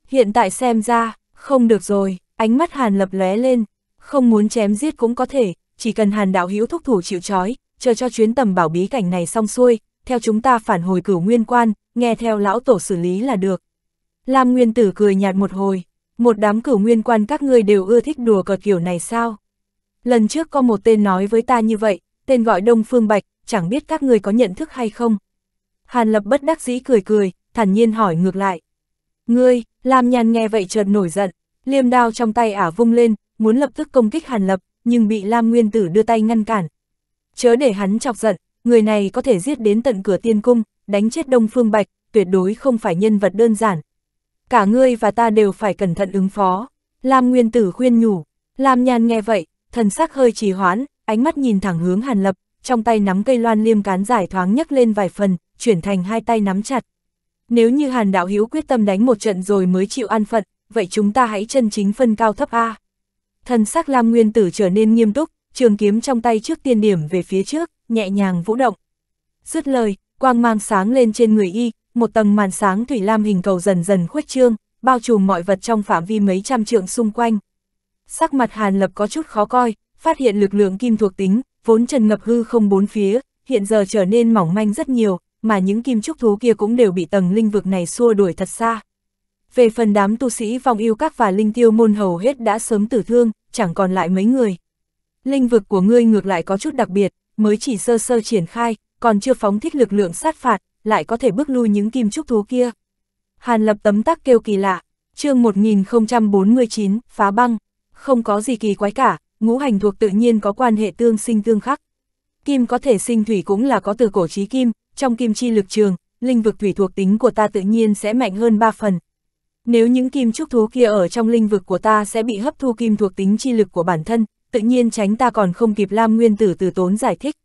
Hiện tại xem ra, không được rồi, ánh mắt Hàn lập lóe lên, không muốn chém giết cũng có thể, chỉ cần Hàn đạo hữu thúc thủ chịu trói, chờ cho chuyến tầm bảo bí cảnh này xong xuôi, theo chúng ta phản hồi cửu nguyên quan, nghe theo lão tổ xử lý là được. Lam Nguyên Tử cười nhạt một hồi, một đám cửu nguyên quan các ngươi đều ưa thích đùa cợt kiểu này sao? Lần trước có một tên nói với ta như vậy, tên gọi Đông Phương Bạch, chẳng biết các người có nhận thức hay không. Hàn Lập bất đắc dĩ cười cười, thản nhiên hỏi ngược lại. Ngươi, Lam Nhàn nghe vậy chợt nổi giận, liềm đao trong tay ả vung lên, muốn lập tức công kích Hàn Lập, nhưng bị Lam Nguyên Tử đưa tay ngăn cản. Chớ để hắn chọc giận, người này có thể giết đến tận cửa tiên cung, đánh chết Đông Phương Bạch, tuyệt đối không phải nhân vật đơn giản. Cả ngươi và ta đều phải cẩn thận ứng phó. Lam Nguyên Tử khuyên nhủ, Lam Nhàn nghe vậy, thần sắc hơi trì hoãn, ánh mắt nhìn thẳng hướng Hàn Lập, trong tay nắm cây loan liêm cán giải thoáng nhấc lên vài phần, chuyển thành hai tay nắm chặt. Nếu như Hàn Đạo Hiếu quyết tâm đánh một trận rồi mới chịu an phận, vậy chúng ta hãy chân chính phân cao thấp A. Thần sắc Lam Nguyên Tử trở nên nghiêm túc, trường kiếm trong tay trước tiên điểm về phía trước, nhẹ nhàng vũ động. Dứt lời, quang mang sáng lên trên người y, một tầng màn sáng thủy lam hình cầu dần dần khuếch trương, bao trùm mọi vật trong phạm vi mấy trăm trượng xung quanh. Sắc mặt Hàn Lập có chút khó coi, phát hiện lực lượng kim thuộc tính, vốn trần ngập hư không bốn phía, hiện giờ trở nên mỏng manh rất nhiều, mà những kim trúc thú kia cũng đều bị tầng linh vực này xua đuổi thật xa. Về phần đám tu sĩ vong yêu các và linh tiêu môn hầu hết đã sớm tử thương, chẳng còn lại mấy người. Linh vực của ngươi ngược lại có chút đặc biệt, mới chỉ sơ sơ triển khai, còn chưa phóng thích lực lượng sát phạt, lại có thể bước lui những kim trúc thú kia. Hàn lập tấm tắc kêu kỳ lạ, chương 1049, phá băng, không có gì kỳ quái cả, ngũ hành thuộc tự nhiên có quan hệ tương sinh tương khắc. Kim có thể sinh thủy cũng là có từ cổ trí kim, trong kim chi lực trường, linh vực thủy thuộc tính của ta tự nhiên sẽ mạnh hơn 3 phần. Nếu những kim trúc thú kia ở trong linh vực của ta sẽ bị hấp thu kim thuộc tính chi lực của bản thân, tự nhiên tránh ta còn không kịp Lam Nguyên Tử từ tốn giải thích.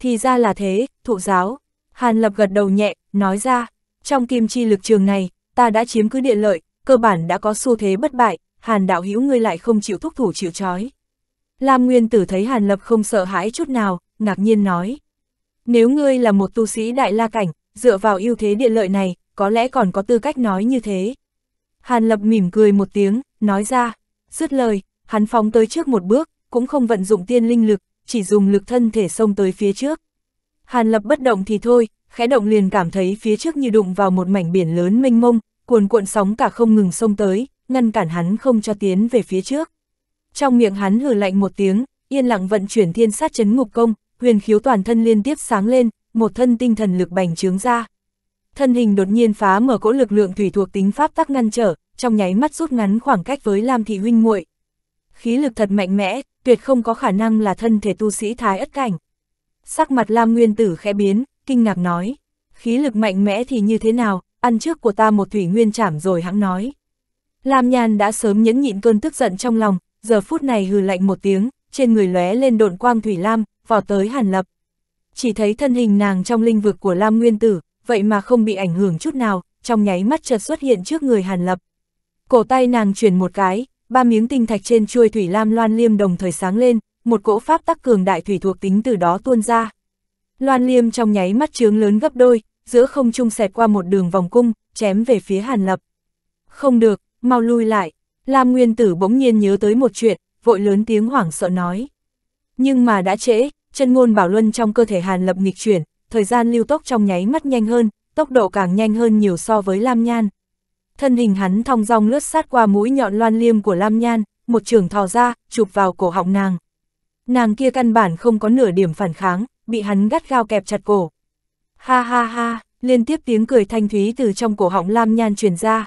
Thì ra là thế, thụ giáo. Hàn Lập gật đầu nhẹ, nói ra, trong kim chi lực trường này, ta đã chiếm cứ địa lợi, cơ bản đã có xu thế bất bại, Hàn đạo hữu ngươi lại không chịu thúc thủ chịu trói. Lam Nguyên Tử thấy Hàn Lập không sợ hãi chút nào, ngạc nhiên nói. Nếu ngươi là một tu sĩ đại la cảnh, dựa vào ưu thế địa lợi này, có lẽ còn có tư cách nói như thế. Hàn Lập mỉm cười một tiếng, nói ra, dứt lời, hắn phóng tới trước một bước, cũng không vận dụng tiên linh lực, chỉ dùng lực thân thể xông tới phía trước. Hàn Lập bất động thì thôi, khẽ động liền cảm thấy phía trước như đụng vào một mảnh biển lớn mênh mông, cuồn cuộn sóng cả không ngừng xông tới, ngăn cản hắn không cho tiến về phía trước. Trong miệng hắn hừ lạnh một tiếng, yên lặng vận chuyển thiên sát chấn ngục công, huyền khiếu toàn thân liên tiếp sáng lên, một thân tinh thần lực bành trướng ra. Thân hình đột nhiên phá mở cỗ lực lượng thủy thuộc tính pháp tắc ngăn trở, trong nháy mắt rút ngắn khoảng cách với Lam thị huynh muội. Khí lực thật mạnh mẽ, tuyệt không có khả năng là thân thể tu sĩ thái ất cảnh. Sắc mặt Lam Nguyên Tử khẽ biến, kinh ngạc nói, khí lực mạnh mẽ thì như thế nào, ăn trước của ta một thủy nguyên chảm rồi hãng nói. Lam nhàn đã sớm nhẫn nhịn cơn tức giận trong lòng, giờ phút này hừ lạnh một tiếng, trên người lóe lên độn quang thủy lam, vò tới Hàn Lập. Chỉ thấy thân hình nàng trong linh vực của Lam Nguyên Tử, vậy mà không bị ảnh hưởng chút nào, trong nháy mắt chợt xuất hiện trước người Hàn Lập. Cổ tay nàng chuyển một cái, ba miếng tinh thạch trên chuôi thủy lam loan liêm đồng thời sáng lên, một cỗ pháp tắc cường đại thủy thuộc tính từ đó tuôn ra. Loan liêm trong nháy mắt trướng lớn gấp đôi, giữa không trung xẹt qua một đường vòng cung, chém về phía Hàn Lập. Không được, mau lui lại, Lam Nguyên Tử bỗng nhiên nhớ tới một chuyện, vội lớn tiếng hoảng sợ nói. Nhưng mà đã trễ, chân ngôn bảo luân trong cơ thể Hàn Lập nghịch chuyển, thời gian lưu tốc trong nháy mắt nhanh hơn, tốc độ càng nhanh hơn nhiều so với Lam Nhan. Thân hình hắn thong dong lướt sát qua mũi nhọn loan liêm của Lam Nhan, một trường thò ra, chụp vào cổ họng nàng. Nàng kia căn bản không có nửa điểm phản kháng, bị hắn gắt gao kẹp chặt cổ. Ha ha ha, liên tiếp tiếng cười thanh thúy từ trong cổ họng Lam Nhan truyền ra,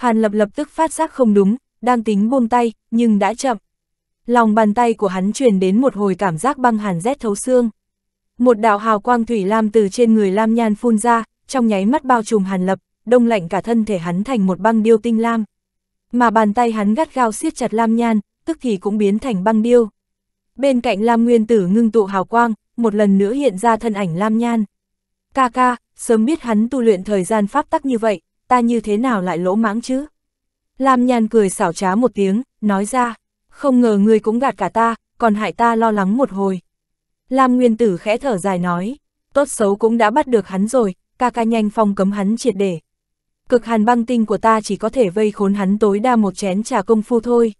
Hàn Lập lập tức phát giác không đúng, đang tính buông tay, nhưng đã chậm. Lòng bàn tay của hắn truyền đến một hồi cảm giác băng hàn rét thấu xương. Một đạo hào quang thủy lam từ trên người Lam Nhan phun ra, trong nháy mắt bao trùm Hàn Lập, đông lạnh cả thân thể hắn thành một băng điêu tinh lam. Mà bàn tay hắn gắt gao siết chặt Lam Nhan, tức thì cũng biến thành băng điêu. Bên cạnh Lam Nguyên Tử ngưng tụ hào quang, một lần nữa hiện ra thân ảnh Lam Nhan. Ca ca, sớm biết hắn tu luyện thời gian pháp tắc như vậy, ta như thế nào lại lỗ mãng chứ? Lam nhàn cười xảo trá một tiếng, nói ra, không ngờ ngươi cũng gạt cả ta, còn hại ta lo lắng một hồi. Lam Nguyên Tử khẽ thở dài nói, tốt xấu cũng đã bắt được hắn rồi, ca ca nhanh phong cấm hắn triệt để. Cực hàn băng tinh của ta chỉ có thể vây khốn hắn tối đa một chén trà công phu thôi.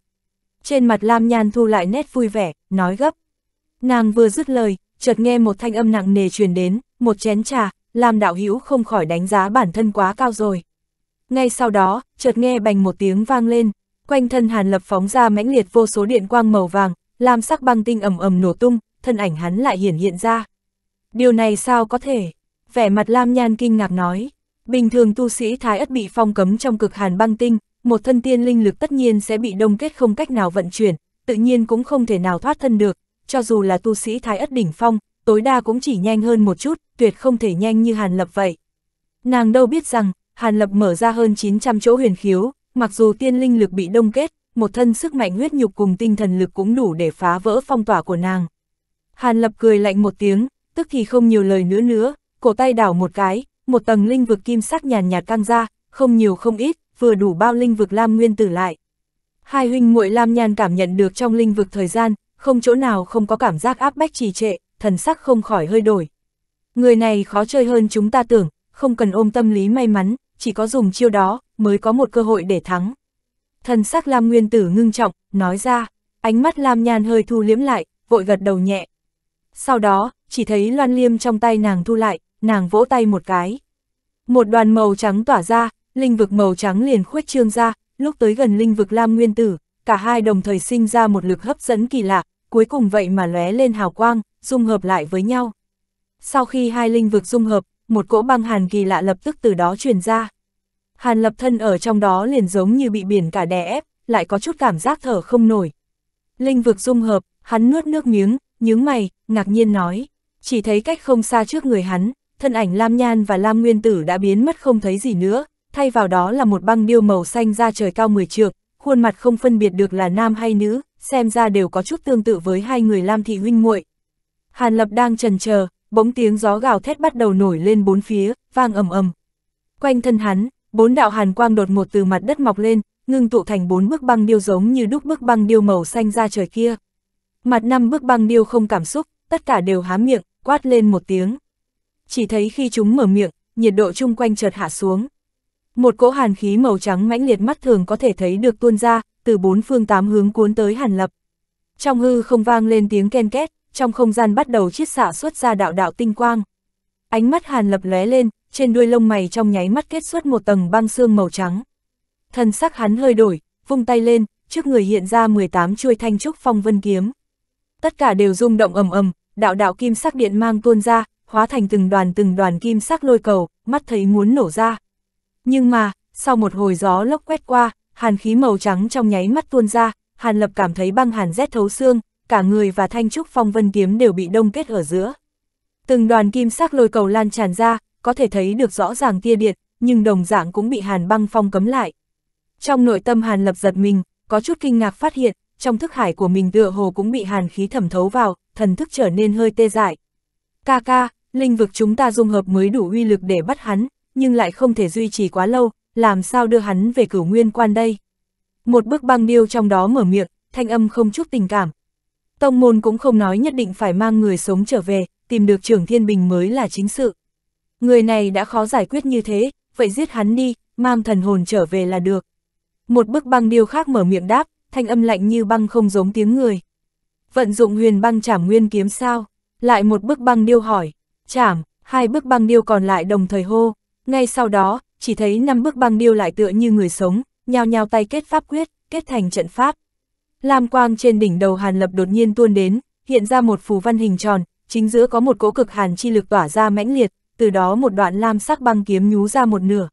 Trên mặt Lam nhàn thu lại nét vui vẻ, nói gấp. Nàng vừa dứt lời, chợt nghe một thanh âm nặng nề truyền đến, một chén trà, Lam đạo hữu không khỏi đánh giá bản thân quá cao rồi. Ngay sau đó, chợt nghe bành một tiếng vang lên, quanh thân Hàn Lập phóng ra mãnh liệt vô số điện quang màu vàng, làm sắc băng tinh ầm ầm nổ tung, thân ảnh hắn lại hiển hiện ra. Điều này sao có thể? Vẻ mặt Lam Nhan kinh ngạc nói. Bình thường tu sĩ Thái Ất bị phong cấm trong cực Hàn băng tinh, một thân tiên linh lực tất nhiên sẽ bị đông kết không cách nào vận chuyển, tự nhiên cũng không thể nào thoát thân được, cho dù là tu sĩ Thái Ất đỉnh phong, tối đa cũng chỉ nhanh hơn một chút, tuyệt không thể nhanh như Hàn Lập vậy. Nàng đâu biết rằng, Hàn Lập mở ra hơn 900 chỗ huyền khiếu, mặc dù tiên linh lực bị đông kết, một thân sức mạnh huyết nhục cùng tinh thần lực cũng đủ để phá vỡ phong tỏa của nàng. Hàn Lập cười lạnh một tiếng, tức thì không nhiều lời nữa nữa, cổ tay đảo một cái, một tầng linh vực kim sắc nhàn nhạt căng ra, không nhiều không ít, vừa đủ bao linh vực Lam Nguyên Tử lại. Hai huynh muội Lam Nhan cảm nhận được trong linh vực thời gian, không chỗ nào không có cảm giác áp bách trì trệ, thần sắc không khỏi hơi đổi. Người này khó chơi hơn chúng ta tưởng, không cần ôm tâm lý may mắn, chỉ có dùng chiêu đó mới có một cơ hội để thắng. Thần sắc Lam Nguyên Tử ngưng trọng, nói ra, ánh mắt Lam Nhan hơi thu liếm lại, vội gật đầu nhẹ. Sau đó, chỉ thấy loan liêm trong tay nàng thu lại, nàng vỗ tay một cái. Một đoàn màu trắng tỏa ra, linh vực màu trắng liền khuếch trương ra, lúc tới gần linh vực Lam Nguyên Tử, cả hai đồng thời sinh ra một lực hấp dẫn kỳ lạ, cuối cùng vậy mà lóe lên hào quang, dung hợp lại với nhau. Sau khi hai linh vực dung hợp, một cỗ băng hàn kỳ lạ lập tức từ đó truyền ra. Hàn lập thân ở trong đó liền giống như bị biển cả đè ép, lại có chút cảm giác thở không nổi. Linh vực dung hợp, hắn nuốt nước miếng, nhướng mày, ngạc nhiên nói. Chỉ thấy cách không xa trước người hắn, thân ảnh Lam Nhan và Lam Nguyên Tử đã biến mất không thấy gì nữa, thay vào đó là một băng điêu màu xanh ra trời cao 10 trượng, khuôn mặt không phân biệt được là nam hay nữ, xem ra đều có chút tương tự với hai người Lam Thị huynh muội. Hàn Lập đang trần chờ, bỗng tiếng gió gào thét bắt đầu nổi lên bốn phía, vang ầm ầm. Quanh thân hắn, bốn đạo hàn quang đột ngột từ mặt đất mọc lên, ngưng tụ thành bốn bức băng điêu giống như đúc bức băng điêu màu xanh ra trời kia. Mặt năm bức băng điêu không cảm xúc, tất cả đều há miệng, quát lên một tiếng. Chỉ thấy khi chúng mở miệng, nhiệt độ chung quanh chợt hạ xuống. Một cỗ hàn khí màu trắng mãnh liệt mắt thường có thể thấy được tuôn ra, từ bốn phương tám hướng cuốn tới hàn lập. Trong hư không vang lên tiếng ken két, trong không gian bắt đầu chiết xạ xuất ra đạo đạo tinh quang. Ánh mắt Hàn Lập lóe lên, trên đuôi lông mày trong nháy mắt kết xuất một tầng băng xương màu trắng. Thần sắc hắn hơi đổi, vung tay lên, trước người hiện ra 18 chuôi thanh trúc phong vân kiếm. Tất cả đều rung động ầm ầm, đạo đạo kim sắc điện mang tuôn ra, hóa thành từng đoàn từng đoàn kim sắc lôi cầu, mắt thấy muốn nổ ra. Nhưng mà, sau một hồi gió lốc quét qua, hàn khí màu trắng trong nháy mắt tuôn ra, Hàn Lập cảm thấy băng hàn rét thấu xương, cả người và thanh trúc phong vân kiếm đều bị đông kết ở giữa. Từng đoàn kim sắc lôi cầu lan tràn ra, có thể thấy được rõ ràng tia điện, nhưng đồng dạng cũng bị hàn băng phong cấm lại. Trong nội tâm hàn lập giật mình, có chút kinh ngạc phát hiện, trong thức hải của mình tựa hồ cũng bị hàn khí thẩm thấu vào, thần thức trở nên hơi tê dại. Ca ca, linh vực chúng ta dung hợp mới đủ uy lực để bắt hắn, nhưng lại không thể duy trì quá lâu, làm sao đưa hắn về cửu nguyên quan đây. Một bức băng điêu trong đó mở miệng, thanh âm không chút tình cảm, Tông môn cũng không nói nhất định phải mang người sống trở về, tìm được trưởng thiên bình mới là chính sự. Người này đã khó giải quyết như thế, vậy giết hắn đi, mang thần hồn trở về là được. Một bức băng điêu khác mở miệng đáp, thanh âm lạnh như băng không giống tiếng người. Vận dụng huyền băng trảm nguyên kiếm sao, lại một bức băng điêu hỏi, trảm, hai bức băng điêu còn lại đồng thời hô, ngay sau đó, chỉ thấy năm bức băng điêu lại tựa như người sống, nhào nhào tay kết pháp quyết, kết thành trận pháp. Lam quang trên đỉnh đầu Hàn Lập đột nhiên tuôn đến, hiện ra một phù văn hình tròn, chính giữa có một cỗ cực hàn chi lực tỏa ra mãnh liệt, từ đó một đoạn lam sắc băng kiếm nhú ra một nửa.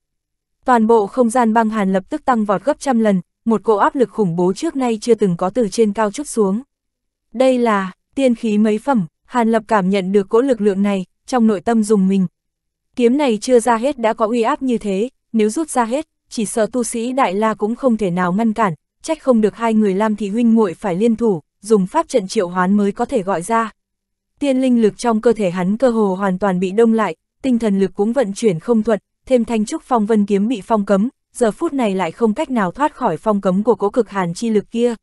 Toàn bộ không gian băng Hàn lập tức tăng vọt gấp trăm lần, một cỗ áp lực khủng bố trước nay chưa từng có từ trên cao chút xuống. Đây là tiên khí mấy phẩm, Hàn lập cảm nhận được cỗ lực lượng này, trong nội tâm dùng mình. Kiếm này chưa ra hết đã có uy áp như thế, nếu rút ra hết, chỉ sợ tu sĩ Đại La cũng không thể nào ngăn cản, trách không được hai người Lam Thị Huynh muội phải liên thủ, dùng pháp trận triệu hoán mới có thể gọi ra. Tiên linh lực trong cơ thể hắn cơ hồ hoàn toàn bị đông lại, tinh thần lực cũng vận chuyển không thuận, thêm thanh trúc phong vân kiếm bị phong cấm, giờ phút này lại không cách nào thoát khỏi phong cấm của cỗ cực hàn chi lực kia.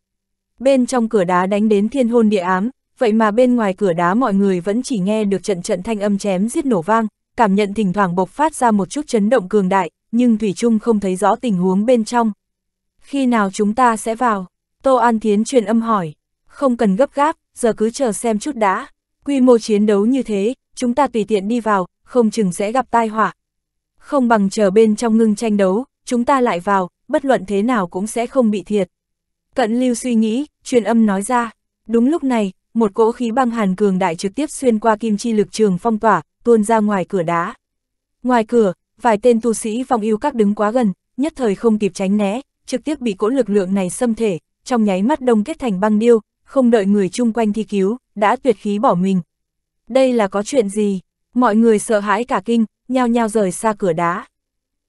Bên trong cửa đá đánh đến thiên hôn địa ám, vậy mà bên ngoài cửa đá mọi người vẫn chỉ nghe được trận trận thanh âm chém giết nổ vang, cảm nhận thỉnh thoảng bộc phát ra một chút chấn động cường đại, nhưng Thủy Trung không thấy rõ tình huống bên trong. Khi nào chúng ta sẽ vào? Tô An Thiến truyền âm hỏi. Không cần gấp gáp, giờ cứ chờ xem chút đã. Quy mô chiến đấu như thế, chúng ta tùy tiện đi vào, không chừng sẽ gặp tai họa. Không bằng chờ bên trong ngưng tranh đấu, chúng ta lại vào, bất luận thế nào cũng sẽ không bị thiệt. Cận lưu suy nghĩ, truyền âm nói ra. Đúng lúc này, một cỗ khí băng hàn cường đại trực tiếp xuyên qua kim chi lực trường phong tỏa, tuôn ra ngoài cửa đá. Ngoài cửa, vài tên tu sĩ vong yêu các đứng quá gần, nhất thời không kịp tránh né, trực tiếp bị cỗ lực lượng này xâm thể, trong nháy mắt đông kết thành băng điêu, không đợi người chung quanh thi cứu, đã tuyệt khí bỏ mình. Đây là có chuyện gì? Mọi người sợ hãi cả kinh, nhao nhao rời xa cửa đá.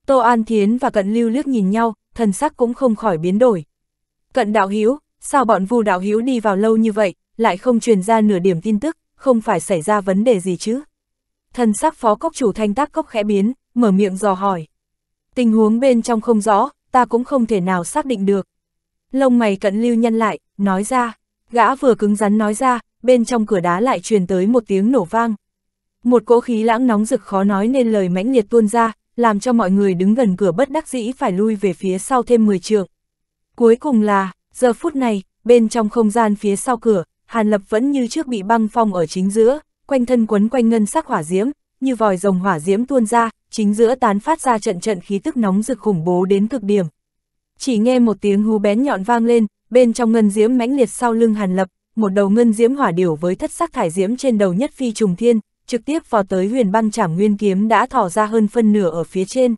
Tô An Thiến và Cận Lưu liếc nhìn nhau, thần sắc cũng không khỏi biến đổi. Cận Đạo Hiếu, sao bọn Vu Đạo Hiếu đi vào lâu như vậy, lại không truyền ra nửa điểm tin tức, không phải xảy ra vấn đề gì chứ? Thần sắc phó cốc chủ thanh tác cốc khẽ biến, mở miệng dò hỏi. Tình huống bên trong không rõ, ta cũng không thể nào xác định được. Lông mày cận lưu nhân lại, nói ra, gã vừa cứng rắn nói ra, bên trong cửa đá lại truyền tới một tiếng nổ vang. Một cỗ khí lãng nóng rực khó nói nên lời mãnh liệt tuôn ra, làm cho mọi người đứng gần cửa bất đắc dĩ phải lui về phía sau thêm 10 trượng. Cuối cùng là, giờ phút này, bên trong không gian phía sau cửa, Hàn Lập vẫn như trước bị băng phong ở chính giữa, quanh thân quấn quanh ngân sắc hỏa diễm, như vòi rồng hỏa diễm tuôn ra, chính giữa tán phát ra trận trận khí tức nóng rực khủng bố đến cực điểm. Chỉ nghe một tiếng hú bén nhọn vang lên, bên trong ngân diễm mãnh liệt sau lưng Hàn Lập, một đầu ngân diễm hỏa điểu với thất sắc thải diễm trên đầu nhất phi trùng thiên, trực tiếp vào tới huyền băng trảm nguyên kiếm đã thỏ ra hơn phân nửa ở phía trên.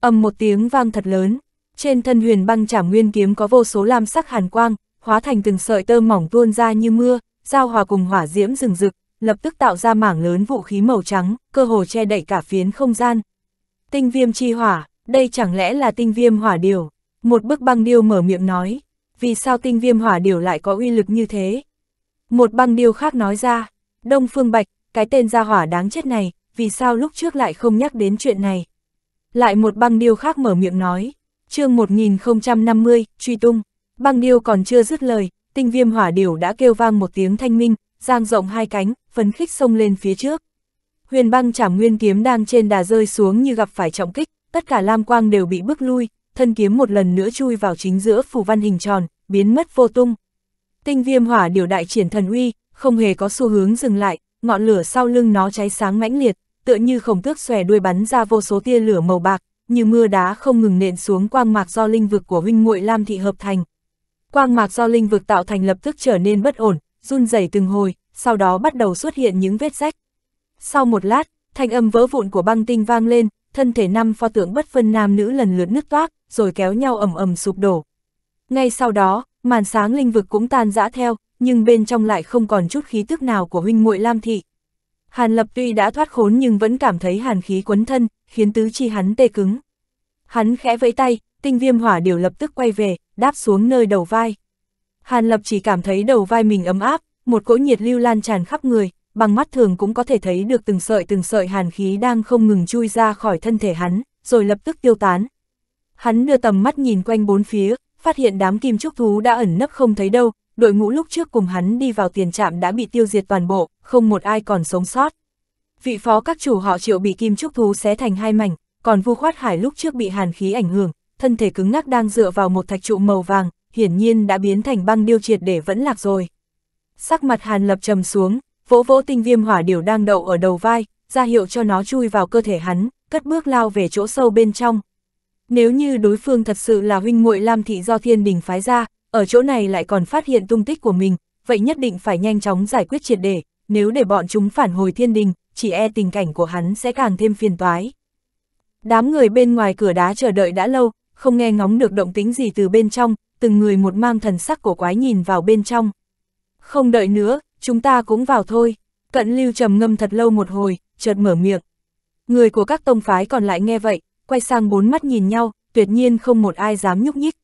ầm một tiếng vang thật lớn, trên thân huyền băng trảm nguyên kiếm có vô số lam sắc hàn quang, hóa thành từng sợi tơ mỏng tuôn ra như mưa, giao hòa cùng hỏa diễm rừng rực, lập tức tạo ra mảng lớn vũ khí màu trắng, cơ hồ che đẩy cả phiến không gian. Tinh viêm chi hỏa, đây chẳng lẽ là tinh viêm hỏa điều? Một bức băng điêu mở miệng nói, vì sao tinh viêm hỏa điều lại có uy lực như thế? Một băng điêu khác nói ra, Đông Phương Bạch, cái tên gia hỏa đáng chết này, vì sao lúc trước lại không nhắc đến chuyện này? Lại một băng điêu khác mở miệng nói, chương 1050, truy tung, băng điêu còn chưa dứt lời, tinh viêm hỏa điều đã kêu vang một tiếng thanh minh, giang rộng hai cánh, phấn khích xông lên phía trước. Huyền băng chảm nguyên kiếm đang trên đà rơi xuống như gặp phải trọng kích, tất cả lam quang đều bị bức lui, thân kiếm một lần nữa chui vào chính giữa phù văn hình tròn, biến mất vô tung. Tinh viêm hỏa điều đại triển thần uy, không hề có xu hướng dừng lại, ngọn lửa sau lưng nó cháy sáng mãnh liệt, tựa như khổng tước xòe đuôi bắn ra vô số tia lửa màu bạc, như mưa đá không ngừng nện xuống quang mạc do linh vực của huynh muội Lam thị hợp thành. Quang mạc do linh vực tạo thành lập tức trở nên bất ổn, run rẩy từng hồi, sau đó bắt đầu xuất hiện những vết rách. Sau một lát, thanh âm vỡ vụn của băng tinh vang lên, thân thể năm pho tượng bất phân nam nữ lần lượt nứt toác, rồi kéo nhau ầm ầm sụp đổ. Ngay sau đó, màn sáng linh vực cũng tan rã theo, nhưng bên trong lại không còn chút khí tức nào của huynh muội Lam thị. Hàn Lập tuy đã thoát khốn nhưng vẫn cảm thấy hàn khí quấn thân, khiến tứ chi hắn tê cứng. Hắn khẽ vẫy tay, tinh viêm hỏa điều lập tức quay về, đáp xuống nơi đầu vai. Hàn Lập chỉ cảm thấy đầu vai mình ấm áp, một cỗ nhiệt lưu lan tràn khắp người, bằng mắt thường cũng có thể thấy được từng sợi từng sợi hàn khí đang không ngừng chui ra khỏi thân thể hắn, rồi lập tức tiêu tán. Hắn đưa tầm mắt nhìn quanh bốn phía, phát hiện đám kim trúc thú đã ẩn nấp không thấy đâu, đội ngũ lúc trước cùng hắn đi vào tiền trạm đã bị tiêu diệt toàn bộ, không một ai còn sống sót. Vị phó các chủ họ triệu bị kim trúc thú xé thành hai mảnh, còn vu khoát hải lúc trước bị hàn khí ảnh hưởng, thân thể cứng ngắc đang dựa vào một thạch trụ màu vàng, hiển nhiên đã biến thành băng điêu triệt để vẫn lạc rồi. Sắc mặt Hàn Lập trầm xuống, vỗ vỗ tinh viêm hỏa điểu đang đậu ở đầu vai, ra hiệu cho nó chui vào cơ thể hắn, cất bước lao về chỗ sâu bên trong. Nếu như đối phương thật sự là huynh muội Lam Thị do Thiên Đình phái ra, ở chỗ này lại còn phát hiện tung tích của mình, vậy nhất định phải nhanh chóng giải quyết triệt để, nếu để bọn chúng phản hồi Thiên Đình, chỉ e tình cảnh của hắn sẽ càng thêm phiền toái. Đám người bên ngoài cửa đá chờ đợi đã lâu, không nghe ngóng được động tính gì từ bên trong, từng người một mang thần sắc cổ quái nhìn vào bên trong. Không đợi nữa, chúng ta cũng vào thôi. Cận lưu trầm ngâm thật lâu một hồi, chợt mở miệng. Người của các tông phái còn lại nghe vậy, quay sang bốn mắt nhìn nhau, tuyệt nhiên không một ai dám nhúc nhích.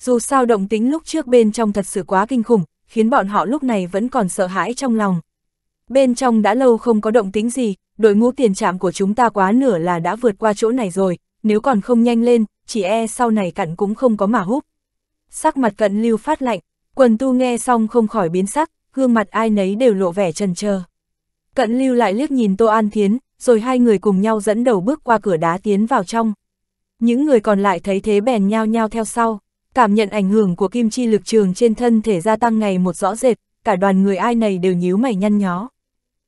Dù sao động tính lúc trước bên trong thật sự quá kinh khủng, khiến bọn họ lúc này vẫn còn sợ hãi trong lòng. Bên trong đã lâu không có động tính gì, đội ngũ tiền trạm của chúng ta quá nửa là đã vượt qua chỗ này rồi, nếu còn không nhanh lên, chỉ e sau này cặn cũng không có mà húp sắc mặt cận lưu phát lạnh, quần tu nghe xong không khỏi biến sắc, gương mặt ai nấy đều lộ vẻ trần chờ Cận lưu lại liếc nhìn Tô An Thiến, rồi hai người cùng nhau dẫn đầu bước qua cửa đá tiến vào trong. Những người còn lại thấy thế bèn nhao nhao theo sau, cảm nhận ảnh hưởng của kim chi lực trường trên thân thể gia tăng ngày một rõ rệt, cả đoàn người ai này đều nhíu mày nhăn nhó.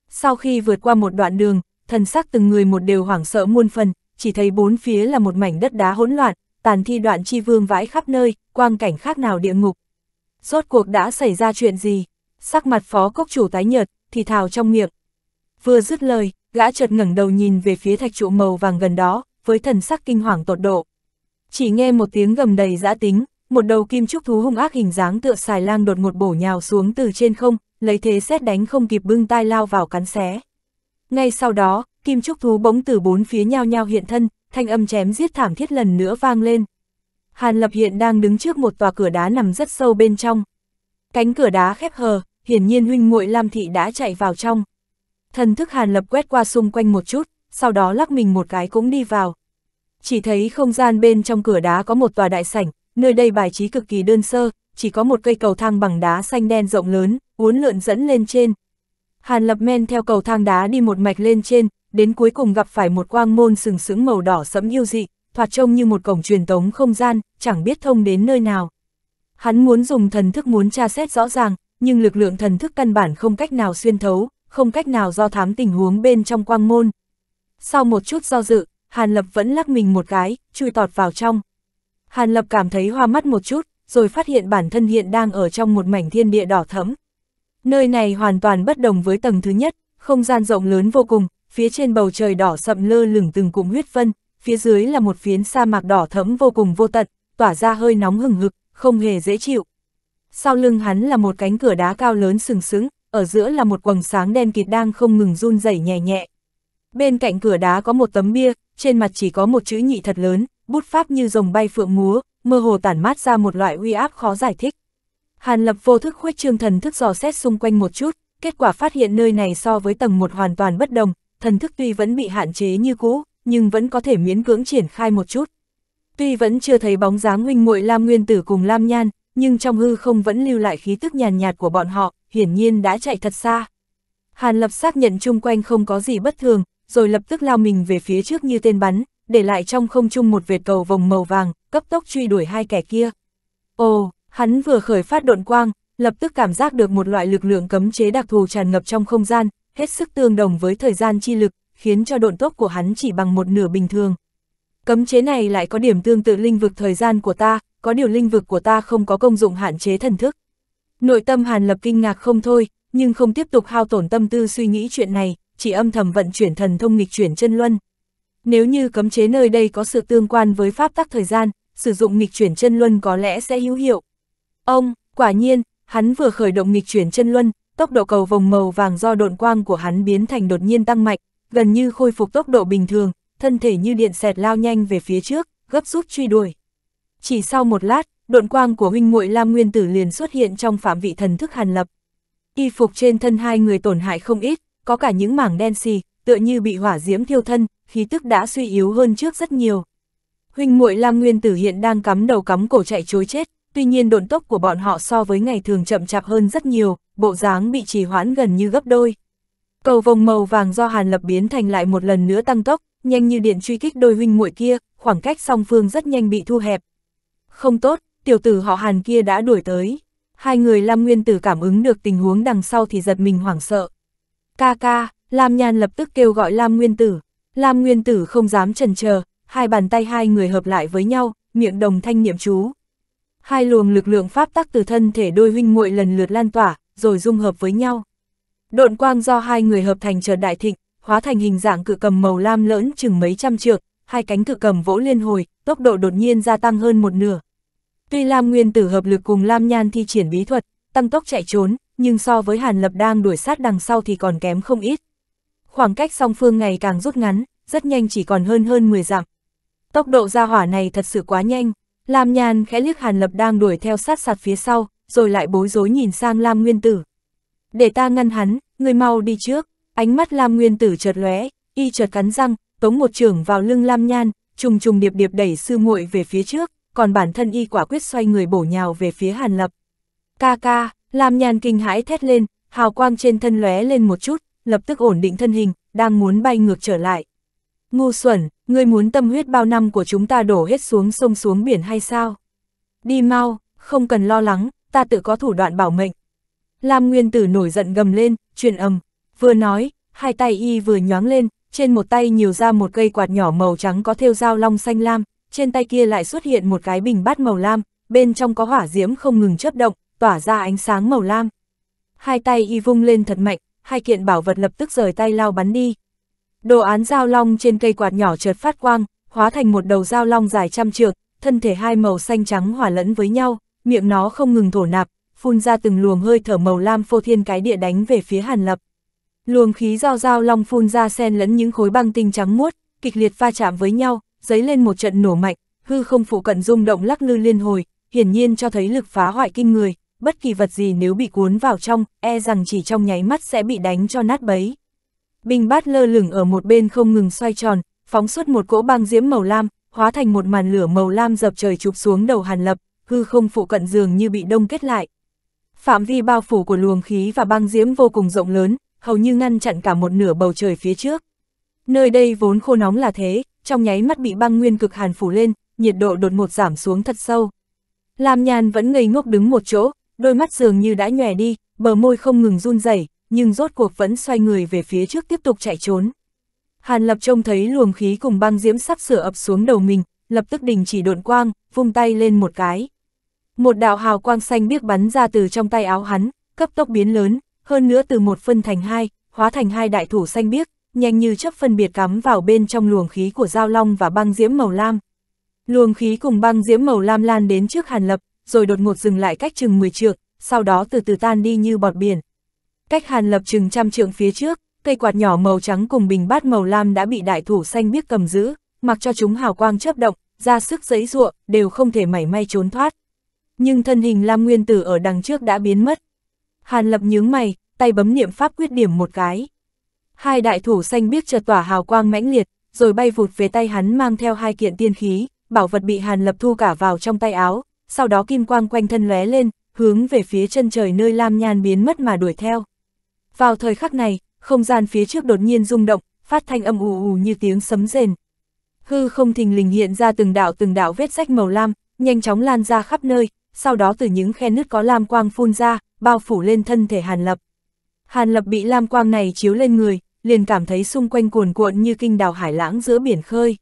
Sau khi vượt qua một đoạn đường, thần sắc từng người một đều hoảng sợ muôn phần, chỉ thấy bốn phía là một mảnh đất đá hỗn loạn, tàn thi đoạn chi vương vãi khắp nơi, quang cảnh khác nào địa ngục. Rốt cuộc đã xảy ra chuyện gì? Sắc mặt phó cốc chủ tái nhợt, thì thào trong miệng. Vừa dứt lời, gã chợt ngẩng đầu nhìn về phía thạch trụ màu vàng gần đó, với thần sắc kinh hoàng tột độ. Chỉ nghe một tiếng gầm đầy dã tính, một đầu kim trúc thú hung ác hình dáng tựa xài lang đột ngột bổ nhào xuống từ trên không, lấy thế xét đánh không kịp bưng tai lao vào cắn xé. Ngay sau đó, kim trúc thú bỗng từ bốn phía nhao nhao hiện thân, thanh âm chém giết thảm thiết lần nữa vang lên. Hàn Lập hiện đang đứng trước một tòa cửa đá nằm rất sâu bên trong. Cánh cửa đá khép hờ, hiển nhiên huynh muội Lam Thị đã chạy vào trong. Thần thức Hàn Lập quét qua xung quanh một chút, sau đó lắc mình một cái cũng đi vào. Chỉ thấy không gian bên trong cửa đá có một tòa đại sảnh, nơi đây bài trí cực kỳ đơn sơ, chỉ có một cây cầu thang bằng đá xanh đen rộng lớn, uốn lượn dẫn lên trên. Hàn Lập men theo cầu thang đá đi một mạch lên trên, đến cuối cùng gặp phải một quang môn sừng sững màu đỏ sẫm yêu dị, thoạt trông như một cổng truyền tống không gian, chẳng biết thông đến nơi nào. Hắn muốn dùng thần thức muốn tra xét rõ ràng, nhưng lực lượng thần thức căn bản không cách nào xuyên thấu, không cách nào do thám tình huống bên trong quang môn. Sau một chút do dự, Hàn Lập vẫn lắc mình một cái, chui tọt vào trong. Hàn Lập cảm thấy hoa mắt một chút, rồi phát hiện bản thân hiện đang ở trong một mảnh thiên địa đỏ thẫm. Nơi này hoàn toàn bất đồng với tầng thứ nhất, không gian rộng lớn vô cùng, phía trên bầu trời đỏ sậm lơ lửng từng cụm huyết vân, phía dưới là một phiến sa mạc đỏ thẫm vô cùng vô tận, tỏa ra hơi nóng hừng hực, không hề dễ chịu. Sau lưng hắn là một cánh cửa đá cao lớn sừng sững, ở giữa là một quầng sáng đen kịt đang không ngừng run rẩy nhẹ nhẹ. Bên cạnh cửa đá có một tấm bia, trên mặt chỉ có một chữ nhị thật lớn, bút pháp như rồng bay phượng múa, mơ hồ tản mát ra một loại uy áp khó giải thích. Hàn Lập vô thức khuếch trương thần thức dò xét xung quanh một chút, kết quả phát hiện nơi này so với tầng một hoàn toàn bất đồng, thần thức tuy vẫn bị hạn chế như cũ, nhưng vẫn có thể miễn cưỡng triển khai một chút. Tuy vẫn chưa thấy bóng dáng huynh muội Lam Nguyên Tử cùng Lam Nhan, nhưng trong hư không vẫn lưu lại khí tức nhàn nhạt của bọn họ, hiển nhiên đã chạy thật xa. Hàn Lập xác nhận chung quanh không có gì bất thường, rồi lập tức lao mình về phía trước như tên bắn, để lại trong không trung một vệt cầu vòng màu vàng, cấp tốc truy đuổi hai kẻ kia. Ồ, hắn vừa khởi phát độn quang, lập tức cảm giác được một loại lực lượng cấm chế đặc thù tràn ngập trong không gian, hết sức tương đồng với thời gian chi lực, khiến cho độn tốc của hắn chỉ bằng một nửa bình thường. Cấm chế này lại có điểm tương tự linh vực thời gian của ta, có điều linh vực của ta không có công dụng hạn chế thần thức. Nội tâm Hàn Lập kinh ngạc không thôi, nhưng không tiếp tục hao tổn tâm tư suy nghĩ chuyện này, chỉ âm thầm vận chuyển thần thông nghịch chuyển chân luân. Nếu như cấm chế nơi đây có sự tương quan với pháp tắc thời gian, sử dụng nghịch chuyển chân luân có lẽ sẽ hữu hiệu. Ông, quả nhiên, hắn vừa khởi động nghịch chuyển chân luân, tốc độ cầu vòng màu vàng do độn quang của hắn biến thành đột nhiên tăng mạnh, gần như khôi phục tốc độ bình thường, thân thể như điện xẹt lao nhanh về phía trước, gấp rút truy đuổi. Chỉ sau một lát, độn quang của huynh muội Lam Nguyên Tử liền xuất hiện trong phạm vị thần thức Hàn Lập. Y phục trên thân hai người tổn hại không ít, có cả những mảng đen xì, tựa như bị hỏa diễm thiêu thân, khí tức đã suy yếu hơn trước rất nhiều. Huynh muội Lam Nguyên Tử hiện đang cắm đầu cắm cổ chạy chối chết, tuy nhiên độn tốc của bọn họ so với ngày thường chậm chạp hơn rất nhiều, bộ dáng bị trì hoãn gần như gấp đôi. Cầu vòng màu vàng do Hàn Lập biến thành lại một lần nữa tăng tốc, nhanh như điện truy kích đôi huynh muội kia, khoảng cách song phương rất nhanh bị thu hẹp. Không tốt, tiểu tử họ Hàn kia đã đuổi tới. Hai người Lam Nguyên Tử cảm ứng được tình huống đằng sau thì giật mình hoảng sợ. Ca ca, Lam Nhan lập tức kêu gọi Lam Nguyên Tử. Lam Nguyên Tử không dám chần chờ, hai bàn tay hai người hợp lại với nhau, miệng đồng thanh niệm chú. Hai luồng lực lượng pháp tắc từ thân thể đôi huynh muội lần lượt lan tỏa, rồi dung hợp với nhau. Độn quang do hai người hợp thành chợt đại thịnh, hóa thành hình dạng cự cầm màu lam lớn, chừng mấy trăm trượng, hai cánh cự cầm vỗ liên hồi, tốc độ đột nhiên gia tăng hơn một nửa. Tuy Lam Nguyên Tử hợp lực cùng Lam Nhan thi triển bí thuật, tăng tốc chạy trốn, nhưng so với Hàn Lập đang đuổi sát đằng sau thì còn kém không ít. Khoảng cách song phương ngày càng rút ngắn, rất nhanh chỉ còn hơn hơn 10 dặm. Tốc độ ra hỏa này thật sự quá nhanh, Lam Nhan khẽ liếc Hàn Lập đang đuổi theo sát sạt phía sau, rồi lại bối rối nhìn sang Lam Nguyên Tử. Để ta ngăn hắn, người mau đi trước, ánh mắt Lam Nguyên Tử chợt lóe, y chợt cắn răng, tống một trường vào lưng Lam Nhan, trùng trùng điệp điệp đẩy sư muội về phía trước, còn bản thân y quả quyết xoay người bổ nhào về phía Hàn Lập. Ca ca, Lam Nhan kinh hãi thét lên, hào quang trên thân lóe lên một chút, lập tức ổn định thân hình, đang muốn bay ngược trở lại. Ngu xuẩn, ngươi muốn tâm huyết bao năm của chúng ta đổ hết xuống sông xuống biển hay sao? Đi mau, không cần lo lắng, ta tự có thủ đoạn bảo mệnh. Lam Nguyên Tử nổi giận gầm lên, truyền âm, vừa nói, hai tay y vừa nhoáng lên, trên một tay nhiều ra một cây quạt nhỏ màu trắng có thêu dao long xanh lam, trên tay kia lại xuất hiện một cái bình bát màu lam, bên trong có hỏa diễm không ngừng chớp động, tỏa ra ánh sáng màu lam. Hai tay y vung lên thật mạnh, hai kiện bảo vật lập tức rời tay lao bắn đi. Đồ án dao long trên cây quạt nhỏ chợt phát quang, hóa thành một đầu dao long dài trăm trượng, thân thể hai màu xanh trắng hòa lẫn với nhau miệng nó không ngừng thổ nạp, phun ra từng luồng hơi thở màu lam phô thiên cái địa đánh về phía Hàn Lập. Luồng khí giao giao long phun ra xen lẫn những khối băng tinh trắng muốt, kịch liệt va chạm với nhau, dấy lên một trận nổ mạnh, hư không phụ cận rung động lắc lư liên hồi, hiển nhiên cho thấy lực phá hoại kinh người, bất kỳ vật gì nếu bị cuốn vào trong, e rằng chỉ trong nháy mắt sẽ bị đánh cho nát bấy. Bình bát lơ lửng ở một bên không ngừng xoay tròn, phóng xuất một cỗ băng diễm màu lam, hóa thành một màn lửa màu lam dập trời chụp xuống đầu Hàn Lập, hư không phụ cận dường như bị đông kết lại. Phạm vi bao phủ của luồng khí và băng diễm vô cùng rộng lớn, hầu như ngăn chặn cả một nửa bầu trời phía trước. Nơi đây vốn khô nóng là thế, trong nháy mắt bị băng nguyên cực hàn phủ lên, nhiệt độ đột ngột giảm xuống thật sâu. Lam Nhàn vẫn ngây ngốc đứng một chỗ, đôi mắt dường như đã nhòe đi, bờ môi không ngừng run rẩy, nhưng rốt cuộc vẫn xoay người về phía trước tiếp tục chạy trốn. Hàn Lập trông thấy luồng khí cùng băng diễm sắp sửa ập xuống đầu mình, lập tức đình chỉ độn quang, vung tay lên một cái. Một đạo hào quang xanh biếc bắn ra từ trong tay áo hắn, cấp tốc biến lớn, hơn nữa từ một phân thành hai, hóa thành hai đại thủ xanh biếc, nhanh như chấp phân biệt cắm vào bên trong luồng khí của giao long và băng diễm màu lam. Luồng khí cùng băng diễm màu lam lan đến trước Hàn Lập, rồi đột ngột dừng lại cách chừng 10 trượng, sau đó từ từ tan đi như bọt biển. Cách Hàn Lập chừng trăm trượng phía trước, cây quạt nhỏ màu trắng cùng bình bát màu lam đã bị đại thủ xanh biếc cầm giữ mặc cho chúng hào quang chớp động, ra sức giấy ruộng, đều không thể mảy may trốn thoát. Nhưng thân hình Lam Nguyên Tử ở đằng trước đã biến mất. Hàn Lập nhướng mày, tay bấm niệm pháp quyết điểm một cái. Hai đại thủ xanh biếc chợt tỏa hào quang mãnh liệt, rồi bay vụt về tay hắn mang theo hai kiện tiên khí, bảo vật bị Hàn Lập thu cả vào trong tay áo, sau đó kim quang quanh thân lóe lên, hướng về phía chân trời nơi Lam Nhan biến mất mà đuổi theo. Vào thời khắc này, không gian phía trước đột nhiên rung động, phát thanh âm ù ù như tiếng sấm rền, hư không thình lình hiện ra từng đạo từng đạo vết sách màu lam, nhanh chóng lan ra khắp nơi, sau đó từ những khe nứt có lam quang phun ra, bao phủ lên thân thể Hàn Lập. Hàn Lập bị lam quang này chiếu lên người, liền cảm thấy xung quanh cuồn cuộn như kinh đảo hải lãng giữa biển khơi.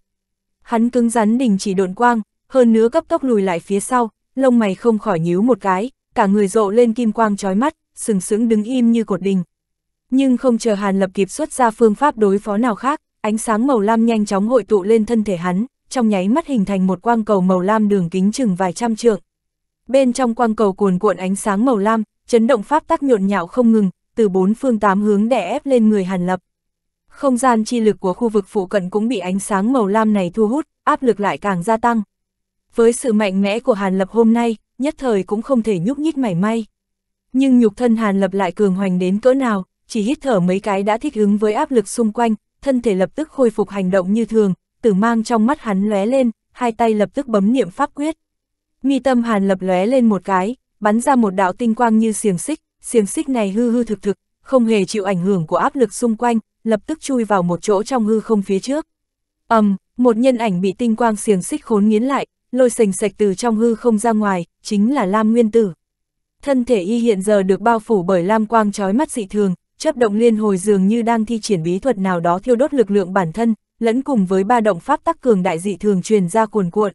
Hắn cứng rắn đình chỉ độn quang, hơn nữa cấp tốc lùi lại phía sau, lông mày không khỏi nhíu một cái, cả người rộ lên kim quang chói mắt, sừng sững đứng im như cột đình. Nhưng không chờ Hàn Lập kịp xuất ra phương pháp đối phó nào khác, ánh sáng màu lam nhanh chóng hội tụ lên thân thể hắn, trong nháy mắt hình thành một quang cầu màu lam đường kính chừng vài trăm trượng. Bên trong quang cầu cuồn cuộn ánh sáng màu lam, chấn động pháp tác nhộn nhạo không ngừng, từ bốn phương tám hướng đè ép lên người Hàn Lập. Không gian chi lực của khu vực phụ cận cũng bị ánh sáng màu lam này thu hút, áp lực lại càng gia tăng. Với sự mạnh mẽ của Hàn Lập hôm nay, nhất thời cũng không thể nhúc nhích mảy may. Nhưng nhục thân Hàn Lập lại cường hoành đến cỡ nào, chỉ hít thở mấy cái đã thích ứng với áp lực xung quanh, thân thể lập tức khôi phục hành động như thường, tử mang trong mắt hắn lóe lên, hai tay lập tức bấm niệm pháp quyết. Mi tâm hàn lập lóe lên một cái, bắn ra một đạo tinh quang như xiềng xích, xiềng xích này hư hư thực thực, không hề chịu ảnh hưởng của áp lực xung quanh, lập tức chui vào một chỗ trong hư không phía trước. ầm, um, một nhân ảnh bị tinh quang xiềng xích khốn nghiến lại, lôi sành sạch từ trong hư không ra ngoài, chính là Lam Nguyên Tử. Thân thể y hiện giờ được bao phủ bởi Lam Quang trói mắt dị thường, chấp động liên hồi dường như đang thi triển bí thuật nào đó thiêu đốt lực lượng bản thân, lẫn cùng với ba động pháp tắc cường đại dị thường truyền ra cuồn cuộn.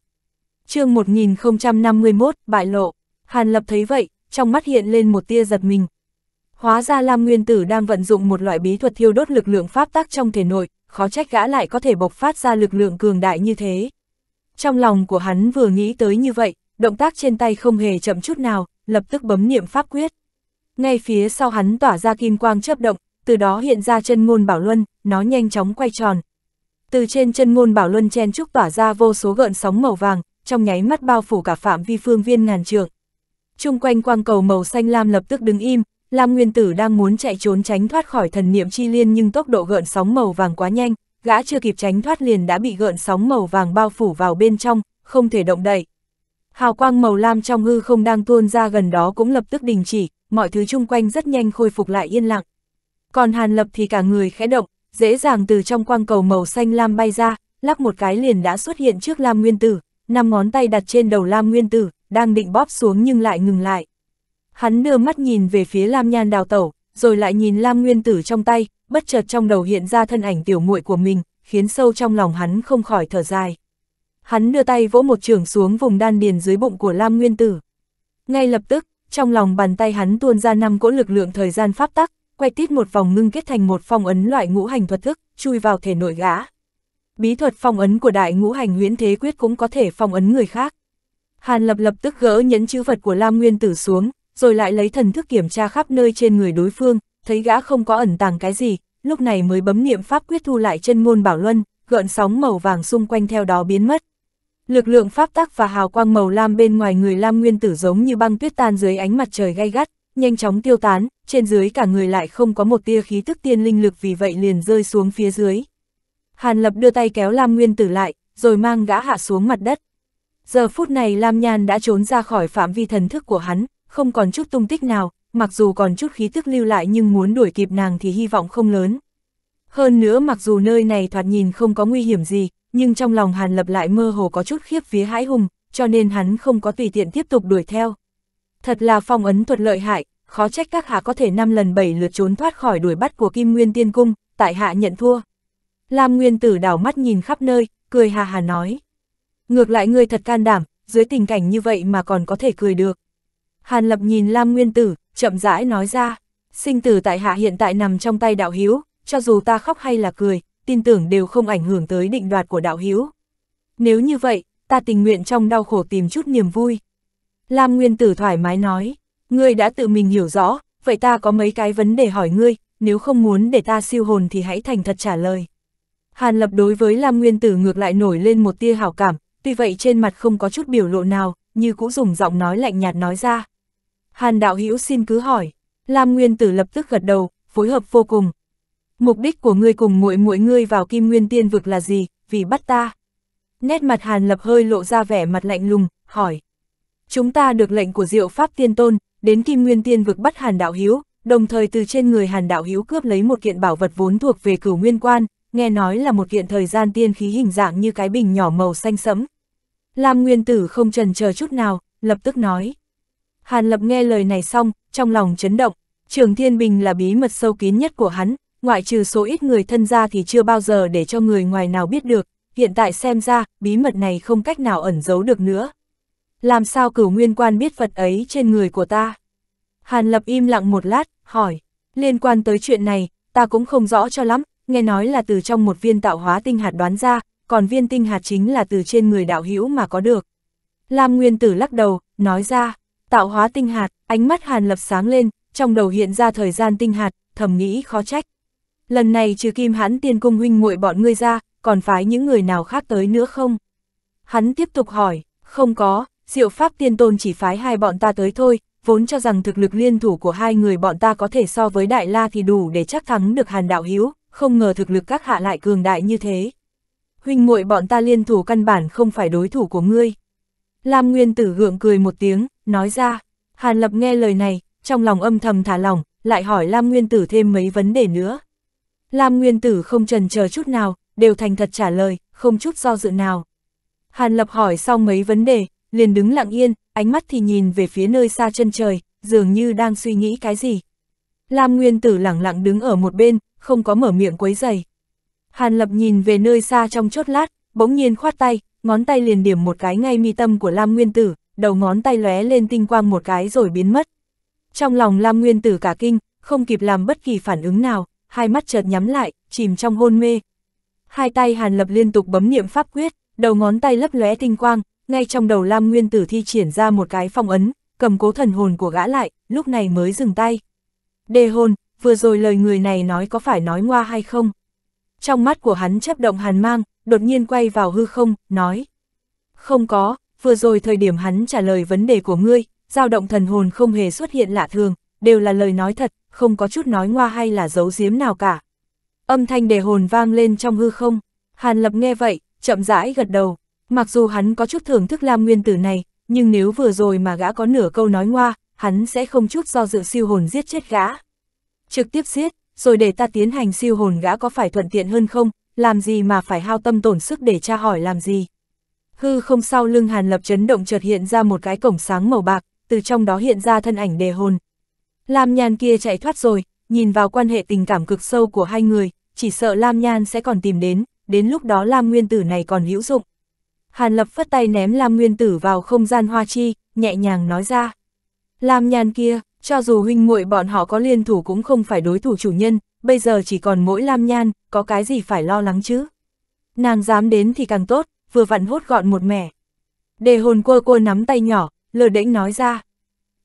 chương 1051, bại lộ, Hàn Lập thấy vậy, trong mắt hiện lên một tia giật mình. Hóa ra Lam Nguyên Tử đang vận dụng một loại bí thuật thiêu đốt lực lượng pháp tắc trong thể nội, khó trách gã lại có thể bộc phát ra lực lượng cường đại như thế. Trong lòng của hắn vừa nghĩ tới như vậy, động tác trên tay không hề chậm chút nào, lập tức bấm niệm pháp quyết. Ngay phía sau hắn tỏa ra kim quang chớp động, từ đó hiện ra chân ngôn bảo luân, nó nhanh chóng quay tròn. Từ trên chân ngôn bảo luân chen trúc tỏa ra vô số gợn sóng màu vàng, trong nháy mắt bao phủ cả phạm vi phương viên ngàn trượng. Trung quanh quang cầu màu xanh lam lập tức đứng im, Lam Nguyên Tử đang muốn chạy trốn tránh thoát khỏi thần niệm chi liên nhưng tốc độ gợn sóng màu vàng quá nhanh, gã chưa kịp tránh thoát liền đã bị gợn sóng màu vàng bao phủ vào bên trong, không thể động đậy. Hào quang màu lam trong hư không đang tuôn ra gần đó cũng lập tức đình chỉ, mọi thứ chung quanh rất nhanh khôi phục lại yên lặng. Còn Hàn Lập thì cả người khẽ động, dễ dàng từ trong quang cầu màu xanh lam bay ra, lắc một cái liền đã xuất hiện trước Lam Nguyên Tử, năm ngón tay đặt trên đầu Lam Nguyên Tử, đang định bóp xuống nhưng lại ngừng lại. Hắn đưa mắt nhìn về phía Lam Nhan đào tẩu, rồi lại nhìn Lam Nguyên Tử trong tay, bất chợt trong đầu hiện ra thân ảnh tiểu muội của mình, khiến sâu trong lòng hắn không khỏi thở dài. Hắn đưa tay vỗ một trường xuống vùng đan điền dưới bụng của Lam Nguyên Tử. Ngay lập tức, trong lòng bàn tay hắn tuôn ra năm cỗ lực lượng thời gian pháp tắc, quay tít một vòng ngưng kết thành một phong ấn loại ngũ hành thuật thức, chui vào thể nội gã. Bí thuật phong ấn của đại ngũ hành huyễn thế quyết cũng có thể phong ấn người khác. Hàn lập lập tức gỡ nhẫn chữ vật của Lam Nguyên Tử xuống, rồi lại lấy thần thức kiểm tra khắp nơi trên người đối phương, thấy gã không có ẩn tàng cái gì, lúc này mới bấm niệm pháp quyết thu lại chân ngôn bảo luân, gợn sóng màu vàng xung quanh theo đó biến mất. Lực lượng pháp tắc và hào quang màu lam bên ngoài người lam nguyên tử giống như băng tuyết tan dưới ánh mặt trời gay gắt, nhanh chóng tiêu tán, trên dưới cả người lại không có một tia khí tức tiên linh lực vì vậy liền rơi xuống phía dưới. Hàn Lập đưa tay kéo Lam Nguyên Tử lại, rồi mang gã hạ xuống mặt đất. Giờ phút này Lam Nhan đã trốn ra khỏi phạm vi thần thức của hắn, không còn chút tung tích nào, mặc dù còn chút khí tức lưu lại nhưng muốn đuổi kịp nàng thì hy vọng không lớn. Hơn nữa mặc dù nơi này thoạt nhìn không có nguy hiểm gì, nhưng trong lòng Hàn Lập lại mơ hồ có chút khiếp phía hãi hùng, cho nên hắn không có tùy tiện tiếp tục đuổi theo. Thật là phong ấn thuật lợi hại, khó trách các hạ có thể 5 lần 7 lượt trốn thoát khỏi đuổi bắt của Kim Nguyên Tiên Cung, tại hạ nhận thua. Lam Nguyên Tử đảo mắt nhìn khắp nơi, cười hà hà nói. Ngược lại ngươi thật can đảm, dưới tình cảnh như vậy mà còn có thể cười được. Hàn Lập nhìn Lam Nguyên Tử, chậm rãi nói ra, sinh tử tại hạ hiện tại nằm trong tay đạo hiếu, cho dù ta khóc hay là cười, tin tưởng đều không ảnh hưởng tới định đoạt của đạo hữu. Nếu như vậy, ta tình nguyện trong đau khổ tìm chút niềm vui. Lam Nguyên Tử thoải mái nói, ngươi đã tự mình hiểu rõ, vậy ta có mấy cái vấn đề hỏi ngươi, nếu không muốn để ta siêu hồn thì hãy thành thật trả lời. Hàn Lập đối với Lam Nguyên Tử ngược lại nổi lên một tia hảo cảm, tuy vậy trên mặt không có chút biểu lộ nào, như cũ dùng giọng nói lạnh nhạt nói ra. Hàn Đạo Hữu xin cứ hỏi, Lam Nguyên Tử lập tức gật đầu, phối hợp vô cùng, mục đích của ngươi cùng muội muội ngươi vào kim nguyên tiên vực là gì, vì bắt ta. Nét mặt Hàn Lập hơi lộ ra vẻ mặt lạnh lùng, hỏi. Chúng ta được lệnh của diệu pháp tiên tôn, đến kim nguyên tiên vực bắt Hàn Đạo Hiếu, đồng thời từ trên người Hàn Đạo Hiếu cướp lấy một kiện bảo vật vốn thuộc về cửu nguyên quan, nghe nói là một kiện thời gian tiên khí hình dạng như cái bình nhỏ màu xanh sẫm. Lam Nguyên Tử không trần chờ chút nào, lập tức nói. Hàn Lập nghe lời này xong, trong lòng chấn động, Trường Thiên Bình là bí mật sâu kín nhất của hắn, ngoại trừ số ít người thân gia thì chưa bao giờ để cho người ngoài nào biết được, hiện tại xem ra, bí mật này không cách nào ẩn giấu được nữa. Làm sao cửu nguyên quan biết Phật ấy trên người của ta? Hàn Lập im lặng một lát, hỏi, liên quan tới chuyện này, ta cũng không rõ cho lắm, nghe nói là từ trong một viên tạo hóa tinh hạt đoán ra, còn viên tinh hạt chính là từ trên người đạo hữu mà có được. Lam Nguyên Tử lắc đầu, nói ra, tạo hóa tinh hạt, ánh mắt Hàn Lập sáng lên, trong đầu hiện ra thời gian tinh hạt, thầm nghĩ khó trách lần này trừ kim hắn tiên cung huynh muội bọn ngươi ra, còn phái những người nào khác tới nữa không? Hắn tiếp tục hỏi, không có, diệu pháp tiên tôn chỉ phái hai bọn ta tới thôi, vốn cho rằng thực lực liên thủ của hai người bọn ta có thể so với đại la thì đủ để chắc thắng được hàn đạo hiếu, không ngờ thực lực các hạ lại cường đại như thế. Huynh muội bọn ta liên thủ căn bản không phải đối thủ của ngươi. Lam Nguyên Tử gượng cười một tiếng, nói ra, Hàn Lập nghe lời này, trong lòng âm thầm thả lỏng, lại hỏi Lam Nguyên Tử thêm mấy vấn đề nữa. Lam Nguyên Tử không trần chờ chút nào, đều thành thật trả lời, không chút do dự nào. Hàn Lập hỏi xong mấy vấn đề, liền đứng lặng yên, ánh mắt thì nhìn về phía nơi xa chân trời, dường như đang suy nghĩ cái gì. Lam Nguyên Tử lặng lặng đứng ở một bên, không có mở miệng quấy giày. Hàn Lập nhìn về nơi xa trong chốt lát, bỗng nhiên khoát tay, ngón tay liền điểm một cái ngay mi tâm của Lam Nguyên Tử, đầu ngón tay lóe lên tinh quang một cái rồi biến mất. Trong lòng Lam Nguyên Tử cả kinh, không kịp làm bất kỳ phản ứng nào hai mắt chợt nhắm lại, chìm trong hôn mê. Hai tay Hàn Lập liên tục bấm niệm pháp quyết, đầu ngón tay lấp lóe tinh quang, ngay trong đầu Lam Nguyên Tử thi triển ra một cái phong ấn, cầm cố thần hồn của gã lại, lúc này mới dừng tay. Đề hồn, vừa rồi lời người này nói có phải nói ngoa hay không? Trong mắt của hắn chấp động hàn mang, đột nhiên quay vào hư không, nói. Không có, vừa rồi thời điểm hắn trả lời vấn đề của ngươi, dao động thần hồn không hề xuất hiện lạ thường, đều là lời nói thật, không có chút nói ngoa hay là giấu giếm nào cả. Âm thanh đề hồn vang lên trong hư không, Hàn Lập nghe vậy, chậm rãi gật đầu, mặc dù hắn có chút thưởng thức Lam Nguyên Tử này, nhưng nếu vừa rồi mà gã có nửa câu nói ngoa, hắn sẽ không chút do dự siêu hồn giết chết gã. Trực tiếp giết, rồi để ta tiến hành siêu hồn gã có phải thuận tiện hơn không, làm gì mà phải hao tâm tổn sức để tra hỏi làm gì. Hư không sau lưng Hàn Lập chấn động chợt hiện ra một cái cổng sáng màu bạc, từ trong đó hiện ra thân ảnh đề hồn, Lam Nhan kia chạy thoát rồi, nhìn vào quan hệ tình cảm cực sâu của hai người, chỉ sợ Lam Nhan sẽ còn tìm đến, đến lúc đó Lam Nguyên Tử này còn hữu dụng. Hàn Lập phất tay ném Lam Nguyên Tử vào không gian hoa chi, nhẹ nhàng nói ra. Lam Nhan kia, cho dù huynh muội bọn họ có liên thủ cũng không phải đối thủ chủ nhân, bây giờ chỉ còn mỗi Lam Nhan, có cái gì phải lo lắng chứ? Nàng dám đến thì càng tốt, vừa vặn hốt gọn một mẻ. Đề hồn cua cua nắm tay nhỏ, lờ đễnh nói ra.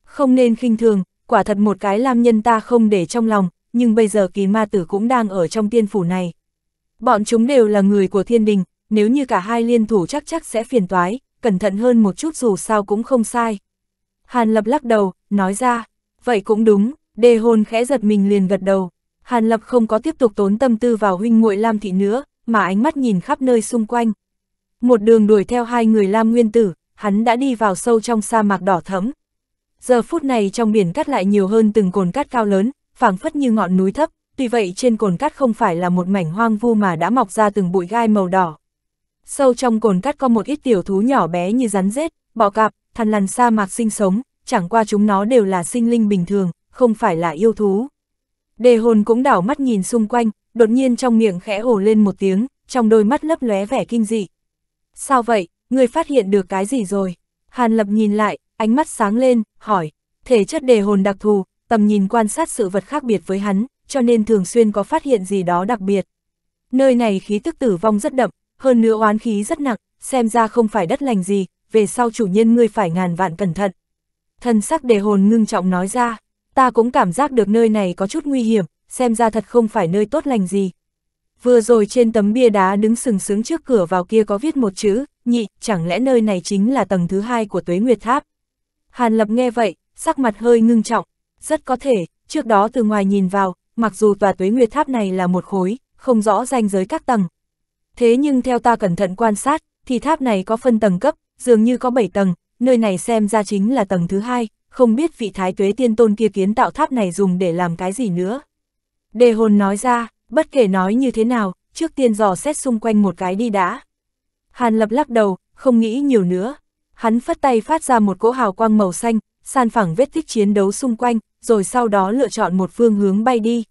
Không nên khinh thường, quả thật một cái lam nhân ta không để trong lòng, nhưng bây giờ kỳ ma tử cũng đang ở trong tiên phủ này. Bọn chúng đều là người của thiên đình, nếu như cả hai liên thủ chắc chắc sẽ phiền toái, cẩn thận hơn một chút dù sao cũng không sai. Hàn Lập lắc đầu, nói ra, vậy cũng đúng, đề hồn khẽ giật mình liền gật đầu. Hàn Lập không có tiếp tục tốn tâm tư vào huynh muội Lam Thị nữa, mà ánh mắt nhìn khắp nơi xung quanh. Một đường đuổi theo hai người Lam Nguyên Tử, hắn đã đi vào sâu trong sa mạc đỏ thẫm, giờ phút này trong biển cát lại nhiều hơn từng cồn cát cao lớn, phảng phất như ngọn núi thấp, tuy vậy trên cồn cát không phải là một mảnh hoang vu mà đã mọc ra từng bụi gai màu đỏ. Sâu trong cồn cát có một ít tiểu thú nhỏ bé như rắn rết, bọ cạp, thằn lằn sa mạc sinh sống, chẳng qua chúng nó đều là sinh linh bình thường, không phải là yêu thú. Đề hồn cũng đảo mắt nhìn xung quanh, đột nhiên trong miệng khẽ ồ lên một tiếng, trong đôi mắt lấp lóe vẻ kinh dị. Sao vậy, người phát hiện được cái gì rồi? Hàn lập nhìn lại, ánh mắt sáng lên, hỏi, thể chất đề hồn đặc thù, tầm nhìn quan sát sự vật khác biệt với hắn, cho nên thường xuyên có phát hiện gì đó đặc biệt. Nơi này khí tức tử vong rất đậm, hơn nữa oán khí rất nặng, xem ra không phải đất lành gì, về sau chủ nhân ngươi phải ngàn vạn cẩn thận. Thần sắc đề hồn ngưng trọng nói ra, ta cũng cảm giác được nơi này có chút nguy hiểm, xem ra thật không phải nơi tốt lành gì. Vừa rồi trên tấm bia đá đứng sừng sững trước cửa vào kia có viết một chữ, nhị, chẳng lẽ nơi này chính là tầng thứ hai của tuế nguyệt tháp. Hàn Lập nghe vậy, sắc mặt hơi ngưng trọng. Rất có thể, trước đó từ ngoài nhìn vào, mặc dù tòa tuế nguyệt tháp này là một khối, không rõ ranh giới các tầng. Thế nhưng theo ta cẩn thận quan sát, thì tháp này có phân tầng cấp, dường như có 7 tầng, nơi này xem ra chính là tầng thứ hai, không biết vị thái tuế tiên tôn kia kiến tạo tháp này dùng để làm cái gì nữa. Đề hồn nói ra, bất kể nói như thế nào, trước tiên dò xét xung quanh một cái đi đã. Hàn lập lắc đầu, không nghĩ nhiều nữa, Hắn phất tay phát ra một cỗ hào quang màu xanh, san phẳng vết tích chiến đấu xung quanh, rồi sau đó lựa chọn một phương hướng bay đi.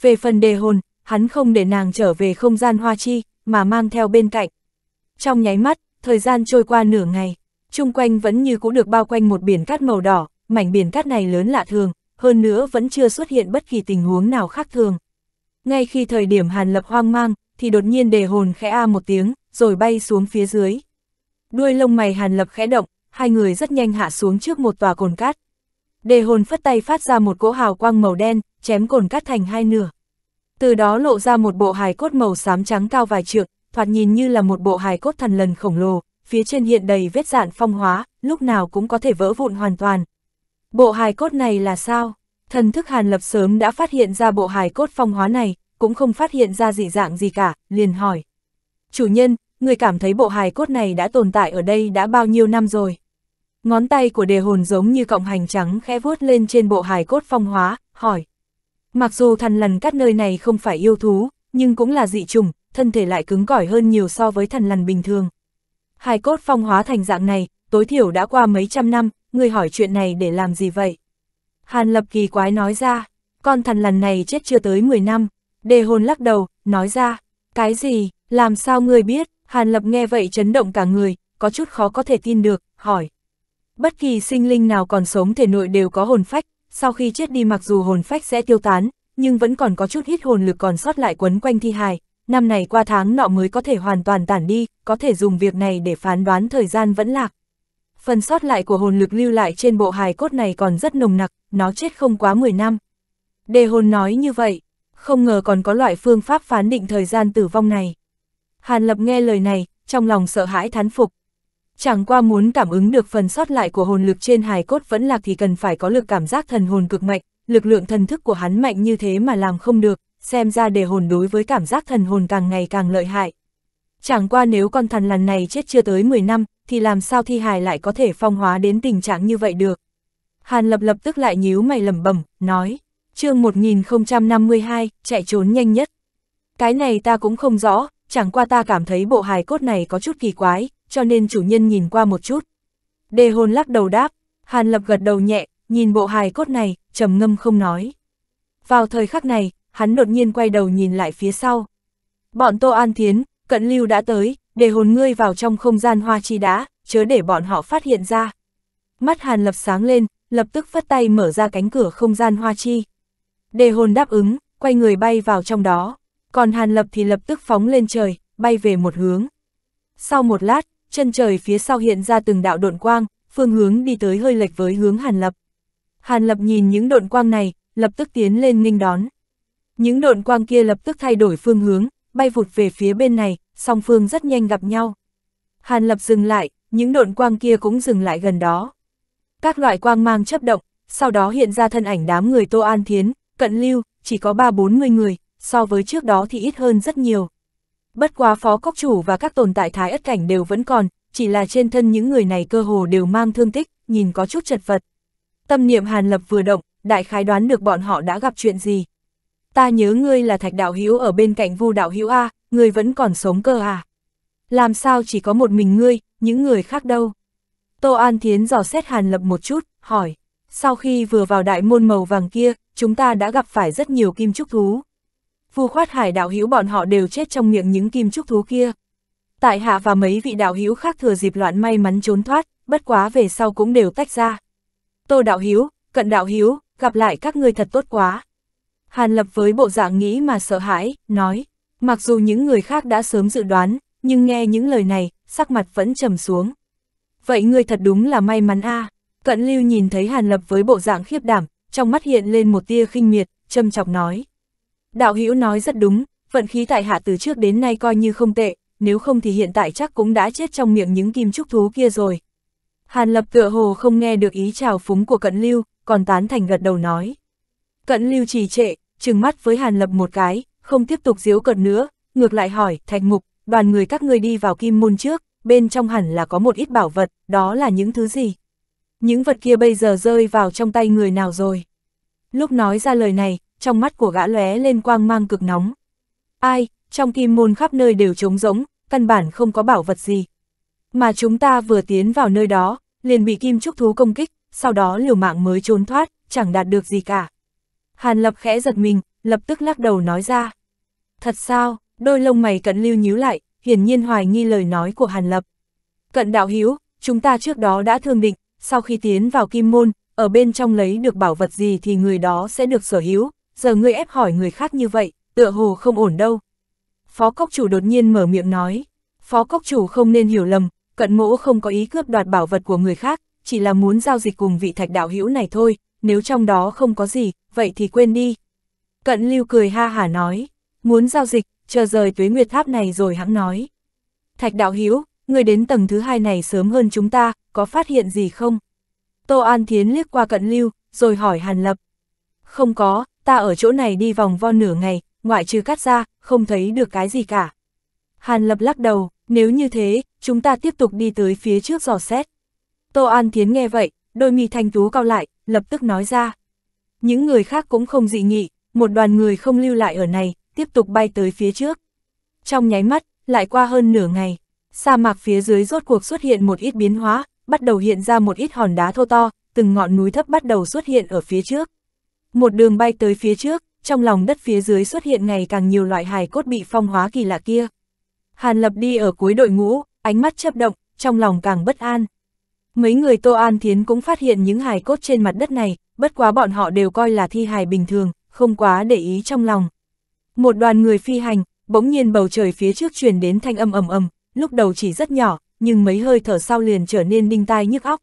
Về phần đề hồn, hắn không để nàng trở về không gian hoa chi, mà mang theo bên cạnh. Trong nháy mắt, thời gian trôi qua nửa ngày, chung quanh vẫn như cũ được bao quanh một biển cát màu đỏ, mảnh biển cát này lớn lạ thường, hơn nữa vẫn chưa xuất hiện bất kỳ tình huống nào khác thường. Ngay khi thời điểm Hàn Lập hoang mang, thì đột nhiên đề hồn khẽ a một tiếng, rồi bay xuống phía dưới đuôi lông mày Hàn Lập khẽ động, hai người rất nhanh hạ xuống trước một tòa cồn cát. Đề hồn phất tay phát ra một cỗ hào quang màu đen, chém cồn cát thành hai nửa. Từ đó lộ ra một bộ hài cốt màu xám trắng cao vài trượng, thoạt nhìn như là một bộ hài cốt thần lần khổng lồ, phía trên hiện đầy vết dạn phong hóa, lúc nào cũng có thể vỡ vụn hoàn toàn. Bộ hài cốt này là sao? Thần thức Hàn Lập sớm đã phát hiện ra bộ hài cốt phong hóa này, cũng không phát hiện ra dị dạng gì cả, liền hỏi. Chủ nhân, người cảm thấy bộ hài cốt này đã tồn tại ở đây đã bao nhiêu năm rồi. Ngón tay của đề hồn giống như cọng hành trắng khẽ vuốt lên trên bộ hài cốt phong hóa, hỏi. Mặc dù thần lằn cắt nơi này không phải yêu thú, nhưng cũng là dị trùng, thân thể lại cứng cỏi hơn nhiều so với thần lằn bình thường. Hài cốt phong hóa thành dạng này, tối thiểu đã qua mấy trăm năm, người hỏi chuyện này để làm gì vậy? Hàn lập kỳ quái nói ra, con thần lằn này chết chưa tới 10 năm. Đề hồn lắc đầu, nói ra, cái gì, làm sao người biết? Hàn Lập nghe vậy chấn động cả người, có chút khó có thể tin được, hỏi. Bất kỳ sinh linh nào còn sống thể nội đều có hồn phách, sau khi chết đi mặc dù hồn phách sẽ tiêu tán, nhưng vẫn còn có chút hít hồn lực còn sót lại quấn quanh thi hài. Năm này qua tháng nọ mới có thể hoàn toàn tản đi, có thể dùng việc này để phán đoán thời gian vẫn lạc. Phần sót lại của hồn lực lưu lại trên bộ hài cốt này còn rất nồng nặc, nó chết không quá 10 năm. Đề hồn nói như vậy, không ngờ còn có loại phương pháp phán định thời gian tử vong này. Hàn Lập nghe lời này, trong lòng sợ hãi thán phục. Chẳng qua muốn cảm ứng được phần sót lại của hồn lực trên hài cốt vẫn lạc thì cần phải có lực cảm giác thần hồn cực mạnh, lực lượng thần thức của hắn mạnh như thế mà làm không được, xem ra để hồn đối với cảm giác thần hồn càng ngày càng lợi hại. Chẳng qua nếu con thần lần này chết chưa tới 10 năm, thì làm sao thi hài lại có thể phong hóa đến tình trạng như vậy được. Hàn Lập lập tức lại nhíu mày lẩm bẩm, nói, chương 1052, chạy trốn nhanh nhất. Cái này ta cũng không rõ, chẳng qua ta cảm thấy bộ hài cốt này có chút kỳ quái, cho nên chủ nhân nhìn qua một chút. Đề hồn lắc đầu đáp, Hàn Lập gật đầu nhẹ, nhìn bộ hài cốt này, trầm ngâm không nói. Vào thời khắc này, hắn đột nhiên quay đầu nhìn lại phía sau. Bọn Tô An Thiến, Cận Lưu đã tới, Đề hồn ngươi vào trong không gian hoa chi đã, chớ để bọn họ phát hiện ra. Mắt Hàn Lập sáng lên, lập tức phất tay mở ra cánh cửa không gian hoa chi. Đề hồn đáp ứng, quay người bay vào trong đó còn Hàn Lập thì lập tức phóng lên trời, bay về một hướng. Sau một lát, chân trời phía sau hiện ra từng đạo độn quang, phương hướng đi tới hơi lệch với hướng Hàn Lập. Hàn Lập nhìn những độn quang này, lập tức tiến lên nghênh đón. Những độn quang kia lập tức thay đổi phương hướng, bay vụt về phía bên này, song phương rất nhanh gặp nhau. Hàn Lập dừng lại, những độn quang kia cũng dừng lại gần đó. Các loại quang mang chấp động, sau đó hiện ra thân ảnh đám người Tô An Thiến, Cận Lưu, chỉ có ba bốn mươi người, so với trước đó thì ít hơn rất nhiều. Bất quá phó cốc chủ và các tồn tại thái ất cảnh đều vẫn còn, chỉ là trên thân những người này cơ hồ đều mang thương tích, nhìn có chút chật vật. Tâm niệm Hàn Lập vừa động, đại khái đoán được bọn họ đã gặp chuyện gì. Ta nhớ ngươi là thạch đạo hữu ở bên cạnh vu đạo hữu A, ngươi vẫn còn sống cơ à? Làm sao chỉ có một mình ngươi, những người khác đâu? Tô An Thiến dò xét Hàn Lập một chút, hỏi. Sau khi vừa vào đại môn màu vàng kia, chúng ta đã gặp phải rất nhiều kim trúc thú vua khoát hải đạo hữu bọn họ đều chết trong miệng những kim trúc thú kia. Tại hạ và mấy vị đạo hữu khác thừa dịp loạn may mắn trốn thoát, bất quá về sau cũng đều tách ra. Tô đạo hữu, cận đạo hữu, gặp lại các ngươi thật tốt quá. Hàn lập với bộ dạng nghĩ mà sợ hãi, nói, mặc dù những người khác đã sớm dự đoán, nhưng nghe những lời này, sắc mặt vẫn trầm xuống. Vậy ngươi thật đúng là may mắn a. À. Cận lưu nhìn thấy Hàn lập với bộ dạng khiếp đảm, trong mắt hiện lên một tia khinh miệt, châm chọc nói. Đạo Hữu nói rất đúng, vận khí tại hạ từ trước đến nay coi như không tệ, nếu không thì hiện tại chắc cũng đã chết trong miệng những kim trúc thú kia rồi. Hàn lập tựa hồ không nghe được ý trào phúng của cận lưu, còn tán thành gật đầu nói. Cận lưu trì trệ, trừng mắt với hàn lập một cái, không tiếp tục diếu cợt nữa, ngược lại hỏi, thạch mục, đoàn người các ngươi đi vào kim môn trước, bên trong hẳn là có một ít bảo vật, đó là những thứ gì? Những vật kia bây giờ rơi vào trong tay người nào rồi? Lúc nói ra lời này, trong mắt của gã lóe lên quang mang cực nóng. Ai, trong kim môn khắp nơi đều trống rỗng, căn bản không có bảo vật gì. Mà chúng ta vừa tiến vào nơi đó, liền bị kim trúc thú công kích, sau đó liều mạng mới trốn thoát, chẳng đạt được gì cả. Hàn lập khẽ giật mình, lập tức lắc đầu nói ra. Thật sao, đôi lông mày cận lưu nhíu lại, hiển nhiên hoài nghi lời nói của Hàn lập. Cận đạo hiếu, chúng ta trước đó đã thương định, sau khi tiến vào kim môn, ở bên trong lấy được bảo vật gì thì người đó sẽ được sở hữu, giờ ngươi ép hỏi người khác như vậy, tựa hồ không ổn đâu. Phó cốc chủ đột nhiên mở miệng nói, phó cốc chủ không nên hiểu lầm, cận mỗ không có ý cướp đoạt bảo vật của người khác, chỉ là muốn giao dịch cùng vị thạch đạo hữu này thôi, nếu trong đó không có gì, vậy thì quên đi. Cận lưu cười ha hả nói, muốn giao dịch, chờ rời tuế nguyệt tháp này rồi hãng nói. Thạch đạo hữu người đến tầng thứ hai này sớm hơn chúng ta, có phát hiện gì không? Tô An Thiến liếc qua cận lưu, rồi hỏi Hàn Lập. Không có, ta ở chỗ này đi vòng vo nửa ngày, ngoại trừ cắt ra, không thấy được cái gì cả. Hàn Lập lắc đầu, nếu như thế, chúng ta tiếp tục đi tới phía trước dò xét. Tô An Thiến nghe vậy, đôi mì thanh tú cao lại, lập tức nói ra. Những người khác cũng không dị nghị, một đoàn người không lưu lại ở này, tiếp tục bay tới phía trước. Trong nháy mắt, lại qua hơn nửa ngày, sa mạc phía dưới rốt cuộc xuất hiện một ít biến hóa, bắt đầu hiện ra một ít hòn đá thô to, từng ngọn núi thấp bắt đầu xuất hiện ở phía trước. Một đường bay tới phía trước, trong lòng đất phía dưới xuất hiện ngày càng nhiều loại hài cốt bị phong hóa kỳ lạ kia. Hàn Lập đi ở cuối đội ngũ, ánh mắt chấp động, trong lòng càng bất an. Mấy người Tô An Thiến cũng phát hiện những hài cốt trên mặt đất này, bất quá bọn họ đều coi là thi hài bình thường, không quá để ý trong lòng. Một đoàn người phi hành, bỗng nhiên bầu trời phía trước truyền đến thanh âm ầm ầm, lúc đầu chỉ rất nhỏ, nhưng mấy hơi thở sau liền trở nên đinh tai nhức óc.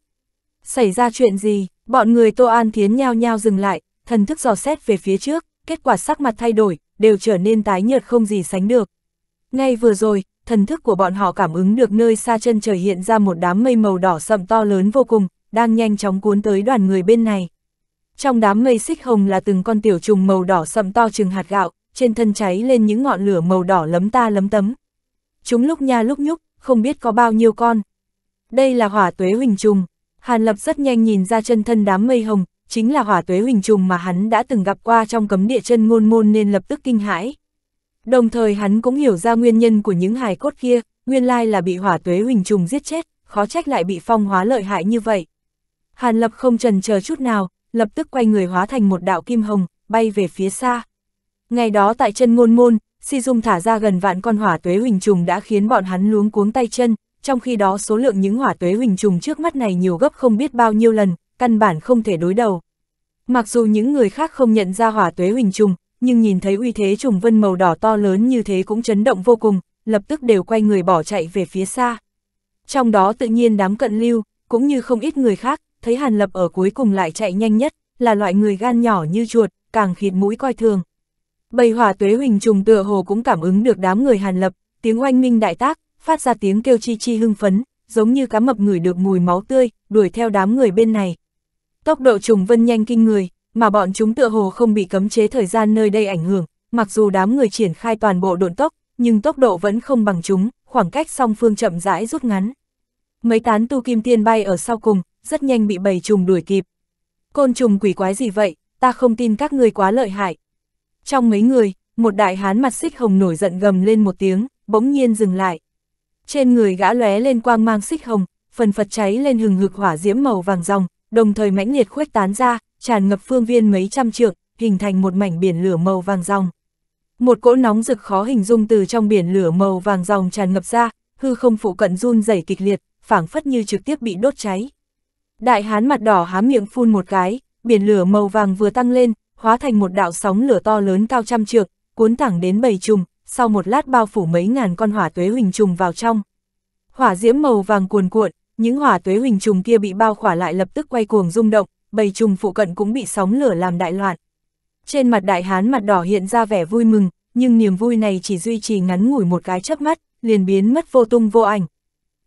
Xảy ra chuyện gì? Bọn người Tô An Thiến nhao nhao dừng lại, thần thức dò xét về phía trước, kết quả sắc mặt thay đổi, đều trở nên tái nhợt không gì sánh được. Ngay vừa rồi, thần thức của bọn họ cảm ứng được nơi xa chân trời hiện ra một đám mây màu đỏ sậm to lớn vô cùng, đang nhanh chóng cuốn tới đoàn người bên này. Trong đám mây xích hồng là từng con tiểu trùng màu đỏ sậm to chừng hạt gạo, trên thân cháy lên những ngọn lửa màu đỏ lấm ta lấm tấm. Chúng lúc nha lúc nhúc, không biết có bao nhiêu con. Đây là hỏa tuế huỳnh trùng. Hàn Lập rất nhanh nhìn ra chân thân đám mây hồng, chính là hỏa tuế huỳnh trùng mà hắn đã từng gặp qua trong cấm địa chân ngôn môn nên lập tức kinh hãi. Đồng thời hắn cũng hiểu ra nguyên nhân của những hài cốt kia, nguyên lai là bị hỏa tuế huỳnh trùng giết chết, khó trách lại bị phong hóa lợi hại như vậy. Hàn Lập không trần chờ chút nào, lập tức quay người hóa thành một đạo kim hồng, bay về phía xa. Ngày đó tại chân ngôn môn, Si Dung thả ra gần vạn con hỏa tuế huỳnh trùng đã khiến bọn hắn luống cuống tay chân, trong khi đó số lượng những hỏa tuế huỳnh trùng trước mắt này nhiều gấp không biết bao nhiêu lần, căn bản không thể đối đầu. Mặc dù những người khác không nhận ra hỏa tuế huỳnh trùng, nhưng nhìn thấy uy thế trùng vân màu đỏ to lớn như thế cũng chấn động vô cùng, lập tức đều quay người bỏ chạy về phía xa. Trong đó tự nhiên đám cận lưu, cũng như không ít người khác, thấy Hàn Lập ở cuối cùng lại chạy nhanh nhất, là loại người gan nhỏ như chuột, càng khịt mũi coi thường. Bầy hỏa tuế huỳnh trùng tựa hồ cũng cảm ứng được đám người Hàn Lập, tiếng oanh minh đại tác, phát ra tiếng kêu chi chi hưng phấn, giống như cá mập người được mùi máu tươi, đuổi theo đám người bên này. Tốc độ trùng vân nhanh kinh người, mà bọn chúng tựa hồ không bị cấm chế thời gian nơi đây ảnh hưởng, mặc dù đám người triển khai toàn bộ độn tốc, nhưng tốc độ vẫn không bằng chúng, khoảng cách song phương chậm rãi rút ngắn. Mấy tán tu kim tiên bay ở sau cùng, rất nhanh bị bầy trùng đuổi kịp. Côn trùng quỷ quái gì vậy, ta không tin các ngươi quá lợi hại. Trong mấy người, một đại hán mặt xích hồng nổi giận gầm lên một tiếng, bỗng nhiên dừng lại. Trên người gã lóe lên quang mang xích hồng, phần phật cháy lên hừng hực hỏa diễm màu vàng ròng, đồng thời mãnh liệt khuếch tán ra, tràn ngập phương viên mấy trăm trượng, hình thành một mảnh biển lửa màu vàng ròng. Một cỗ nóng rực khó hình dung từ trong biển lửa màu vàng ròng tràn ngập ra, hư không phụ cận run rẩy kịch liệt, phảng phất như trực tiếp bị đốt cháy. Đại hán mặt đỏ há miệng phun một cái, biển lửa màu vàng vừa tăng lên, hóa thành một đạo sóng lửa to lớn cao trăm trượng, cuốn thẳng đến bầy trùng, sau một lát bao phủ mấy ngàn con hỏa tuế huỳnh trùng vào trong. Hỏa diễm màu vàng cuồn cuộn, những hỏa tuế huỳnh trùng kia bị bao khỏa lại lập tức quay cuồng rung động, bầy trùng phụ cận cũng bị sóng lửa làm đại loạn. Trên mặt đại hán mặt đỏ hiện ra vẻ vui mừng, nhưng niềm vui này chỉ duy trì ngắn ngủi một cái chớp mắt, liền biến mất vô tung vô ảnh.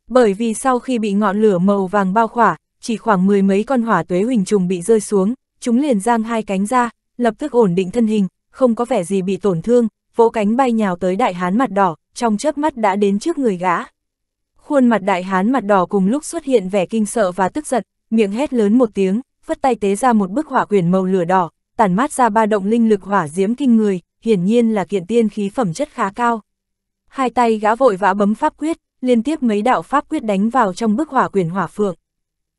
Bởi vì sau khi bị ngọn lửa màu vàng bao khỏa, chỉ khoảng mười mấy con hỏa tuế huỳnh trùng bị rơi xuống, chúng liền giang hai cánh ra, lập tức ổn định thân hình, không có vẻ gì bị tổn thương, vỗ cánh bay nhào tới đại hán mặt đỏ, trong chớp mắt đã đến trước người gã. Khuôn mặt đại hán mặt đỏ cùng lúc xuất hiện vẻ kinh sợ và tức giận, miệng hét lớn một tiếng, phất tay tế ra một bức hỏa quyển màu lửa đỏ, tản mát ra ba động linh lực hỏa diễm kinh người, hiển nhiên là kiện tiên khí phẩm chất khá cao. Hai tay gã vội vã bấm pháp quyết, liên tiếp mấy đạo pháp quyết đánh vào trong bức hỏa quyển hỏa phượng.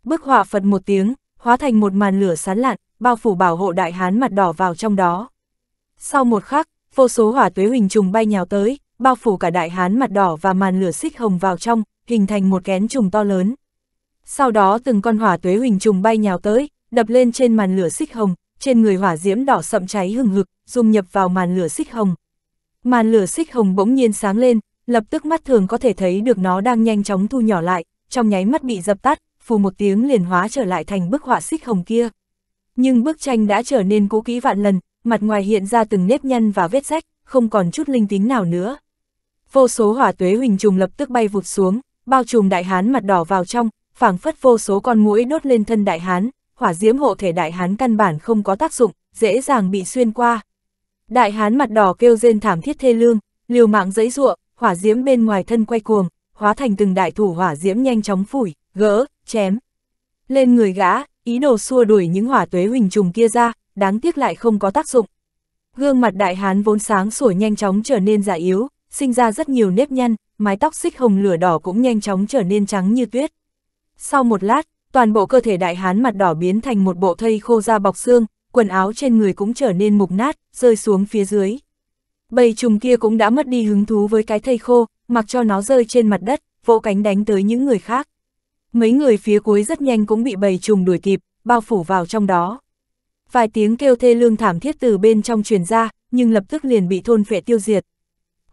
Bức hỏa phật một tiếng, hóa thành một màn lửa sán lạn, bao phủ bảo hộ đại hán mặt đỏ vào trong đó. Sau một khắc, vô số hỏa tuế huỳnh trùng bay nhào tới, bao phủ cả đại hán mặt đỏ và màn lửa xích hồng vào trong, hình thành một kén trùng to lớn. Sau đó từng con hỏa tuế huỳnh trùng bay nhào tới, đập lên trên màn lửa xích hồng, trên người hỏa diễm đỏ sậm cháy hừng hực, dung nhập vào màn lửa xích hồng. Màn lửa xích hồng bỗng nhiên sáng lên, lập tức mắt thường có thể thấy được nó đang nhanh chóng thu nhỏ lại, trong nháy mắt bị dập tắt, phù một tiếng liền hóa trở lại thành bức họa xích hồng kia. Nhưng bức tranh đã trở nên cũ kỹ vạn lần, mặt ngoài hiện ra từng nếp nhăn và vết rách, không còn chút linh tính nào nữa. Vô số hỏa tuế huỳnh trùng lập tức bay vụt xuống, bao trùm đại hán mặt đỏ vào trong, phảng phất vô số con mũi đốt lên thân đại hán, hỏa diễm hộ thể đại hán căn bản không có tác dụng, dễ dàng bị xuyên qua. Đại hán mặt đỏ kêu rên thảm thiết thê lương, liều mạng dẫy giụa, hỏa diễm bên ngoài thân quay cuồng, hóa thành từng đại thủ hỏa diễm nhanh chóng phủi, gỡ, chém. Lên người gã, ý đồ xua đuổi những hỏa tuế huỳnh trùng kia ra, đáng tiếc lại không có tác dụng. Gương mặt đại hán vốn sáng sủa nhanh chóng trở nên già yếu, sinh ra rất nhiều nếp nhăn, mái tóc xích hồng lửa đỏ cũng nhanh chóng trở nên trắng như tuyết. Sau một lát, toàn bộ cơ thể đại hán mặt đỏ biến thành một bộ thây khô da bọc xương, quần áo trên người cũng trở nên mục nát, rơi xuống phía dưới. Bầy trùng kia cũng đã mất đi hứng thú với cái thây khô, mặc cho nó rơi trên mặt đất, vỗ cánh đánh tới những người khác. Mấy người phía cuối rất nhanh cũng bị bầy trùng đuổi kịp, bao phủ vào trong đó. Vài tiếng kêu thê lương thảm thiết từ bên trong truyền ra, nhưng lập tức liền bị thôn phệ tiêu diệt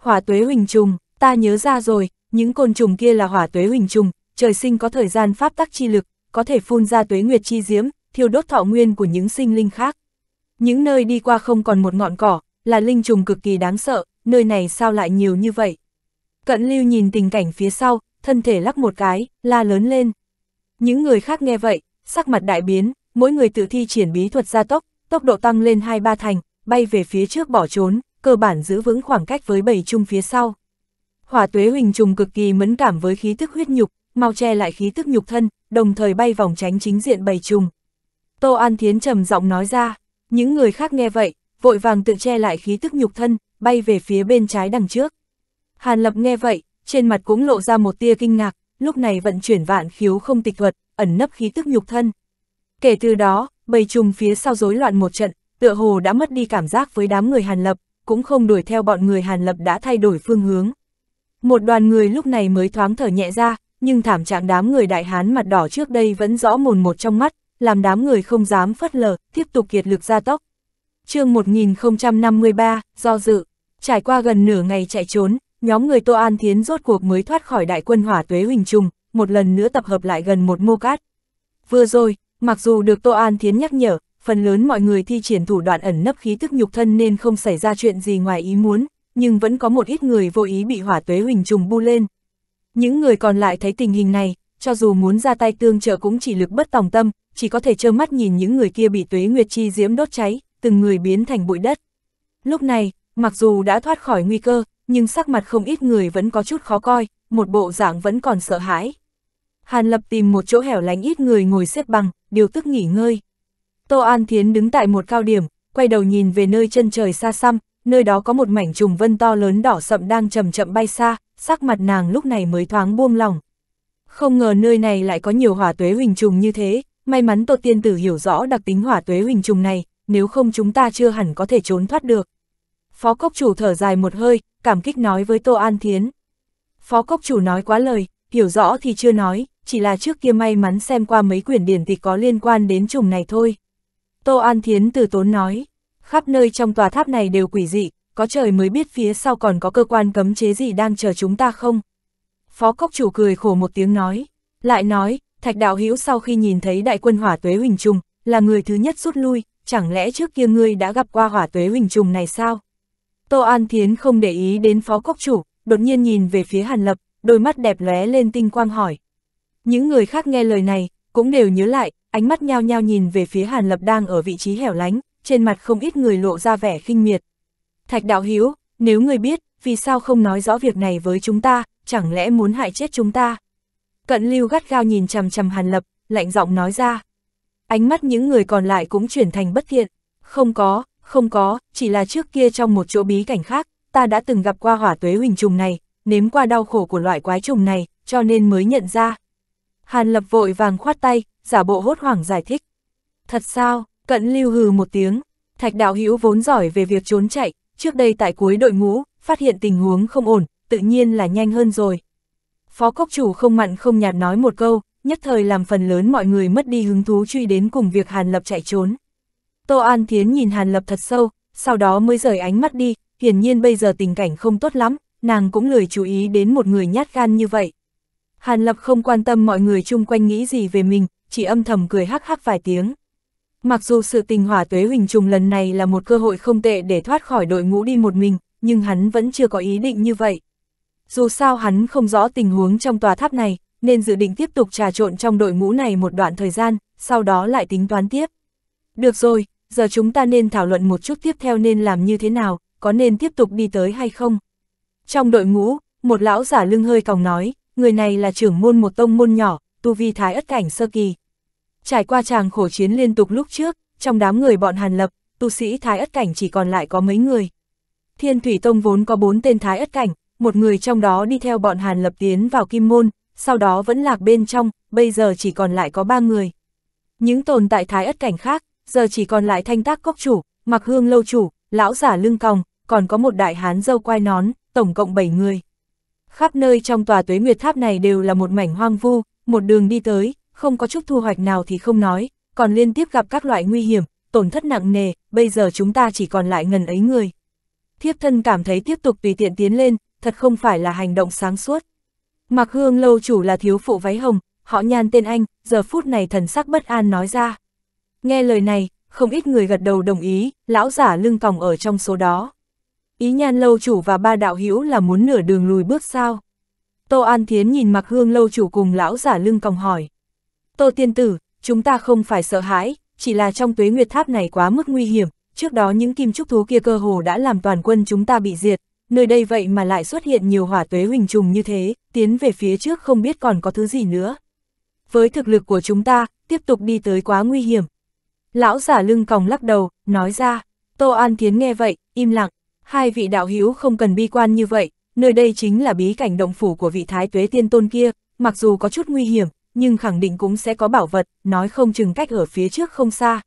hỏa tuế huỳnh trùng, ta nhớ ra rồi, những côn trùng kia là hỏa tuế huỳnh trùng, trời sinh có thời gian pháp tắc chi lực, có thể phun ra tuế nguyệt chi diễm, thiêu đốt thọ nguyên của những sinh linh khác. Những nơi đi qua không còn một ngọn cỏ, là linh trùng cực kỳ đáng sợ, nơi này sao lại nhiều như vậy? Cận lưu nhìn tình cảnh phía sau, thân thể lắc một cái, la lớn lên. Những người khác nghe vậy, sắc mặt đại biến, mỗi người tự thi triển bí thuật gia tốc, tốc độ tăng lên 2-3 thành, bay về phía trước bỏ trốn, cơ bản giữ vững khoảng cách với bầy chung phía sau. Hỏa tuế huỳnh trùng cực kỳ mẫn cảm với khí tức huyết nhục, mau che lại khí tức nhục thân, đồng thời bay vòng tránh chính diện bầy trùng. Tô An Thiến trầm giọng nói ra, những người khác nghe vậy, vội vàng tự che lại khí tức nhục thân, bay về phía bên trái đằng trước. Hàn Lập nghe vậy, trên mặt cũng lộ ra một tia kinh ngạc, lúc này vận chuyển vạn khiếu không tịch thuật, ẩn nấp khí tức nhục thân. Kể từ đó, bầy trùng phía sau rối loạn một trận, tựa hồ đã mất đi cảm giác với đám người Hàn Lập, cũng không đuổi theo bọn người Hàn Lập đã thay đổi phương hướng. Một đoàn người lúc này mới thoáng thở nhẹ ra, nhưng thảm trạng đám người đại hán mặt đỏ trước đây vẫn rõ mồn một trong mắt, làm đám người không dám phất lờ, tiếp tục kiệt lực ra tốc. chương 1053, do dự, trải qua gần nửa ngày chạy trốn, nhóm người Tô An Thiến rốt cuộc mới thoát khỏi đại quân hỏa tuế huỳnh trùng, một lần nữa tập hợp lại gần một mô cát. Vừa rồi, mặc dù được Tô An Thiến nhắc nhở, phần lớn mọi người thi triển thủ đoạn ẩn nấp khí tức nhục thân nên không xảy ra chuyện gì ngoài ý muốn, nhưng vẫn có một ít người vô ý bị hỏa tuế huỳnh trùng bu lên. Những người còn lại thấy tình hình này, cho dù muốn ra tay tương trợ cũng chỉ lực bất tòng tâm, chỉ có thể trơ mắt nhìn những người kia bị tuế nguyệt chi diễm đốt cháy, từng người biến thành bụi đất. Lúc này, mặc dù đã thoát khỏi nguy cơ, nhưng sắc mặt không ít người vẫn có chút khó coi, một bộ dạng vẫn còn sợ hãi. Hàn Lập tìm một chỗ hẻo lánh ít người ngồi xếp bằng, điều tức nghỉ ngơi. Tô An Thiến đứng tại một cao điểm, quay đầu nhìn về nơi chân trời xa xăm, nơi đó có một mảnh trùng vân to lớn đỏ sậm đang chậm chậm bay xa, sắc mặt nàng lúc này mới thoáng buông lòng. Không ngờ nơi này lại có nhiều hỏa tuế huỳnh trùng như thế, may mắn Tô Tiên Tử hiểu rõ đặc tính hỏa tuế huỳnh trùng này, nếu không chúng ta chưa hẳn có thể trốn thoát được. Phó Cốc Chủ thở dài một hơi, cảm kích nói với Tô An Thiến. Phó Cốc Chủ nói quá lời, hiểu rõ thì chưa nói, chỉ là trước kia may mắn xem qua mấy quyển điển thì có liên quan đến trùng này thôi. Tô An Thiến từ tốn nói, khắp nơi trong tòa tháp này đều quỷ dị, có trời mới biết phía sau còn có cơ quan cấm chế gì đang chờ chúng ta không. Phó Cốc Chủ cười khổ một tiếng nói, lại nói, Thạch Đạo Hữu sau khi nhìn thấy đại quân hỏa tuế huỳnh trùng, là người thứ nhất rút lui, chẳng lẽ trước kia ngươi đã gặp qua hỏa tuế huỳnh trùng này sao? Tô An Thiến không để ý đến Phó Cốc Chủ, đột nhiên nhìn về phía Hàn Lập, đôi mắt đẹp lóe lên tinh quang hỏi. Những người khác nghe lời này, cũng đều nhớ lại, ánh mắt nhao nhao nhìn về phía Hàn Lập đang ở vị trí hẻo lánh, trên mặt không ít người lộ ra vẻ khinh miệt. Thạch Đạo Hiếu, nếu người biết, vì sao không nói rõ việc này với chúng ta, chẳng lẽ muốn hại chết chúng ta? Cận lưu gắt gao nhìn chằm chằm Hàn Lập, lạnh giọng nói ra. Ánh mắt những người còn lại cũng chuyển thành bất thiện. Không có, không có, chỉ là trước kia trong một chỗ bí cảnh khác, ta đã từng gặp qua hỏa tuế huỳnh trùng này, nếm qua đau khổ của loại quái trùng này, cho nên mới nhận ra. Hàn Lập vội vàng khoát tay, giả bộ hốt hoảng giải thích. Thật sao, cận lưu hừ một tiếng, thạch đạo hữu vốn giỏi về việc trốn chạy, trước đây tại cuối đội ngũ, phát hiện tình huống không ổn, tự nhiên là nhanh hơn rồi. Phó cốc chủ không mặn không nhạt nói một câu, nhất thời làm phần lớn mọi người mất đi hứng thú truy đến cùng việc Hàn Lập chạy trốn. Tô An Thiến nhìn Hàn Lập thật sâu, sau đó mới rời ánh mắt đi, hiển nhiên bây giờ tình cảnh không tốt lắm, nàng cũng lười chú ý đến một người nhát gan như vậy. Hàn Lập không quan tâm mọi người chung quanh nghĩ gì về mình, chỉ âm thầm cười hắc hắc vài tiếng. Mặc dù sự tình hỏa tuế huỳnh trùng lần này là một cơ hội không tệ để thoát khỏi đội ngũ đi một mình, nhưng hắn vẫn chưa có ý định như vậy. Dù sao hắn không rõ tình huống trong tòa tháp này, nên dự định tiếp tục trà trộn trong đội ngũ này một đoạn thời gian, sau đó lại tính toán tiếp. Được rồi, giờ chúng ta nên thảo luận một chút tiếp theo nên làm như thế nào, có nên tiếp tục đi tới hay không? Trong đội ngũ, một lão giả lưng hơi còng nói, người này là trưởng môn một tông môn nhỏ, tu vi thái ất cảnh sơ kỳ. Trải qua chàng khổ chiến liên tục lúc trước, trong đám người bọn Hàn Lập, tu sĩ thái ất cảnh chỉ còn lại có mấy người. Thiên Thủy Tông vốn có bốn tên thái ất cảnh, một người trong đó đi theo bọn Hàn Lập tiến vào Kim Môn, sau đó vẫn lạc bên trong, bây giờ chỉ còn lại có ba người. Những tồn tại thái ất cảnh khác, giờ chỉ còn lại thanh tác cốc chủ, mặc hương lâu chủ, lão giả lưng còng, còn có một đại hán dâu quai nón, tổng cộng 7 người khắp nơi trong tòa tuế nguyệt tháp này đều là một mảnh hoang vu, một đường đi tới, không có chút thu hoạch nào thì không nói, còn liên tiếp gặp các loại nguy hiểm, tổn thất nặng nề, bây giờ chúng ta chỉ còn lại ngần ấy người. Thiếp thân cảm thấy tiếp tục tùy tiện tiến lên, thật không phải là hành động sáng suốt. Mặc hương lâu chủ là thiếu phụ váy hồng, họ nhan tên anh, giờ phút này thần sắc bất an nói ra. Nghe lời này, không ít người gật đầu đồng ý, lão giả lưng còng ở trong số đó ý nhan lâu chủ và ba đạo hữu là muốn nửa đường lùi bước sao? Tô An Thiến nhìn mặc hương lâu chủ cùng lão giả lưng còng hỏi. Tô tiên tử, chúng ta không phải sợ hãi, chỉ là trong tuế nguyệt tháp này quá mức nguy hiểm, trước đó những kim trúc thú kia cơ hồ đã làm toàn quân chúng ta bị diệt, nơi đây vậy mà lại xuất hiện nhiều hỏa tuế huỳnh trùng như thế, tiến về phía trước không biết còn có thứ gì nữa. Với thực lực của chúng ta, tiếp tục đi tới quá nguy hiểm. Lão giả lưng còng lắc đầu, nói ra, Tô An Thiến nghe vậy, im lặng, hai vị đạo hữu không cần bi quan như vậy, nơi đây chính là bí cảnh động phủ của vị thái tuế tiên tôn kia, mặc dù có chút nguy hiểm, nhưng khẳng định cũng sẽ có bảo vật, nói không chừng cách ở phía trước không xa.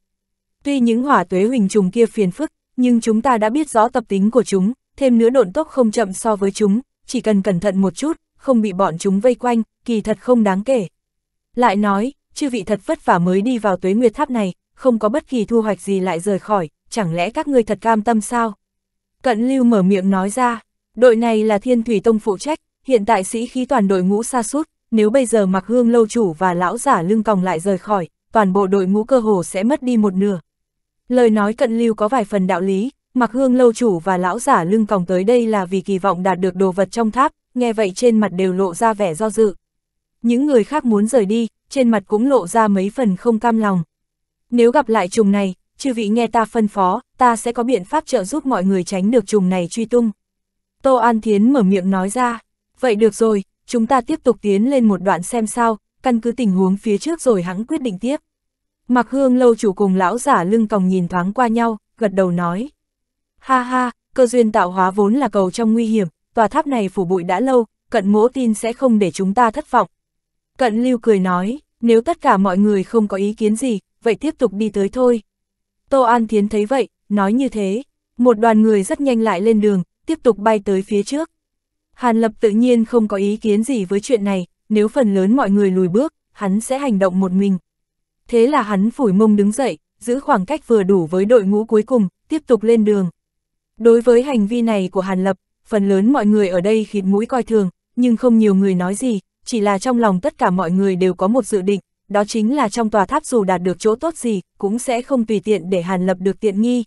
Tuy những hỏa tuế huỳnh trùng kia phiền phức, nhưng chúng ta đã biết rõ tập tính của chúng, thêm nữa độn tốc không chậm so với chúng, chỉ cần cẩn thận một chút, không bị bọn chúng vây quanh, kỳ thật không đáng kể. Lại nói, chư vị thật vất vả mới đi vào tuế nguyệt tháp này, không có bất kỳ thu hoạch gì lại rời khỏi, chẳng lẽ các ngươi thật cam tâm sao? Cận lưu mở miệng nói ra, đội này là thiên thủy tông phụ trách, hiện tại sĩ khí toàn đội ngũ xa sút nếu bây giờ mặc hương lâu chủ và lão giả lưng còng lại rời khỏi, toàn bộ đội ngũ cơ hồ sẽ mất đi một nửa. Lời nói cận lưu có vài phần đạo lý, mặc hương lâu chủ và lão giả lưng còng tới đây là vì kỳ vọng đạt được đồ vật trong tháp, nghe vậy trên mặt đều lộ ra vẻ do dự. Những người khác muốn rời đi, trên mặt cũng lộ ra mấy phần không cam lòng. Nếu gặp lại trùng này, chư vị nghe ta phân phó, ta sẽ có biện pháp trợ giúp mọi người tránh được trùng này truy tung. Tô An Thiến mở miệng nói ra, vậy được rồi, chúng ta tiếp tục tiến lên một đoạn xem sao, căn cứ tình huống phía trước rồi hãng quyết định tiếp. Mặc hương lâu chủ cùng lão giả lưng còng nhìn thoáng qua nhau, gật đầu nói. Ha ha, cơ duyên tạo hóa vốn là cầu trong nguy hiểm, tòa tháp này phủ bụi đã lâu, cận mỗ tin sẽ không để chúng ta thất vọng. Cận lưu cười nói, nếu tất cả mọi người không có ý kiến gì, vậy tiếp tục đi tới thôi. Tô An Thiến thấy vậy, nói như thế, một đoàn người rất nhanh lại lên đường, tiếp tục bay tới phía trước. Hàn Lập tự nhiên không có ý kiến gì với chuyện này, nếu phần lớn mọi người lùi bước, hắn sẽ hành động một mình. Thế là hắn phủi mông đứng dậy, giữ khoảng cách vừa đủ với đội ngũ cuối cùng, tiếp tục lên đường. Đối với hành vi này của Hàn Lập, phần lớn mọi người ở đây khịt mũi coi thường, nhưng không nhiều người nói gì, chỉ là trong lòng tất cả mọi người đều có một dự định, đó chính là trong tòa tháp dù đạt được chỗ tốt gì, cũng sẽ không tùy tiện để Hàn Lập được tiện nghi.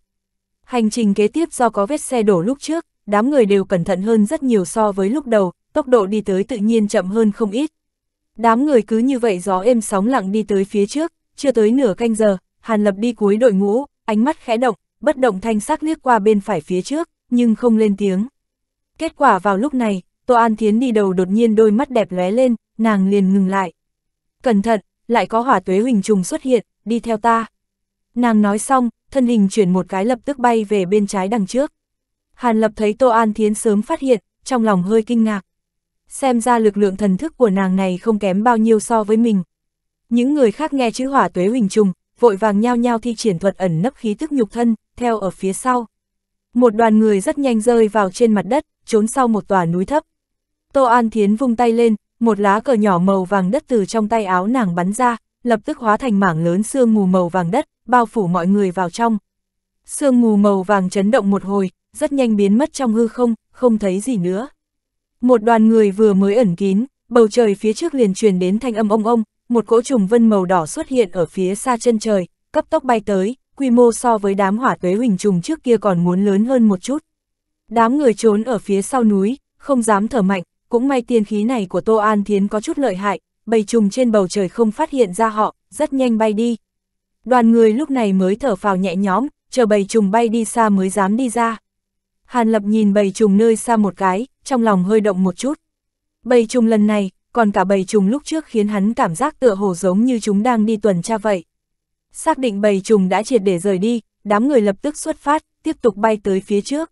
Hành trình kế tiếp do có vết xe đổ lúc trước, đám người đều cẩn thận hơn rất nhiều so với lúc đầu, tốc độ đi tới tự nhiên chậm hơn không ít. Đám người cứ như vậy gió êm sóng lặng đi tới phía trước, chưa tới nửa canh giờ, Hàn Lập đi cuối đội ngũ, ánh mắt khẽ động, bất động thanh sắc liếc qua bên phải phía trước, nhưng không lên tiếng. Kết quả vào lúc này, Tô An Thiến đi đầu đột nhiên đôi mắt đẹp lóe lên, nàng liền ngừng lại. Cẩn thận, lại có hỏa tuế huỳnh trùng xuất hiện, đi theo ta. Nàng nói xong, thân hình chuyển một cái lập tức bay về bên trái đằng trước. Hàn lập thấy Tô An Thiến sớm phát hiện, trong lòng hơi kinh ngạc. Xem ra lực lượng thần thức của nàng này không kém bao nhiêu so với mình. Những người khác nghe chữ hỏa tuế huỳnh trùng, vội vàng nhao nhao thi triển thuật ẩn nấp khí tức nhục thân, theo ở phía sau. Một đoàn người rất nhanh rơi vào trên mặt đất, trốn sau một tòa núi thấp. Tô An Thiến vung tay lên, một lá cờ nhỏ màu vàng đất từ trong tay áo nàng bắn ra, lập tức hóa thành mảng lớn sương mù màu vàng đất, bao phủ mọi người vào trong. Sương mù màu vàng chấn động một hồi, rất nhanh biến mất trong hư không, không thấy gì nữa. Một đoàn người vừa mới ẩn kín, bầu trời phía trước liền truyền đến thanh âm ông ông, một cỗ trùng vân màu đỏ xuất hiện ở phía xa chân trời, cấp tốc bay tới, quy mô so với đám hỏa tuế huỳnh trùng trước kia còn muốn lớn hơn một chút. Đám người trốn ở phía sau núi, không dám thở mạnh, cũng may tiên khí này của Tô An Thiến có chút lợi hại, bầy trùng trên bầu trời không phát hiện ra họ, rất nhanh bay đi. Đoàn người lúc này mới thở phào nhẹ nhõm, chờ bầy trùng bay đi xa mới dám đi ra. Hàn Lập nhìn bầy trùng nơi xa một cái, trong lòng hơi động một chút. Bầy trùng lần này, còn cả bầy trùng lúc trước khiến hắn cảm giác tựa hồ giống như chúng đang đi tuần tra vậy. Xác định bầy trùng đã triệt để rời đi, đám người lập tức xuất phát, tiếp tục bay tới phía trước.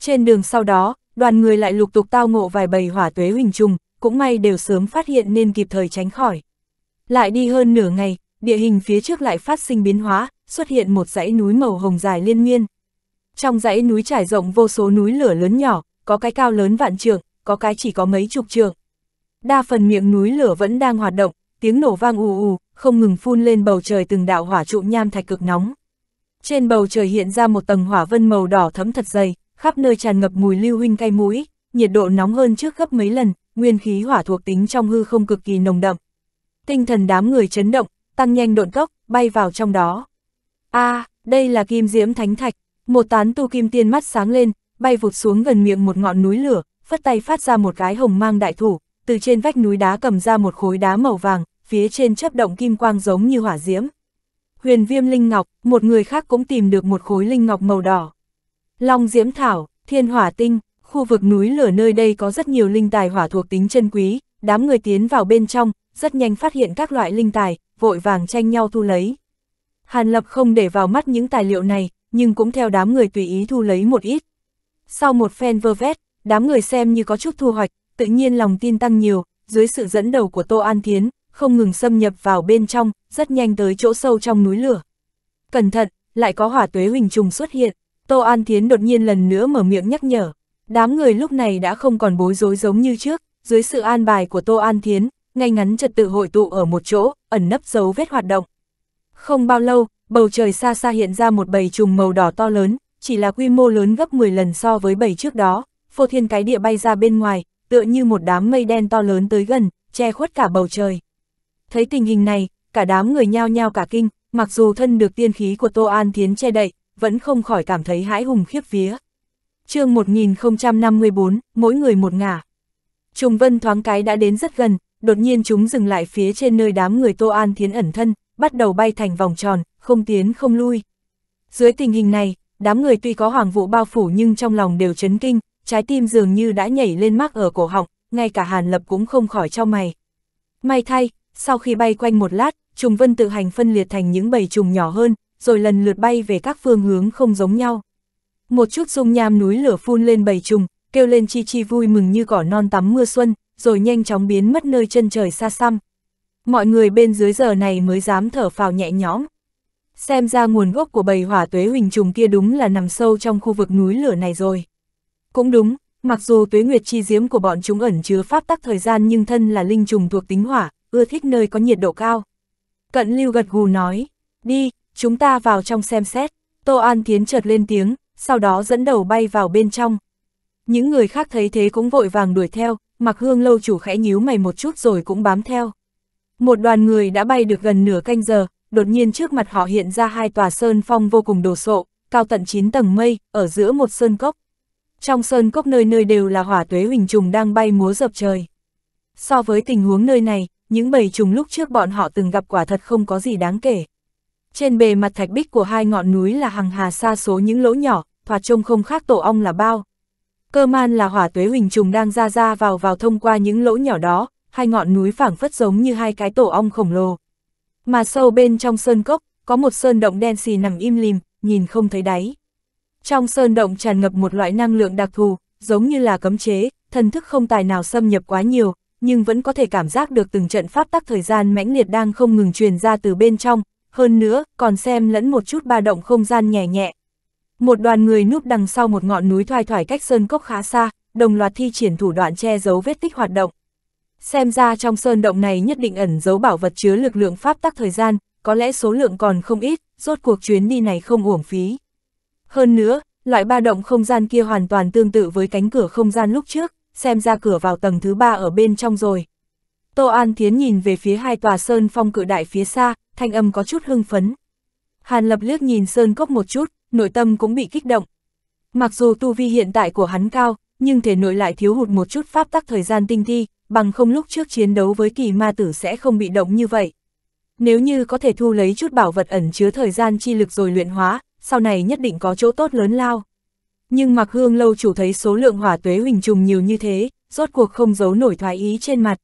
Trên đường sau đó, đoàn người lại lục tục tao ngộ vài bầy hỏa tuế huỳnh trùng, cũng may đều sớm phát hiện nên kịp thời tránh khỏi. Lại đi hơn nửa ngày, địa hình phía trước lại phát sinh biến hóa, xuất hiện một dãy núi màu hồng dài liên miên. Trong dãy núi trải rộng vô số núi lửa lớn nhỏ, có cái cao lớn vạn trượng, có cái chỉ có mấy chục trượng. Đa phần miệng núi lửa vẫn đang hoạt động, tiếng nổ vang ù ù, không ngừng phun lên bầu trời từng đạo hỏa trụ nham thạch cực nóng. Trên bầu trời hiện ra một tầng hỏa vân màu đỏ thấm thật dày, khắp nơi tràn ngập mùi lưu huynh cay mũi, nhiệt độ nóng hơn trước gấp mấy lần, nguyên khí hỏa thuộc tính trong hư không cực kỳ nồng đậm. Tinh thần đám người chấn động, tăng nhanh độn tốc, bay vào trong đó. A, à, đây là kim diễm thánh thạch, một tán tu kim tiên mắt sáng lên, bay vụt xuống gần miệng một ngọn núi lửa, phất tay phát ra một cái hồng mang đại thủ, từ trên vách núi đá cầm ra một khối đá màu vàng, phía trên chấp động kim quang giống như hỏa diễm. Huyền Viêm Linh Ngọc, một người khác cũng tìm được một khối linh ngọc màu đỏ. Long Diễm Thảo, Thiên Hỏa Tinh, khu vực núi lửa nơi đây có rất nhiều linh tài hỏa thuộc tính chân quý, đám người tiến vào bên trong, rất nhanh phát hiện các loại linh tài, vội vàng tranh nhau thu lấy. Hàn Lập không để vào mắt những tài liệu này, nhưng cũng theo đám người tùy ý thu lấy một ít. Sau một phen vơ vét, đám người xem như có chút thu hoạch, tự nhiên lòng tin tăng nhiều, dưới sự dẫn đầu của Tô An Thiến, không ngừng xâm nhập vào bên trong, rất nhanh tới chỗ sâu trong núi lửa. Cẩn thận, lại có hỏa tuế huỳnh trùng xuất hiện. Tô An Thiến đột nhiên lần nữa mở miệng nhắc nhở. Đám người lúc này đã không còn bối rối giống như trước, dưới sự an bài của Tô An Thiến, ngay ngắn trật tự hội tụ ở một chỗ, ẩn nấp dấu vết hoạt động. Không bao lâu, bầu trời xa xa hiện ra một bầy trùng màu đỏ to lớn, chỉ là quy mô lớn gấp 10 lần so với bầy trước đó, phô thiên cái địa bay ra bên ngoài, tựa như một đám mây đen to lớn tới gần, che khuất cả bầu trời. Thấy tình hình này, cả đám người nhao nhao cả kinh, mặc dù thân được tiên khí của Tô An Thiến che đậy, vẫn không khỏi cảm thấy hãi hùng khiếp vía. chương 1054, mỗi người một ngả. Trùng vân thoáng cái đã đến rất gần, đột nhiên chúng dừng lại phía trên nơi đám người Tô An Thiến ẩn thân, bắt đầu bay thành vòng tròn, không tiến không lui. Dưới tình hình này, đám người tuy có hoàng vụ bao phủ nhưng trong lòng đều chấn kinh, trái tim dường như đã nhảy lên mắc ở cổ họng, ngay cả Hàn Lập cũng không khỏi cho mày. May thay, sau khi bay quanh một lát, trùng vân tự hành phân liệt thành những bầy trùng nhỏ hơn, rồi lần lượt bay về các phương hướng không giống nhau. Một chút dung nham núi lửa phun lên bầy trùng, kêu lên chi chi vui mừng như cỏ non tắm mưa xuân, rồi nhanh chóng biến mất nơi chân trời xa xăm. Mọi người bên dưới giờ này mới dám thở phào nhẹ nhõm. Xem ra nguồn gốc của bầy hỏa tuế huỳnh trùng kia đúng là nằm sâu trong khu vực núi lửa này rồi. Cũng đúng, mặc dù tuế nguyệt chi diếm của bọn chúng ẩn chứa pháp tắc thời gian nhưng thân là linh trùng thuộc tính hỏa, ưa thích nơi có nhiệt độ cao. Cận lưu gật gù nói, đi, chúng ta vào trong xem xét, Tô An Tiến chợt lên tiếng, sau đó dẫn đầu bay vào bên trong. Những người khác thấy thế cũng vội vàng đuổi theo, mặc hương lâu chủ khẽ nhíu mày một chút rồi cũng bám theo. Một đoàn người đã bay được gần nửa canh giờ, đột nhiên trước mặt họ hiện ra hai tòa sơn phong vô cùng đồ sộ, cao tận 9 tầng mây, ở giữa một sơn cốc. Trong sơn cốc nơi nơi đều là hỏa tuế huỳnh trùng đang bay múa dập trời. So với tình huống nơi này, những bầy trùng lúc trước bọn họ từng gặp quả thật không có gì đáng kể. Trên bề mặt thạch bích của hai ngọn núi là hàng hà xa số những lỗ nhỏ, thoạt trông không khác tổ ong là bao. Cơ man là hỏa tuế huỳnh trùng đang ra ra vào vào thông qua những lỗ nhỏ đó, hai ngọn núi phảng phất giống như hai cái tổ ong khổng lồ. Mà sâu bên trong sơn cốc, có một sơn động đen xì nằm im lìm, nhìn không thấy đáy. Trong sơn động tràn ngập một loại năng lượng đặc thù, giống như là cấm chế, thần thức không tài nào xâm nhập quá nhiều, nhưng vẫn có thể cảm giác được từng trận pháp tắc thời gian mãnh liệt đang không ngừng truyền ra từ bên trong, hơn nữa còn xem lẫn một chút ba động không gian nhẹ nhẹ. Một đoàn người núp đằng sau một ngọn núi thoai thoải cách sơn cốc khá xa, đồng loạt thi triển thủ đoạn che giấu vết tích hoạt động. Xem ra trong sơn động này nhất định ẩn giấu bảo vật chứa lực lượng pháp tắc thời gian, có lẽ số lượng còn không ít, rốt cuộc chuyến đi này không uổng phí. Hơn nữa, loại ba động không gian kia hoàn toàn tương tự với cánh cửa không gian lúc trước, xem ra cửa vào tầng thứ ba ở bên trong rồi. Tô An Thiến nhìn về phía hai tòa sơn phong cự đại phía xa, thanh âm có chút hưng phấn. Hàn Lập liếc nhìn Sơn Cốc một chút, nội tâm cũng bị kích động. Mặc dù tu vi hiện tại của hắn cao, nhưng thể nội lại thiếu hụt một chút pháp tắc thời gian tinh thi, bằng không lúc trước chiến đấu với kỳ ma tử sẽ không bị động như vậy. Nếu như có thể thu lấy chút bảo vật ẩn chứa thời gian chi lực rồi luyện hóa, sau này nhất định có chỗ tốt lớn lao. Nhưng Mạc Hương lâu chủ thấy số lượng hỏa tuế huỳnh trùng nhiều như thế, rốt cuộc không giấu nổi thoái ý trên mặt.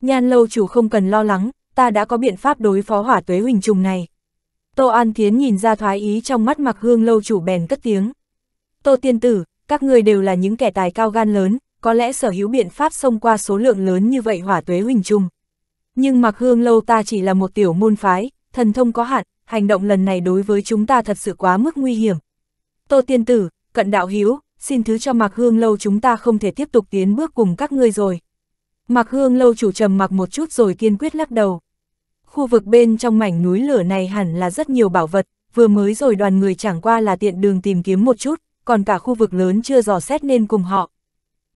Nhan lâu chủ không cần lo lắng, ta đã có biện pháp đối phó hỏa tuế huỳnh trùng này. Tô An Thiến nhìn ra thoái ý trong mắt mặc hương lâu chủ bèn cất tiếng. Tô Tiên Tử, các người đều là những kẻ tài cao gan lớn, có lẽ sở hữu biện pháp xông qua số lượng lớn như vậy hỏa tuế huỳnh trùng. Nhưng mặc hương lâu ta chỉ là một tiểu môn phái, thần thông có hạn, hành động lần này đối với chúng ta thật sự quá mức nguy hiểm. Tô Tiên Tử, cận đạo hiếu, xin thứ cho mặc hương lâu chúng ta không thể tiếp tục tiến bước cùng các ngươi rồi. Mạc Hương lâu chủ trầm mặc một chút rồi kiên quyết lắc đầu. Khu vực bên trong mảnh núi lửa này hẳn là rất nhiều bảo vật, vừa mới rồi đoàn người chẳng qua là tiện đường tìm kiếm một chút, còn cả khu vực lớn chưa dò xét nên cùng họ,